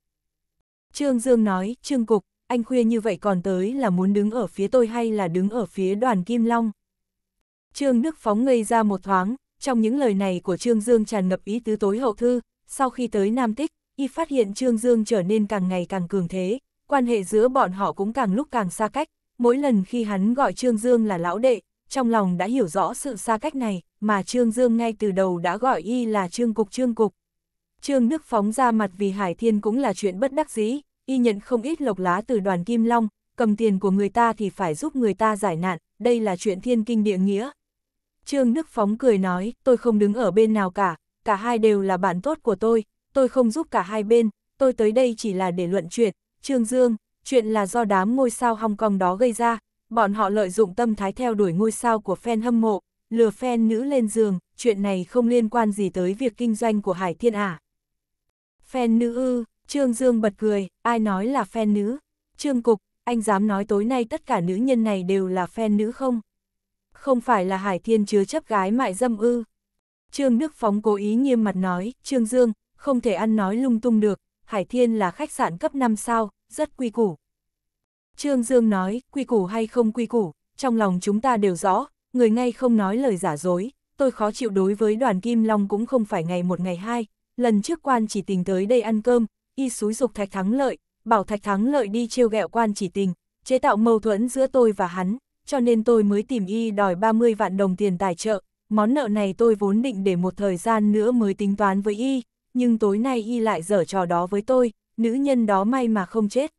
A: Trương Dương nói, Trương Cục, anh khuya như vậy còn tới là muốn đứng ở phía tôi hay là đứng ở phía đoàn Kim Long. Trương Đức Phóng ngây ra một thoáng, trong những lời này của Trương Dương tràn ngập ý tứ tối hậu thư, sau khi tới Nam Tích, y phát hiện Trương Dương trở nên càng ngày càng cường thế, quan hệ giữa bọn họ cũng càng lúc càng xa cách, mỗi lần khi hắn gọi Trương Dương là lão đệ, trong lòng đã hiểu rõ sự xa cách này, mà Trương Dương ngay từ đầu đã gọi y là Trương Cục Trương Cục. Trương Đức phóng ra mặt vì Hải Thiên cũng là chuyện bất đắc dĩ, y nhận không ít lộc lá từ đoàn Kim Long, cầm tiền của người ta thì phải giúp người ta giải nạn, đây là chuyện thiên kinh địa nghĩa, Trương Đức Phóng cười nói, tôi không đứng ở bên nào cả, cả hai đều là bạn tốt của tôi, tôi không giúp cả hai bên, tôi tới đây chỉ là để luận chuyện. Trương Dương, chuyện là do đám ngôi sao Hong Kong đó gây ra, bọn họ lợi dụng tâm thái theo đuổi ngôi sao của fan hâm mộ, lừa fan nữ lên giường, chuyện này không liên quan gì tới việc kinh doanh của Hải Thiên à. Fan nữ ư, Trương Dương bật cười, ai nói là fan nữ? Trương Cục, anh dám nói tối nay tất cả nữ nhân này đều là fan nữ không? không phải là Hải Thiên chứa chấp gái mại dâm ư. Trương Đức Phóng cố ý nghiêm mặt nói, Trương Dương, không thể ăn nói lung tung được, Hải Thiên là khách sạn cấp 5 sao, rất quy củ. Trương Dương nói, quy củ hay không quy củ, trong lòng chúng ta đều rõ, người ngay không nói lời giả dối, tôi khó chịu đối với đoàn Kim Long cũng không phải ngày một ngày hai, lần trước quan chỉ tình tới đây ăn cơm, y xúi dục Thạch Thắng Lợi, bảo Thạch Thắng Lợi đi trêu ghẹo quan chỉ tình, chế tạo mâu thuẫn giữa tôi và hắn, cho nên tôi mới tìm y đòi 30 vạn đồng tiền tài trợ, món nợ này tôi vốn định để một thời gian nữa mới tính toán với y, nhưng tối nay y lại dở trò đó với tôi, nữ nhân đó may mà không chết.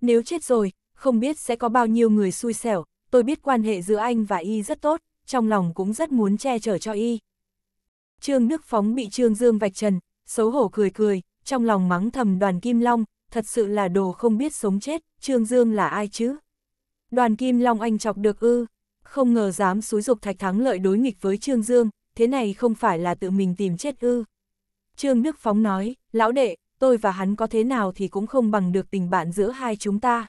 A: Nếu chết rồi, không biết sẽ có bao nhiêu người xui xẻo, tôi biết quan hệ giữa anh và y rất tốt, trong lòng cũng rất muốn che chở cho y. Trương Đức Phóng bị Trương Dương vạch trần, xấu hổ cười cười, trong lòng mắng thầm đoàn Kim Long, thật sự là đồ không biết sống chết, Trương Dương là ai chứ? Đoàn Kim Long Anh chọc được ư, không ngờ dám xúi dục Thạch Thắng lợi đối nghịch với Trương Dương, thế này không phải là tự mình tìm chết ư. Trương Đức Phóng nói, lão đệ, tôi và hắn có thế nào thì cũng không bằng được tình bạn giữa hai chúng ta.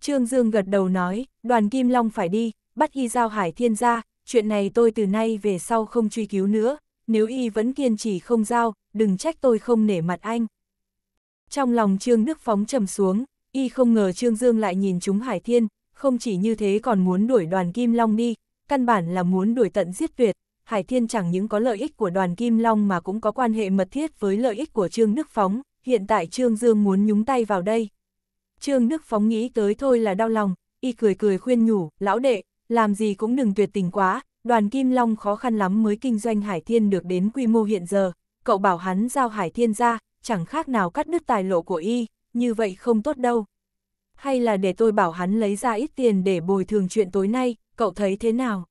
A: Trương Dương gật đầu nói, đoàn Kim Long phải đi, bắt y giao hải thiên ra, chuyện này tôi từ nay về sau không truy cứu nữa, nếu y vẫn kiên trì không giao, đừng trách tôi không nể mặt anh. Trong lòng Trương Đức Phóng trầm xuống, Y không ngờ Trương Dương lại nhìn chúng Hải Thiên, không chỉ như thế còn muốn đuổi đoàn Kim Long đi, căn bản là muốn đuổi tận giết tuyệt. Hải Thiên chẳng những có lợi ích của đoàn Kim Long mà cũng có quan hệ mật thiết với lợi ích của Trương Đức Phóng, hiện tại Trương Dương muốn nhúng tay vào đây. Trương Đức Phóng nghĩ tới thôi là đau lòng, y cười cười khuyên nhủ, lão đệ, làm gì cũng đừng tuyệt tình quá, đoàn Kim Long khó khăn lắm mới kinh doanh Hải Thiên được đến quy mô hiện giờ, cậu bảo hắn giao Hải Thiên ra, chẳng khác nào cắt đứt tài lộ của y, như vậy không tốt đâu. Hay là để tôi bảo hắn lấy ra ít tiền để bồi thường chuyện tối nay, cậu thấy thế nào?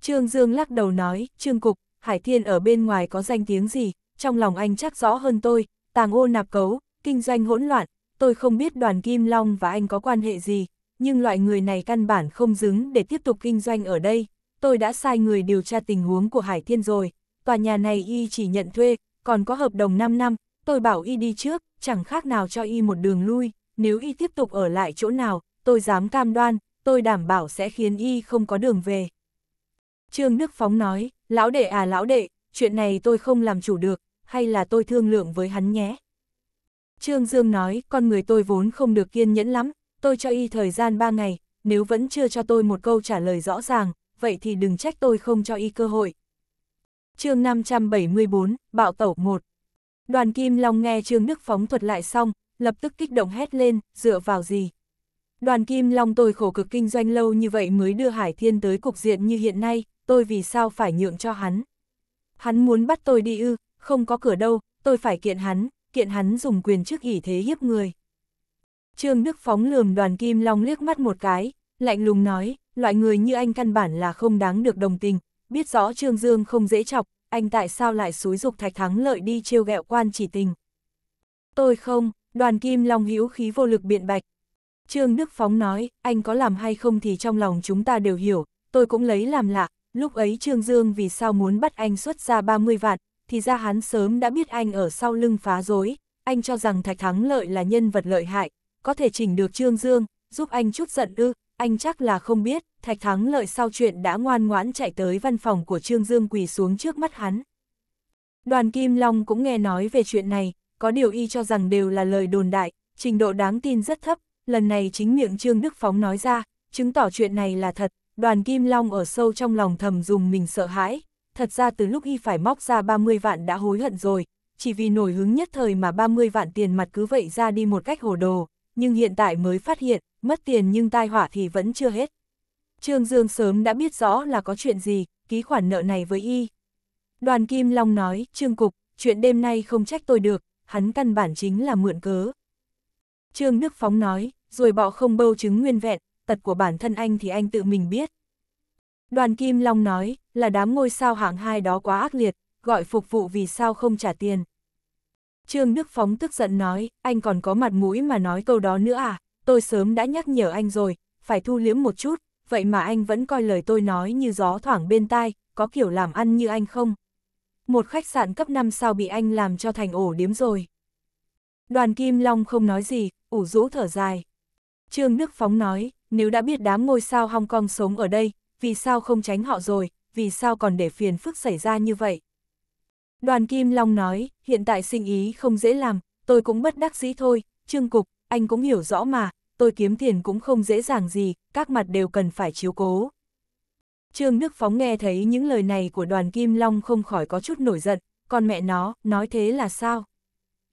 A: Trương Dương lắc đầu nói, Trương Cục, Hải Thiên ở bên ngoài có danh tiếng gì, trong lòng anh chắc rõ hơn tôi, tàng ô nạp cấu, kinh doanh hỗn loạn, tôi không biết đoàn Kim Long và anh có quan hệ gì, nhưng loại người này căn bản không dứng để tiếp tục kinh doanh ở đây. Tôi đã sai người điều tra tình huống của Hải Thiên rồi, tòa nhà này y chỉ nhận thuê, còn có hợp đồng 5 năm, tôi bảo y đi trước, chẳng khác nào cho y một đường lui, nếu y tiếp tục ở lại chỗ nào, tôi dám cam đoan, tôi đảm bảo sẽ khiến y không có đường về. Trương Đức Phóng nói, lão đệ à lão đệ, chuyện này tôi không làm chủ được, hay là tôi thương lượng với hắn nhé. Trương Dương nói, con người tôi vốn không được kiên nhẫn lắm, tôi cho y thời gian ba ngày, nếu vẫn chưa cho tôi một câu trả lời rõ ràng, vậy thì đừng trách tôi không cho y cơ hội. chương 574, Bạo Tẩu 1 Đoàn Kim Long nghe Trương Đức Phóng thuật lại xong, lập tức kích động hét lên, dựa vào gì. Đoàn Kim Long tôi khổ cực kinh doanh lâu như vậy mới đưa Hải Thiên tới cục diện như hiện nay, tôi vì sao phải nhượng cho hắn. Hắn muốn bắt tôi đi ư, không có cửa đâu, tôi phải kiện hắn, kiện hắn dùng quyền trước ỷ thế hiếp người. Trương Đức Phóng lườm đoàn Kim Long liếc mắt một cái, lạnh lùng nói, loại người như anh căn bản là không đáng được đồng tình, biết rõ Trương Dương không dễ chọc, anh tại sao lại xúi dục Thạch Thắng Lợi đi trêu ghẹo quan chỉ tình. Tôi không, đoàn kim long hữu khí vô lực biện bạch. Trương Đức Phóng nói, anh có làm hay không thì trong lòng chúng ta đều hiểu, tôi cũng lấy làm lạ, lúc ấy Trương Dương vì sao muốn bắt anh xuất ra 30 vạn, thì ra hắn sớm đã biết anh ở sau lưng phá rối, anh cho rằng Thạch Thắng Lợi là nhân vật lợi hại, có thể chỉnh được Trương Dương, giúp anh chút giận ư, anh chắc là không biết, Thạch Thắng lợi sau chuyện đã ngoan ngoãn chạy tới văn phòng của Trương Dương quỳ xuống trước mắt hắn. Đoàn Kim Long cũng nghe nói về chuyện này, có điều y cho rằng đều là lời đồn đại, trình độ đáng tin rất thấp, lần này chính miệng Trương Đức Phóng nói ra, chứng tỏ chuyện này là thật, đoàn Kim Long ở sâu trong lòng thầm dùng mình sợ hãi, thật ra từ lúc y phải móc ra 30 vạn đã hối hận rồi, chỉ vì nổi hứng nhất thời mà 30 vạn tiền mặt cứ vậy ra đi một cách hồ đồ, nhưng hiện tại mới phát hiện, mất tiền nhưng tai họa thì vẫn chưa hết. Trương Dương sớm đã biết rõ là có chuyện gì, ký khoản nợ này với y. Đoàn Kim Long nói, Trương Cục, chuyện đêm nay không trách tôi được, hắn căn bản chính là mượn cớ. Trương Đức Phóng nói, rồi bọ không bâu chứng nguyên vẹn, tật của bản thân anh thì anh tự mình biết. Đoàn Kim Long nói, là đám ngôi sao hạng hai đó quá ác liệt, gọi phục vụ vì sao không trả tiền. Trương Đức Phóng tức giận nói, anh còn có mặt mũi mà nói câu đó nữa à, tôi sớm đã nhắc nhở anh rồi, phải thu liếm một chút, vậy mà anh vẫn coi lời tôi nói như gió thoảng bên tai, có kiểu làm ăn như anh không? Một khách sạn cấp 5 sao bị anh làm cho thành ổ điếm rồi. Đoàn Kim Long không nói gì, ủ rũ thở dài. Trương Đức Phóng nói, nếu đã biết đám ngôi sao Hong Kong sống ở đây, vì sao không tránh họ rồi, vì sao còn để phiền phức xảy ra như vậy? Đoàn Kim Long nói, hiện tại sinh ý không dễ làm, tôi cũng bất đắc dĩ thôi, Trương Cục, anh cũng hiểu rõ mà, tôi kiếm tiền cũng không dễ dàng gì, các mặt đều cần phải chiếu cố. Trương Đức Phóng nghe thấy những lời này của đoàn Kim Long không khỏi có chút nổi giận, còn mẹ nó, nói thế là sao?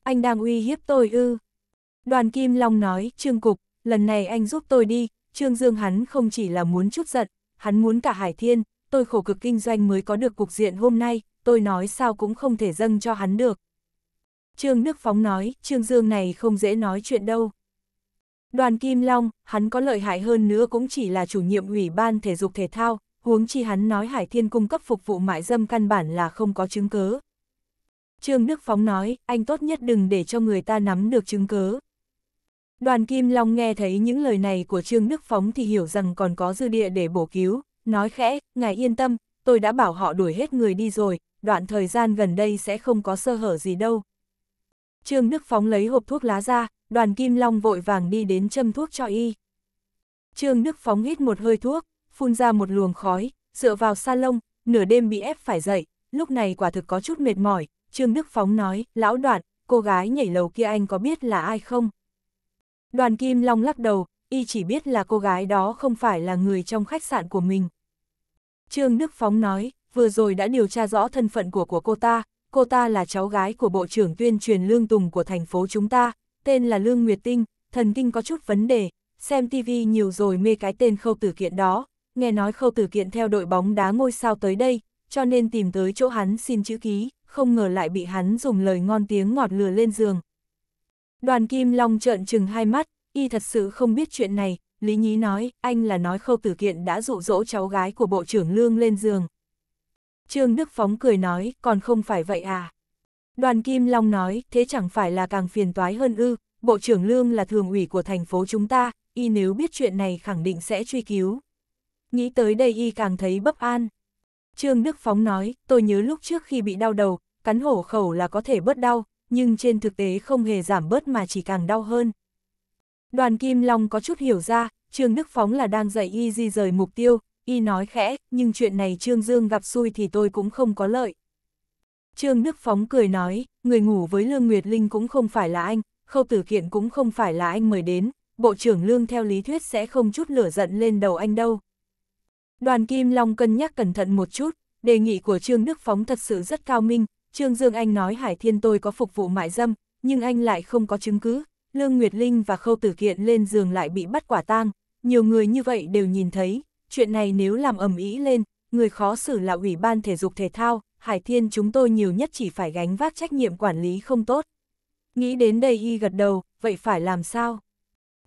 A: Anh đang uy hiếp tôi ư? Đoàn Kim Long nói, Trương Cục, lần này anh giúp tôi đi, Trương Dương hắn không chỉ là muốn chút giận, hắn muốn cả Hải Thiên, tôi khổ cực kinh doanh mới có được cục diện hôm nay, tôi nói sao cũng không thể dâng cho hắn được. Trương Đức Phóng nói, Trương Dương này không dễ nói chuyện đâu. Đoàn Kim Long, hắn có lợi hại hơn nữa cũng chỉ là chủ nhiệm ủy ban thể dục thể thao, huống chi hắn nói Hải Thiên cung cấp phục vụ mại dâm căn bản là không có chứng cớ. Trương Đức Phóng nói, anh tốt nhất đừng để cho người ta nắm được chứng cớ. Đoàn Kim Long nghe thấy những lời này của Trương Đức Phóng thì hiểu rằng còn có dư địa để bổ cứu, nói khẽ, ngài yên tâm, tôi đã bảo họ đuổi hết người đi rồi, đoạn thời gian gần đây sẽ không có sơ hở gì đâu. Trương Đức Phóng lấy hộp thuốc lá ra, đoàn kim long vội vàng đi đến châm thuốc cho y. Trương Đức phóng hít một hơi thuốc, phun ra một luồng khói, dựa vào sa lông, nửa đêm bị ép phải dậy, lúc này quả thực có chút mệt mỏi, Trương Đức phóng nói, lão đoạn, cô gái nhảy lầu kia anh có biết là ai không? Đoàn kim long lắc đầu, y chỉ biết là cô gái đó không phải là người trong khách sạn của mình. Trương Đức Phóng nói, vừa rồi đã điều tra rõ thân phận của của cô ta, cô ta là cháu gái của Bộ trưởng tuyên truyền Lương Tùng của thành phố chúng ta, tên là Lương Nguyệt Tinh, thần kinh có chút vấn đề, xem TV nhiều rồi mê cái tên khâu tử kiện đó, nghe nói khâu tử kiện theo đội bóng đá ngôi sao tới đây, cho nên tìm tới chỗ hắn xin chữ ký, không ngờ lại bị hắn dùng lời ngon tiếng ngọt lừa lên giường. Đoàn Kim Long trợn trừng hai mắt, y thật sự không biết chuyện này, Lý Nhí nói, anh là nói khâu tử kiện đã dụ dỗ cháu gái của Bộ trưởng Lương lên giường. Trương Đức Phóng cười nói, còn không phải vậy à? Đoàn Kim Long nói, thế chẳng phải là càng phiền toái hơn ư, Bộ trưởng Lương là thường ủy của thành phố chúng ta, y nếu biết chuyện này khẳng định sẽ truy cứu. Nghĩ tới đây y càng thấy bất an. Trương Đức Phóng nói, tôi nhớ lúc trước khi bị đau đầu, cắn hổ khẩu là có thể bớt đau, nhưng trên thực tế không hề giảm bớt mà chỉ càng đau hơn. Đoàn Kim Long có chút hiểu ra, Trương Đức Phóng là đang dạy y di rời mục tiêu, y nói khẽ, nhưng chuyện này Trương Dương gặp xui thì tôi cũng không có lợi. Trương Đức Phóng cười nói, người ngủ với Lương Nguyệt Linh cũng không phải là anh, khâu tử kiện cũng không phải là anh mời đến, Bộ trưởng Lương theo lý thuyết sẽ không chút lửa giận lên đầu anh đâu. Đoàn Kim Long cân nhắc cẩn thận một chút, đề nghị của Trương Đức Phóng thật sự rất cao minh, Trương Dương Anh nói Hải Thiên tôi có phục vụ mại dâm, nhưng anh lại không có chứng cứ, Lương Nguyệt Linh và Khâu Tử Kiện lên giường lại bị bắt quả tang, nhiều người như vậy đều nhìn thấy, chuyện này nếu làm ầm ĩ lên, người khó xử là Ủy ban Thể dục Thể thao, Hải Thiên chúng tôi nhiều nhất chỉ phải gánh vác trách nhiệm quản lý không tốt. Nghĩ đến đây y gật đầu, vậy phải làm sao?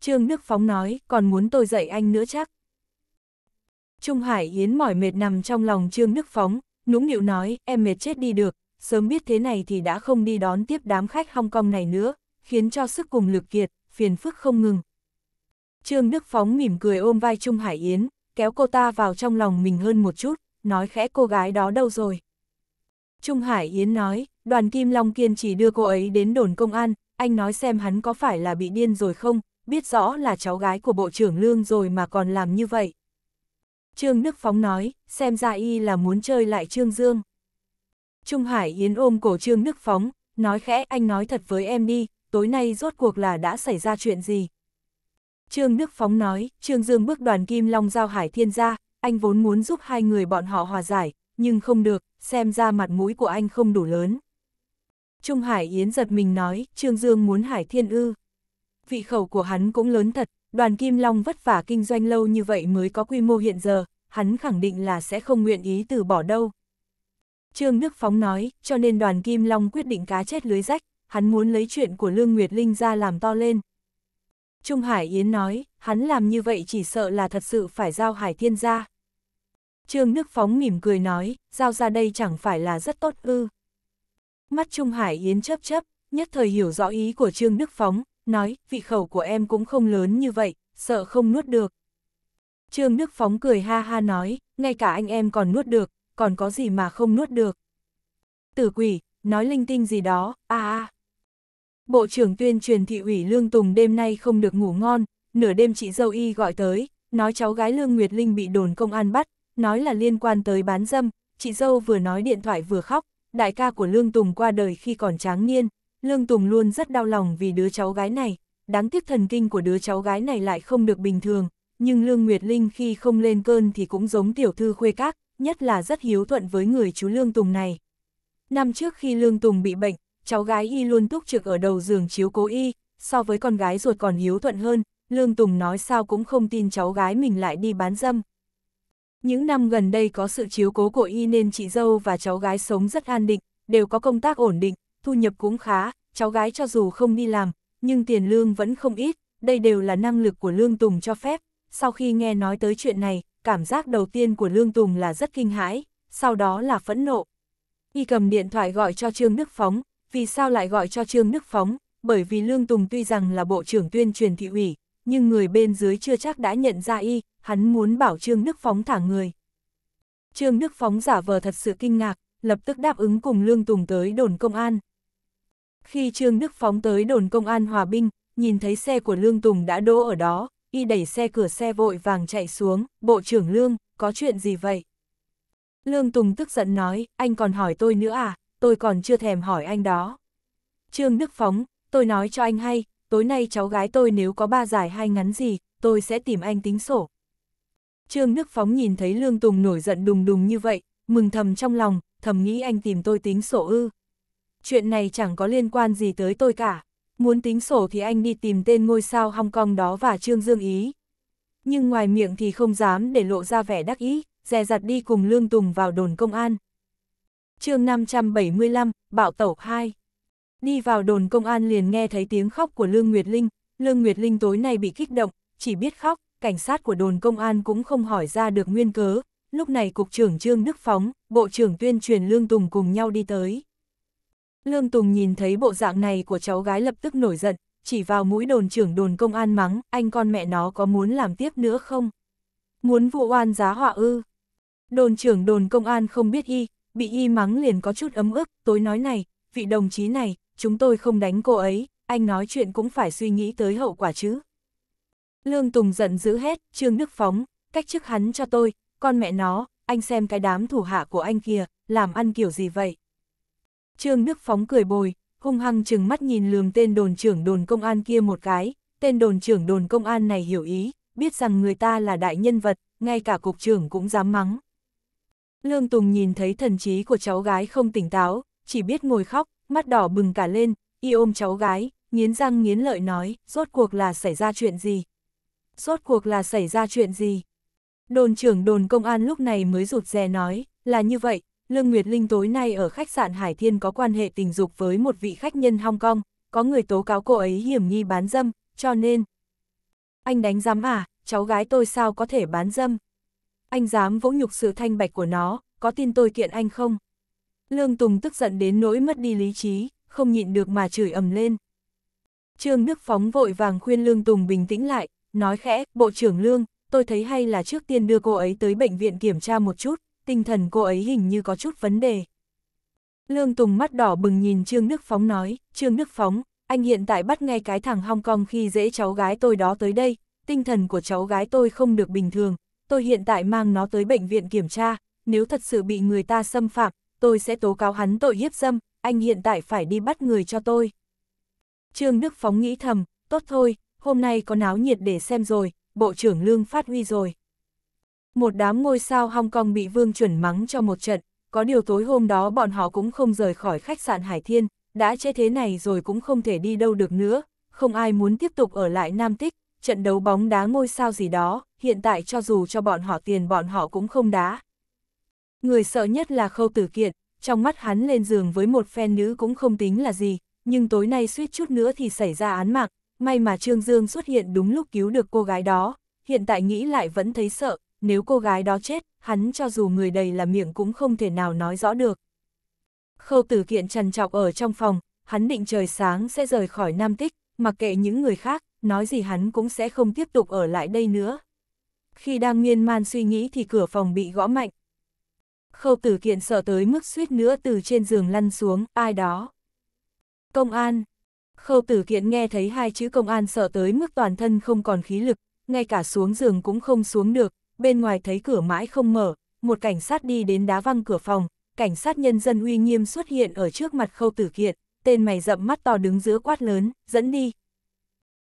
A: Trương Đức Phóng nói, còn muốn tôi dạy anh nữa chắc. Trung Hải Yến mỏi mệt nằm trong lòng Trương Đức Phóng, nũng nịu nói, em mệt chết đi được, sớm biết thế này thì đã không đi đón tiếp đám khách Hong Kong này nữa, khiến cho sức cùng lực kiệt, phiền phức không ngừng. Trương Đức Phóng mỉm cười ôm vai Trung Hải Yến, kéo cô ta vào trong lòng mình hơn một chút, nói khẽ cô gái đó đâu rồi. Trung Hải Yến nói, đoàn Kim Long kiên trì đưa cô ấy đến đồn công an, anh nói xem hắn có phải là bị điên rồi không, biết rõ là cháu gái của Bộ trưởng Lương rồi mà còn làm như vậy. Trương Đức Phóng nói, xem ra y là muốn chơi lại Trương Dương. Trung Hải Yến ôm cổ Trương Đức Phóng, nói khẽ anh nói thật với em đi, tối nay rốt cuộc là đã xảy ra chuyện gì. Trương Đức Phóng nói, Trương Dương bước đoàn Kim Long giao Hải Thiên ra, anh vốn muốn giúp hai người bọn họ hòa giải, nhưng không được, xem ra mặt mũi của anh không đủ lớn. Trung Hải Yến giật mình nói, Trương Dương muốn Hải Thiên Ư. Vị khẩu của hắn cũng lớn thật, đoàn Kim Long vất vả kinh doanh lâu như vậy mới có quy mô hiện giờ, hắn khẳng định là sẽ không nguyện ý từ bỏ đâu. Trương Đức Phóng nói, cho nên đoàn Kim Long quyết định cá chết lưới rách, hắn muốn lấy chuyện của Lương Nguyệt Linh ra làm to lên. Trung Hải Yến nói, hắn làm như vậy chỉ sợ là thật sự phải giao Hải Thiên ra. Trương Nước Phóng mỉm cười nói, giao ra đây chẳng phải là rất tốt ư. Mắt Trung Hải Yến chấp chấp, nhất thời hiểu rõ ý của Trương Đức Phóng, nói, vị khẩu của em cũng không lớn như vậy, sợ không nuốt được. Trương Đức Phóng cười ha ha nói, ngay cả anh em còn nuốt được, còn có gì mà không nuốt được. Tử quỷ, nói linh tinh gì đó, a à, À. Bộ trưởng tuyên truyền thị ủy Lương Tùng đêm nay không được ngủ ngon, nửa đêm chị dâu y gọi tới, nói cháu gái Lương Nguyệt Linh bị đồn công an bắt, nói là liên quan tới bán dâm, chị dâu vừa nói điện thoại vừa khóc, đại ca của Lương Tùng qua đời khi còn tráng niên, Lương Tùng luôn rất đau lòng vì đứa cháu gái này, đáng tiếc thần kinh của đứa cháu gái này lại không được bình thường, nhưng Lương Nguyệt Linh khi không lên cơn thì cũng giống tiểu thư khuê các, nhất là rất hiếu thuận với người chú Lương Tùng này. Năm trước khi Lương Tùng bị bệnh, cháu gái y luôn túc trực ở đầu giường chiếu cố y, so với con gái ruột còn hiếu thuận hơn, Lương Tùng nói sao cũng không tin cháu gái mình lại đi bán dâm. Những năm gần đây có sự chiếu cố của y nên chị dâu và cháu gái sống rất an định, đều có công tác ổn định, thu nhập cũng khá, cháu gái cho dù không đi làm, nhưng tiền lương vẫn không ít, đây đều là năng lực của Lương Tùng cho phép. Sau khi nghe nói tới chuyện này, cảm giác đầu tiên của Lương Tùng là rất kinh hãi, sau đó là phẫn nộ. Y cầm điện thoại gọi cho Trương Đức Phóng, vì sao lại gọi cho Trương Đức Phóng, bởi vì Lương Tùng tuy rằng là Bộ trưởng tuyên truyền thị ủy, nhưng người bên dưới chưa chắc đã nhận ra y, hắn muốn bảo Trương Đức Phóng thả người. Trương Đức Phóng giả vờ thật sự kinh ngạc, lập tức đáp ứng cùng Lương Tùng tới đồn công an. Khi Trương Đức Phóng tới đồn công an Hòa Binh, nhìn thấy xe của Lương Tùng đã đỗ ở đó, y đẩy xe cửa xe vội vàng chạy xuống, bộ trưởng Lương, có chuyện gì vậy? Lương Tùng tức giận nói, anh còn hỏi tôi nữa à, tôi còn chưa thèm hỏi anh đó. Trương Đức Phóng, tôi nói cho anh hay, tối nay cháu gái tôi nếu có ba giải hay ngắn gì, tôi sẽ tìm anh tính sổ. Trương Nước Phóng nhìn thấy Lương Tùng nổi giận đùng đùng như vậy, mừng thầm trong lòng, thầm nghĩ anh tìm tôi tính sổ ư. Chuyện này chẳng có liên quan gì tới tôi cả. Muốn tính sổ thì anh đi tìm tên ngôi sao Hong Kong đó và Trương Dương Ý. Nhưng ngoài miệng thì không dám để lộ ra vẻ đắc ý, dè dặt đi cùng Lương Tùng vào đồn công an. chương 575, Bạo Tẩu 2 Đi vào đồn công an liền nghe thấy tiếng khóc của Lương Nguyệt Linh, Lương Nguyệt Linh tối nay bị kích động, chỉ biết khóc, cảnh sát của đồn công an cũng không hỏi ra được nguyên cớ. Lúc này Cục trưởng Trương Đức Phóng, Bộ trưởng tuyên truyền Lương Tùng cùng nhau đi tới. Lương Tùng nhìn thấy bộ dạng này của cháu gái lập tức nổi giận, chỉ vào mũi đồn trưởng đồn công an mắng, anh con mẹ nó có muốn làm tiếp nữa không? Muốn vụ oan giá họa ư? Đồn trưởng đồn công an không biết y, bị y mắng liền có chút ấm ức, tối nói này, vị đồng chí này, chúng tôi không đánh cô ấy, anh nói chuyện cũng phải suy nghĩ tới hậu quả chứ. Lương Tùng giận dữ hết, Trương Đức Phóng, cách chức hắn cho tôi, con mẹ nó, anh xem cái đám thủ hạ của anh kia, làm ăn kiểu gì vậy. Trương Đức Phóng cười bồi, hung hăng chừng mắt nhìn lường tên đồn trưởng đồn công an kia một cái, tên đồn trưởng đồn công an này hiểu ý, biết rằng người ta là đại nhân vật, ngay cả cục trưởng cũng dám mắng. Lương Tùng nhìn thấy thần trí của cháu gái không tỉnh táo, chỉ biết ngồi khóc, mắt đỏ bừng cả lên, y ôm cháu gái, nghiến răng nghiến lợi nói, rốt cuộc là xảy ra chuyện gì? Rốt cuộc là xảy ra chuyện gì? Đồn trưởng đồn công an lúc này mới rụt rè nói, là như vậy, Lương Nguyệt Linh tối nay ở khách sạn Hải Thiên có quan hệ tình dục với một vị khách nhân Hong Kong, có người tố cáo cô ấy hiểm nghi bán dâm, cho nên... Anh đánh giám à, cháu gái tôi sao có thể bán dâm? Anh dám vỗ nhục sự thanh bạch của nó, có tin tôi kiện anh không? Lương Tùng tức giận đến nỗi mất đi lý trí, không nhịn được mà chửi ầm lên. Trương Đức Phóng vội vàng khuyên Lương Tùng bình tĩnh lại, nói khẽ, Bộ trưởng Lương, tôi thấy hay là trước tiên đưa cô ấy tới bệnh viện kiểm tra một chút, tinh thần cô ấy hình như có chút vấn đề. Lương Tùng mắt đỏ bừng nhìn Trương Đức Phóng nói, Trương Đức Phóng, anh hiện tại bắt ngay cái thằng Hong Kong khi dễ cháu gái tôi đó tới đây, tinh thần của cháu gái tôi không được bình thường, tôi hiện tại mang nó tới bệnh viện kiểm tra, nếu thật sự bị người ta xâm phạm, tôi sẽ tố cáo hắn tội hiếp dâm, anh hiện tại phải đi bắt người cho tôi. Trương Đức Phóng nghĩ thầm, tốt thôi, hôm nay có náo nhiệt để xem rồi, Bộ trưởng Lương phát huy rồi. Một đám ngôi sao Hong Kong bị Vương chuẩn mắng cho một trận, có điều tối hôm đó bọn họ cũng không rời khỏi khách sạn Hải Thiên, đã chế thế này rồi cũng không thể đi đâu được nữa, không ai muốn tiếp tục ở lại Nam Tích, trận đấu bóng đá ngôi sao gì đó, hiện tại cho dù cho bọn họ tiền bọn họ cũng không đá, Người sợ nhất là khâu tử kiện, trong mắt hắn lên giường với một phen nữ cũng không tính là gì, nhưng tối nay suýt chút nữa thì xảy ra án mạng, may mà Trương Dương xuất hiện đúng lúc cứu được cô gái đó, hiện tại nghĩ lại vẫn thấy sợ, nếu cô gái đó chết, hắn cho dù người đầy là miệng cũng không thể nào nói rõ được. Khâu tử kiện trần trọc ở trong phòng, hắn định trời sáng sẽ rời khỏi Nam Tích, mặc kệ những người khác, nói gì hắn cũng sẽ không tiếp tục ở lại đây nữa. Khi đang miên man suy nghĩ thì cửa phòng bị gõ mạnh, Khâu tử kiện sợ tới mức suýt nữa từ trên giường lăn xuống, ai đó. Công an. Khâu tử kiện nghe thấy hai chữ công an sợ tới mức toàn thân không còn khí lực, ngay cả xuống giường cũng không xuống được, bên ngoài thấy cửa mãi không mở, một cảnh sát đi đến đá văng cửa phòng, cảnh sát nhân dân uy nghiêm xuất hiện ở trước mặt khâu tử kiện, tên mày rậm mắt to đứng giữa quát lớn, dẫn đi.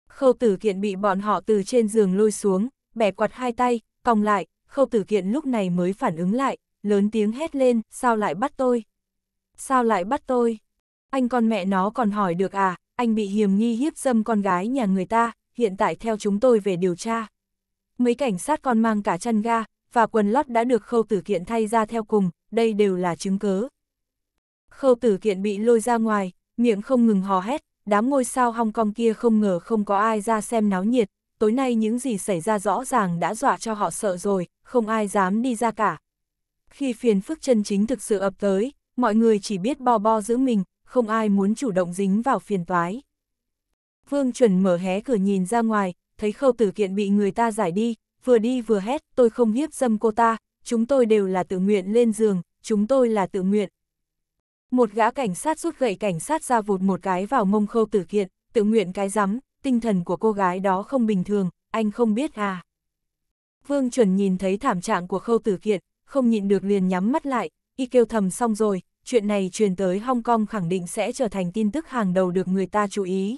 A: Khâu tử kiện bị bọn họ từ trên giường lôi xuống, bẻ quạt hai tay, còng lại, khâu tử kiện lúc này mới phản ứng lại, lớn tiếng hét lên, sao lại bắt tôi? Sao lại bắt tôi? Anh con mẹ nó còn hỏi được à, anh bị hiểm nghi hiếp dâm con gái nhà người ta, hiện tại theo chúng tôi về điều tra. Mấy cảnh sát còn mang cả chăn ga, và quần lót đã được khâu tử kiện thay ra theo cùng, đây đều là chứng cớ. Khâu tử kiện bị lôi ra ngoài, miệng không ngừng hò hét, đám ngôi sao Hong Kong kia không ngờ không có ai ra xem náo nhiệt, tối nay những gì xảy ra rõ ràng đã dọa cho họ sợ rồi, không ai dám đi ra cả khi phiền phức chân chính thực sự ập tới, mọi người chỉ biết bo bo giữ mình, không ai muốn chủ động dính vào phiền toái. Vương chuẩn mở hé cửa nhìn ra ngoài, thấy khâu tử kiện bị người ta giải đi, vừa đi vừa hét, tôi không hiếp dâm cô ta, chúng tôi đều là tự nguyện lên giường, chúng tôi là tự nguyện. Một gã cảnh sát rút gậy cảnh sát ra vụt một cái vào mông khâu tử kiện, tự nguyện cái rắm, tinh thần của cô gái đó không bình thường, anh không biết à. Vương chuẩn nhìn thấy thảm trạng của khâu tử kiện, không nhịn được liền nhắm mắt lại, y kêu thầm xong rồi, chuyện này truyền tới Hong Kong khẳng định sẽ trở thành tin tức hàng đầu được người ta chú ý.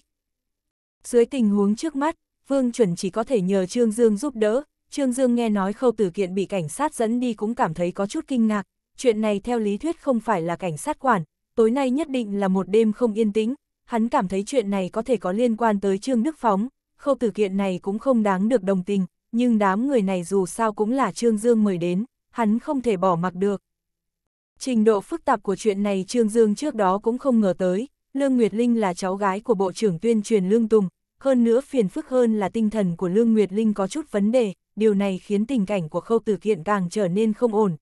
A: Dưới tình huống trước mắt, Vương Chuẩn chỉ có thể nhờ Trương Dương giúp đỡ, Trương Dương nghe nói khâu tử kiện bị cảnh sát dẫn đi cũng cảm thấy có chút kinh ngạc, chuyện này theo lý thuyết không phải là cảnh sát quản, tối nay nhất định là một đêm không yên tĩnh, hắn cảm thấy chuyện này có thể có liên quan tới Trương Đức Phóng, khâu tử kiện này cũng không đáng được đồng tình, nhưng đám người này dù sao cũng là Trương Dương mời đến, hắn không thể bỏ mặc được. Trình độ phức tạp của chuyện này Trương Dương trước đó cũng không ngờ tới, Lương Nguyệt Linh là cháu gái của Bộ trưởng tuyên truyền Lương Tùng, hơn nữa phiền phức hơn là tinh thần của Lương Nguyệt Linh có chút vấn đề, điều này khiến tình cảnh của khâu tử kiện càng trở nên không ổn.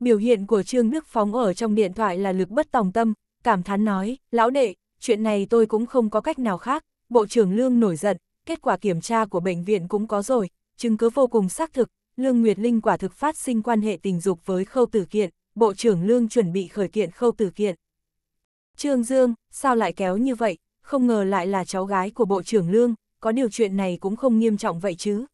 A: Biểu hiện của Trương Đức Phóng ở trong điện thoại là lực bất tòng tâm, cảm thán nói, lão đệ, chuyện này tôi cũng không có cách nào khác, Bộ trưởng Lương nổi giận, kết quả kiểm tra của bệnh viện cũng có rồi, chứng cứ vô cùng xác thực, Lương Nguyệt Linh quả thực phát sinh quan hệ tình dục với khâu tử kiện, Bộ trưởng Lương chuẩn bị khởi kiện khâu tử kiện. Trương Dương, sao lại kéo như vậy, không ngờ lại là cháu gái của Bộ trưởng Lương, có điều chuyện này cũng không nghiêm trọng vậy chứ.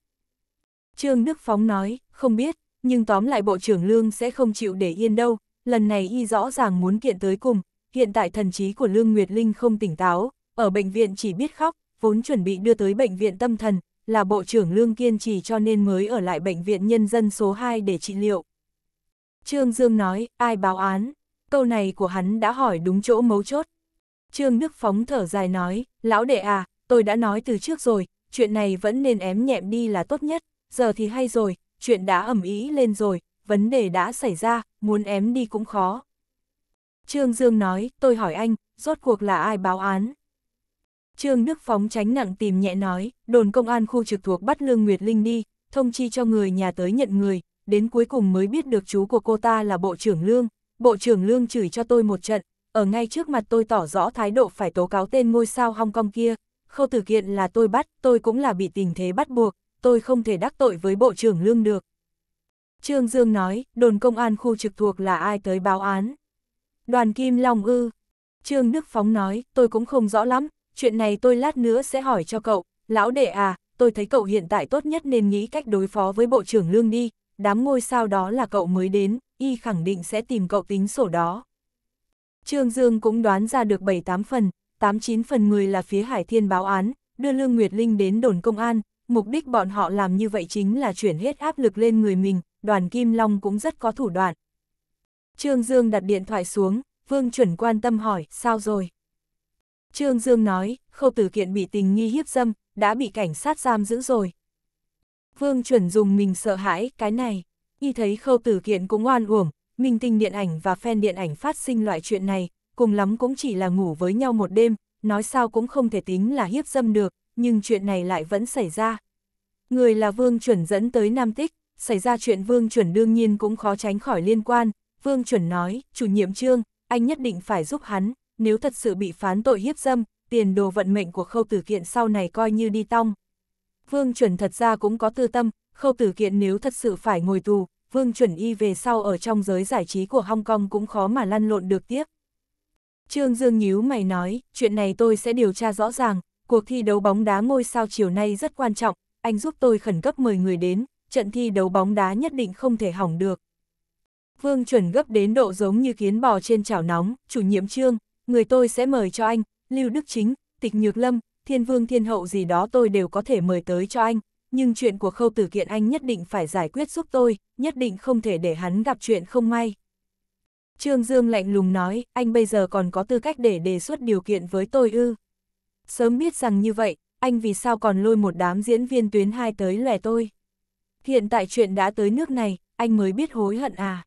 A: Trương Đức Phóng nói, không biết, nhưng tóm lại Bộ trưởng Lương sẽ không chịu để yên đâu, lần này y rõ ràng muốn kiện tới cùng, hiện tại thần trí của Lương Nguyệt Linh không tỉnh táo, ở bệnh viện chỉ biết khóc, vốn chuẩn bị đưa tới bệnh viện tâm thần, là Bộ trưởng Lương kiên trì cho nên mới ở lại Bệnh viện Nhân dân số 2 để trị liệu. Trương Dương nói, ai báo án? Câu này của hắn đã hỏi đúng chỗ mấu chốt. Trương Đức Phóng thở dài nói, lão đệ à, tôi đã nói từ trước rồi, chuyện này vẫn nên ém nhẹm đi là tốt nhất, giờ thì hay rồi, chuyện đã ẩm ý lên rồi, vấn đề đã xảy ra, muốn ém đi cũng khó. Trương Dương nói, tôi hỏi anh, rốt cuộc là ai báo án? Trương Đức Phóng tránh nặng tìm nhẹ nói, đồn công an khu trực thuộc bắt Lương Nguyệt Linh đi, thông chi cho người nhà tới nhận người, đến cuối cùng mới biết được chú của cô ta là Bộ trưởng Lương. Bộ trưởng Lương chửi cho tôi một trận, ở ngay trước mặt tôi tỏ rõ thái độ phải tố cáo tên ngôi sao Hong Kong kia. Khâu tử kiện là tôi bắt, tôi cũng là bị tình thế bắt buộc, tôi không thể đắc tội với Bộ trưởng Lương được. Trương Dương nói, đồn công an khu trực thuộc là ai tới báo án? Đoàn Kim Long ư? Trương Đức Phóng nói, tôi cũng không rõ lắm, chuyện này tôi lát nữa sẽ hỏi cho cậu, lão đệ à, tôi thấy cậu hiện tại tốt nhất nên nghĩ cách đối phó với bộ trưởng lương đi, đám ngôi sao đó là cậu mới đến, y khẳng định sẽ tìm cậu tính sổ đó. Trương Dương cũng đoán ra được 7-8 phần, 89 phần 10 là phía Hải Thiên báo án, đưa Lương Nguyệt Linh đến đồn công an, mục đích bọn họ làm như vậy chính là chuyển hết áp lực lên người mình, đoàn Kim Long cũng rất có thủ đoạn. Trương Dương đặt điện thoại xuống, Vương Chuẩn quan tâm hỏi, sao rồi? Trương Dương nói, khâu tử kiện bị tình nghi hiếp dâm, đã bị cảnh sát giam giữ rồi. Vương chuẩn dùng mình sợ hãi, cái này. Y thấy khâu tử kiện cũng oan uổng, mình tình điện ảnh và fan điện ảnh phát sinh loại chuyện này, cùng lắm cũng chỉ là ngủ với nhau một đêm, nói sao cũng không thể tính là hiếp dâm được, nhưng chuyện này lại vẫn xảy ra. Người là Vương Chuẩn dẫn tới Nam Tích, xảy ra chuyện Vương Chuẩn đương nhiên cũng khó tránh khỏi liên quan, Vương Chuẩn nói, chủ nhiệm trương, anh nhất định phải giúp hắn, nếu thật sự bị phán tội hiếp dâm, tiền đồ vận mệnh của khâu tử kiện sau này coi như đi tong. Vương chuẩn thật ra cũng có tư tâm, khâu tử kiện nếu thật sự phải ngồi tù, vương chuẩn y về sau ở trong giới giải trí của Hong Kong cũng khó mà lăn lộn được tiếp. Trương Dương nhíu mày nói, chuyện này tôi sẽ điều tra rõ ràng, cuộc thi đấu bóng đá ngôi sao chiều nay rất quan trọng, anh giúp tôi khẩn cấp mời người đến, trận thi đấu bóng đá nhất định không thể hỏng được. Vương chuẩn gấp đến độ giống như kiến bò trên chảo nóng, chủ nhiệm trương, người tôi sẽ mời cho anh, Lưu Đức Chính, Tịch Nhược Lâm, Thiên Vương Thiên Hậu gì đó tôi đều có thể mời tới cho anh, nhưng chuyện của khâu tử kiện anh nhất định phải giải quyết giúp tôi, nhất định không thể để hắn gặp chuyện không may. Trương Dương lạnh lùng nói, anh bây giờ còn có tư cách để đề xuất điều kiện với tôi ư. Sớm biết rằng như vậy, anh vì sao còn lôi một đám diễn viên tuyến hai tới lẻ tôi. Hiện tại chuyện đã tới nước này, anh mới biết hối hận à.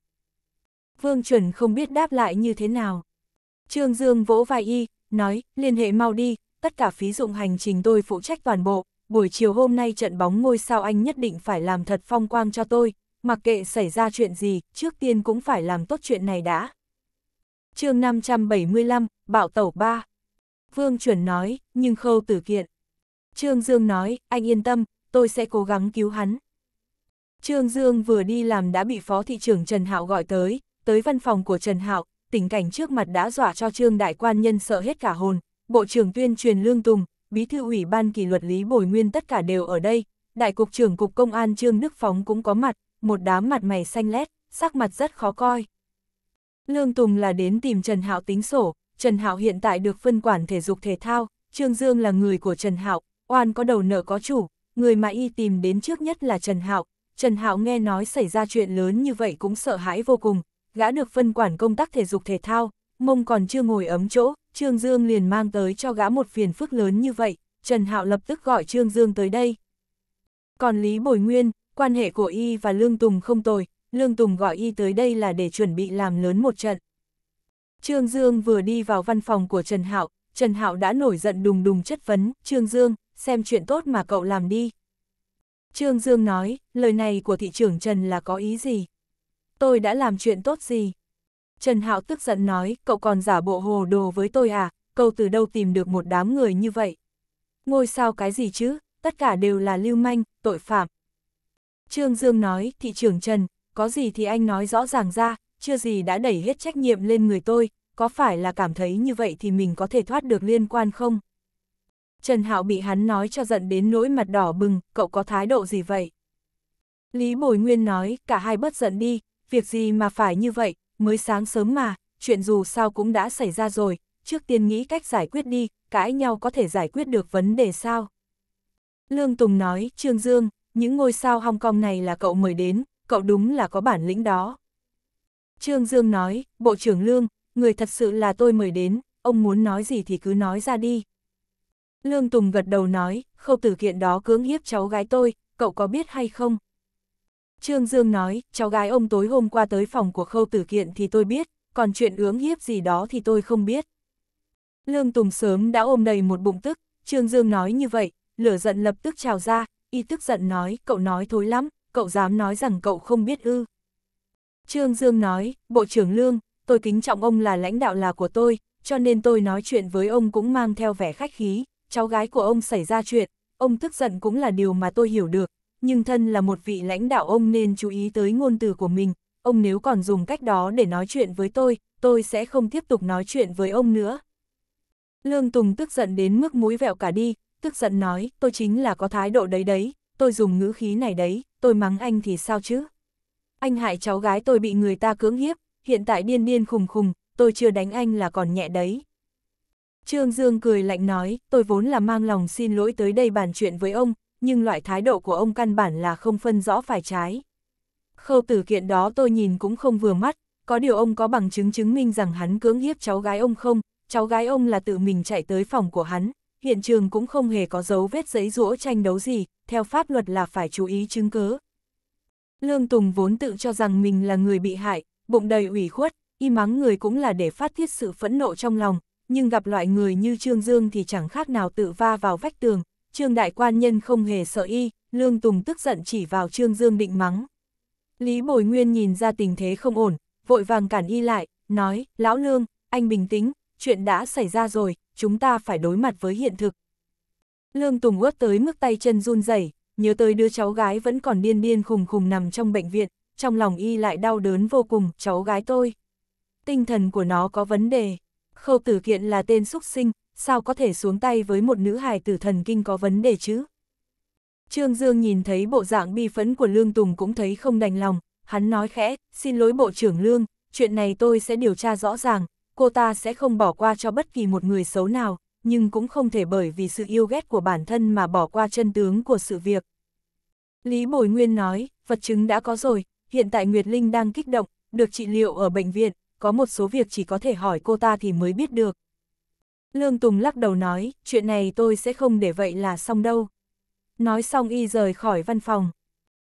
A: Vương Chuẩn không biết đáp lại như thế nào. Trương Dương vỗ vai y, nói, liên hệ mau đi, tất cả phí dụng hành trình tôi phụ trách toàn bộ, buổi chiều hôm nay trận bóng ngôi sao anh nhất định phải làm thật phong quang cho tôi, mặc kệ xảy ra chuyện gì, trước tiên cũng phải làm tốt chuyện này đã. chương 575, Bạo Tẩu 3 Vương chuẩn nói, nhưng khâu tử kiện. Trương Dương nói, anh yên tâm, tôi sẽ cố gắng cứu hắn. Trương Dương vừa đi làm đã bị phó thị trưởng Trần Hạo gọi tới, tới văn phòng của Trần Hạo, tình cảnh trước mặt đã dọa cho trương đại quan nhân sợ hết cả hồn, Bộ trưởng tuyên truyền Lương Tùng, Bí thư ủy ban kỷ luật Lý Bồi Nguyên tất cả đều ở đây, Đại cục trưởng Cục Công an Trương Đức Phóng cũng có mặt, một đám mặt mày xanh lét, sắc mặt rất khó coi. Lương Tùng là đến tìm Trần Hạo tính sổ, Trần Hạo hiện tại được phân quản thể dục thể thao, Trương Dương là người của Trần Hạo, oan có đầu nợ có chủ, người mà y tìm đến trước nhất là Trần Hạo. Trần Hạo nghe nói xảy ra chuyện lớn như vậy cũng sợ hãi vô cùng, gã được phân quản công tác thể dục thể thao, mông còn chưa ngồi ấm chỗ, Trương Dương liền mang tới cho gã một phiền phức lớn như vậy, Trần Hạo lập tức gọi Trương Dương tới đây. Còn Lý Bồi Nguyên, quan hệ của y và Lương Tùng không tồi, Lương Tùng gọi y tới đây là để chuẩn bị làm lớn một trận. Trương Dương vừa đi vào văn phòng của Trần Hạo, Trần Hạo đã nổi giận đùng đùng chất vấn, Trương Dương, xem chuyện tốt mà cậu làm đi. Trương Dương nói, lời này của thị trưởng Trần là có ý gì? tôi đã làm chuyện tốt gì? Trần Hạo tức giận nói, cậu còn giả bộ hồ đồ với tôi à, cậu từ đâu tìm được một đám người như vậy? Ngôi sao cái gì chứ, tất cả đều là lưu manh, tội phạm. Trương Dương nói, thị trưởng Trần, có gì thì anh nói rõ ràng ra, chưa gì đã đẩy hết trách nhiệm lên người tôi, có phải là cảm thấy như vậy thì mình có thể thoát được liên quan không? Trần Hạo bị hắn nói cho giận đến nỗi mặt đỏ bừng, cậu có thái độ gì vậy? Lý Bồi Nguyên nói, cả hai bất giận đi, việc gì mà phải như vậy, mới sáng sớm mà, chuyện dù sao cũng đã xảy ra rồi, trước tiên nghĩ cách giải quyết đi, cãi nhau có thể giải quyết được vấn đề sao. Lương Tùng nói, Trương Dương, những ngôi sao Hong Kong này là cậu mời đến, cậu đúng là có bản lĩnh đó. Trương Dương nói, Bộ trưởng Lương, người thật sự là tôi mời đến, ông muốn nói gì thì cứ nói ra đi. Lương Tùng gật đầu nói, khâu tử kiện đó cưỡng hiếp cháu gái tôi, cậu có biết hay không? Trương Dương nói, cháu gái ông tối hôm qua tới phòng của khâu tử kiện thì tôi biết, còn chuyện ướng hiếp gì đó thì tôi không biết. Lương Tùng sớm đã ôm đầy một bụng tức, Trương Dương nói như vậy, lửa giận lập tức trào ra, y tức giận nói, cậu nói thối lắm, cậu dám nói rằng cậu không biết ư. Trương Dương nói, Bộ trưởng Lương, tôi kính trọng ông là lãnh đạo là của tôi, cho nên tôi nói chuyện với ông cũng mang theo vẻ khách khí, cháu gái của ông xảy ra chuyện, ông tức giận cũng là điều mà tôi hiểu được, nhưng thân là một vị lãnh đạo ông nên chú ý tới ngôn từ của mình, ông nếu còn dùng cách đó để nói chuyện với tôi, tôi sẽ không tiếp tục nói chuyện với ông nữa. Lương Tùng tức giận đến mức mũi vẹo cả đi, tức giận nói, tôi chính là có thái độ đấy đấy, tôi dùng ngữ khí này đấy, tôi mắng anh thì sao chứ? Anh hại cháu gái tôi bị người ta cưỡng hiếp, hiện tại điên điên khùng khùng, tôi chưa đánh anh là còn nhẹ đấy. Trương Dương cười lạnh nói, tôi vốn là mang lòng xin lỗi tới đây bàn chuyện với ông, nhưng loại thái độ của ông căn bản là không phân rõ phải trái. Khâu tử kiện đó tôi nhìn cũng không vừa mắt, có điều ông có bằng chứng chứng minh rằng hắn cưỡng hiếp cháu gái ông không, cháu gái ông là tự mình chạy tới phòng của hắn, hiện trường cũng không hề có dấu vết giấy rũa tranh đấu gì, theo pháp luật là phải chú ý chứng cứ. Lương Tùng vốn tự cho rằng mình là người bị hại, bụng đầy ủy khuất, y mắng người cũng là để phát thiết sự phẫn nộ trong lòng, nhưng gặp loại người như Trương Dương thì chẳng khác nào tự va vào vách tường, Trương Đại Quan Nhân không hề sợ y, Lương Tùng tức giận chỉ vào Trương Dương định mắng. Lý Bồi Nguyên nhìn ra tình thế không ổn, vội vàng cản y lại, nói, Lão Lương, anh bình tĩnh, chuyện đã xảy ra rồi, chúng ta phải đối mặt với hiện thực. Lương Tùng ướt tới mức tay chân run rẩy nhớ tới đứa cháu gái vẫn còn điên điên khùng khùng nằm trong bệnh viện, trong lòng y lại đau đớn vô cùng, cháu gái tôi. Tinh thần của nó có vấn đề. Khâu tử kiện là tên xúc sinh, sao có thể xuống tay với một nữ hài tử thần kinh có vấn đề chứ? Trương Dương nhìn thấy bộ dạng bi phấn của Lương Tùng cũng thấy không đành lòng, hắn nói khẽ, xin lỗi Bộ trưởng Lương, chuyện này tôi sẽ điều tra rõ ràng, cô ta sẽ không bỏ qua cho bất kỳ một người xấu nào, nhưng cũng không thể bởi vì sự yêu ghét của bản thân mà bỏ qua chân tướng của sự việc. Lý Bồi Nguyên nói, vật chứng đã có rồi, hiện tại Nguyệt Linh đang kích động, được trị liệu ở bệnh viện, có một số việc chỉ có thể hỏi cô ta thì mới biết được. Lương Tùng lắc đầu nói, chuyện này tôi sẽ không để vậy là xong đâu. Nói xong y rời khỏi văn phòng.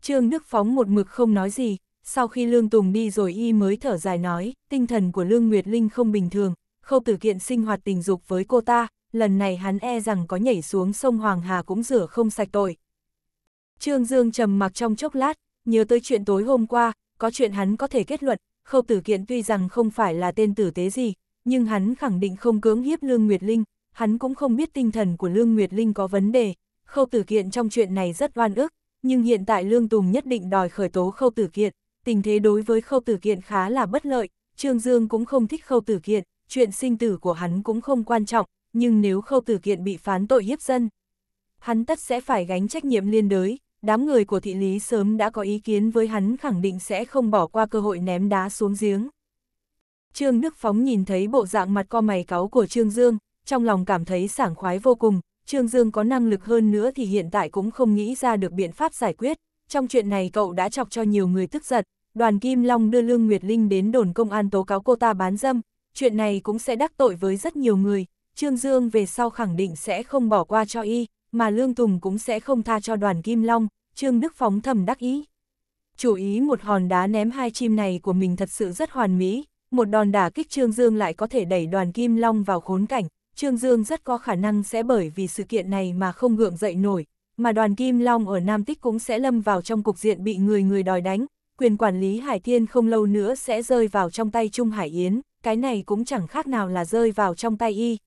A: Trương Đức Phóng một mực không nói gì, sau khi Lương Tùng đi rồi y mới thở dài nói, tinh thần của Lương Nguyệt Linh không bình thường, khâu tử kiện sinh hoạt tình dục với cô ta, lần này hắn e rằng có nhảy xuống sông Hoàng Hà cũng rửa không sạch tội. Trương Dương trầm mặc trong chốc lát, nhớ tới chuyện tối hôm qua, có chuyện hắn có thể kết luận, khâu tử kiện tuy rằng không phải là tên tử tế gì, nhưng hắn khẳng định không cưỡng hiếp Lương Nguyệt Linh, hắn cũng không biết tinh thần của Lương Nguyệt Linh có vấn đề, khâu tử kiện trong chuyện này rất oan ức, nhưng hiện tại Lương Tùng nhất định đòi khởi tố khâu tử kiện, tình thế đối với khâu tử kiện khá là bất lợi, Trương Dương cũng không thích khâu tử kiện, chuyện sinh tử của hắn cũng không quan trọng, nhưng nếu khâu tử kiện bị phán tội hiếp dân, hắn tất sẽ phải gánh trách nhiệm liên đới, đám người của thị lý sớm đã có ý kiến với hắn khẳng định sẽ không bỏ qua cơ hội ném đá xuống giếng. Trương Đức Phóng nhìn thấy bộ dạng mặt co mày cáu của Trương Dương, trong lòng cảm thấy sảng khoái vô cùng, Trương Dương có năng lực hơn nữa thì hiện tại cũng không nghĩ ra được biện pháp giải quyết, trong chuyện này cậu đã chọc cho nhiều người tức giận, đoàn Kim Long đưa Lương Nguyệt Linh đến đồn công an tố cáo cô ta bán dâm, chuyện này cũng sẽ đắc tội với rất nhiều người, Trương Dương về sau khẳng định sẽ không bỏ qua cho y, mà Lương Tùng cũng sẽ không tha cho đoàn Kim Long, Trương Đức Phóng thầm đắc ý. Chủ ý một hòn đá ném hai chim này của mình thật sự rất hoàn mỹ, một đòn đả kích Trương Dương lại có thể đẩy đoàn Kim Long vào khốn cảnh, Trương Dương rất có khả năng sẽ bởi vì sự kiện này mà không gượng dậy nổi, mà đoàn Kim Long ở Nam Tích cũng sẽ lâm vào trong cục diện bị người người đòi đánh, quyền quản lý Hải Thiên không lâu nữa sẽ rơi vào trong tay Trung Hải Yến, cái này cũng chẳng khác nào là rơi vào trong tay y.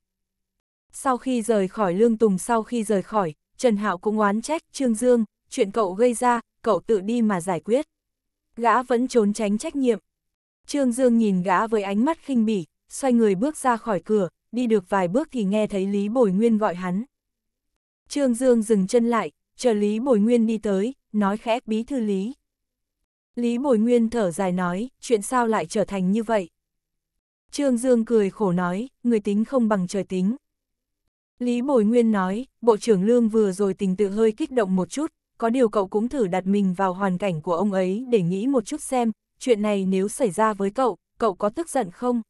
A: Sau khi rời khỏi Lương Tùng sau khi rời khỏi, Trần Hạo cũng oán trách Trương Dương, chuyện cậu gây ra, cậu tự đi mà giải quyết. Gã vẫn trốn tránh trách nhiệm, Trương Dương nhìn gã với ánh mắt khinh bỉ, xoay người bước ra khỏi cửa, đi được vài bước thì nghe thấy Lý Bồi Nguyên gọi hắn. Trương Dương dừng chân lại, chờ Lý Bồi Nguyên đi tới, nói khẽ bí thư Lý. Lý Bồi Nguyên thở dài nói, chuyện sao lại trở thành như vậy? Trương Dương cười khổ nói, người tính không bằng trời tính. Lý Bồi Nguyên nói, Bộ trưởng Lương vừa rồi tình tự hơi kích động một chút, có điều cậu cũng thử đặt mình vào hoàn cảnh của ông ấy để nghĩ một chút xem, chuyện này nếu xảy ra với cậu, cậu có tức giận không?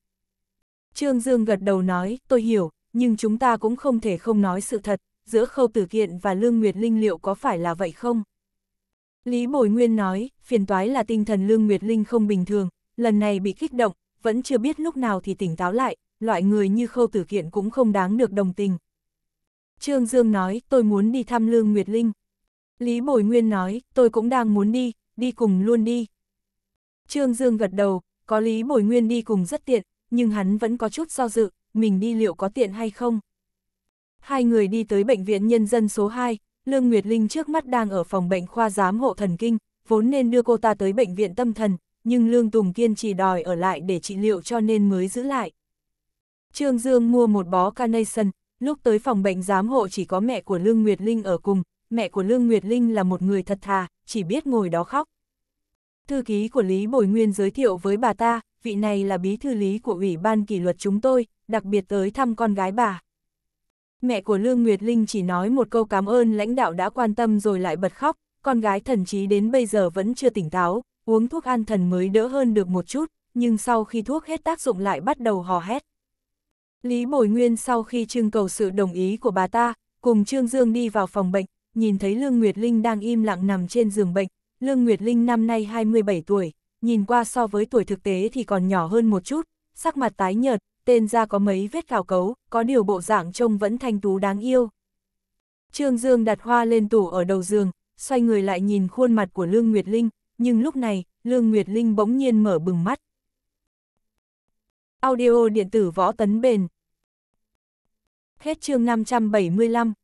A: Trương Dương gật đầu nói, tôi hiểu, nhưng chúng ta cũng không thể không nói sự thật, giữa khâu tử kiện và Lương Nguyệt Linh liệu có phải là vậy không? Lý Bồi Nguyên nói, phiền toái là tinh thần Lương Nguyệt Linh không bình thường, lần này bị kích động, vẫn chưa biết lúc nào thì tỉnh táo lại, loại người như khâu tử kiện cũng không đáng được đồng tình. Trương Dương nói, tôi muốn đi thăm Lương Nguyệt Linh. Lý Bồi Nguyên nói, tôi cũng đang muốn đi, đi cùng luôn đi, Trương Dương gật đầu, có lý bồi nguyên đi cùng rất tiện, nhưng hắn vẫn có chút do dự, mình đi liệu có tiện hay không. Hai người đi tới bệnh viện nhân dân số 2, Lương Nguyệt Linh trước mắt đang ở phòng bệnh khoa giám hộ thần kinh, vốn nên đưa cô ta tới bệnh viện tâm thần, nhưng Lương Tùng kiên trì đòi ở lại để trị liệu cho nên mới giữ lại. Trương Dương mua một bó carnation, lúc tới phòng bệnh giám hộ chỉ có mẹ của Lương Nguyệt Linh ở cùng, mẹ của Lương Nguyệt Linh là một người thật thà, chỉ biết ngồi đó khóc. Thư ký của Lý Bồi Nguyên giới thiệu với bà ta, vị này là bí thư lý của Ủy ban kỷ luật chúng tôi, đặc biệt tới thăm con gái bà. Mẹ của Lương Nguyệt Linh chỉ nói một câu cảm ơn lãnh đạo đã quan tâm rồi lại bật khóc, con gái thần trí đến bây giờ vẫn chưa tỉnh táo, uống thuốc an thần mới đỡ hơn được một chút, nhưng sau khi thuốc hết tác dụng lại bắt đầu hò hét. Lý Bồi Nguyên sau khi trưng cầu sự đồng ý của bà ta, cùng Trương Dương đi vào phòng bệnh, nhìn thấy Lương Nguyệt Linh đang im lặng nằm trên giường bệnh, Lương Nguyệt Linh năm nay 27 tuổi, nhìn qua so với tuổi thực tế thì còn nhỏ hơn một chút, sắc mặt tái nhợt, tên ra có mấy vết cào cấu, có điều bộ dạng trông vẫn thanh tú đáng yêu. Trương Dương đặt hoa lên tủ ở đầu giường, xoay người lại nhìn khuôn mặt của Lương Nguyệt Linh, nhưng lúc này, Lương Nguyệt Linh bỗng nhiên mở bừng mắt. Audio điện tử võ tấn bền. Hết chương 575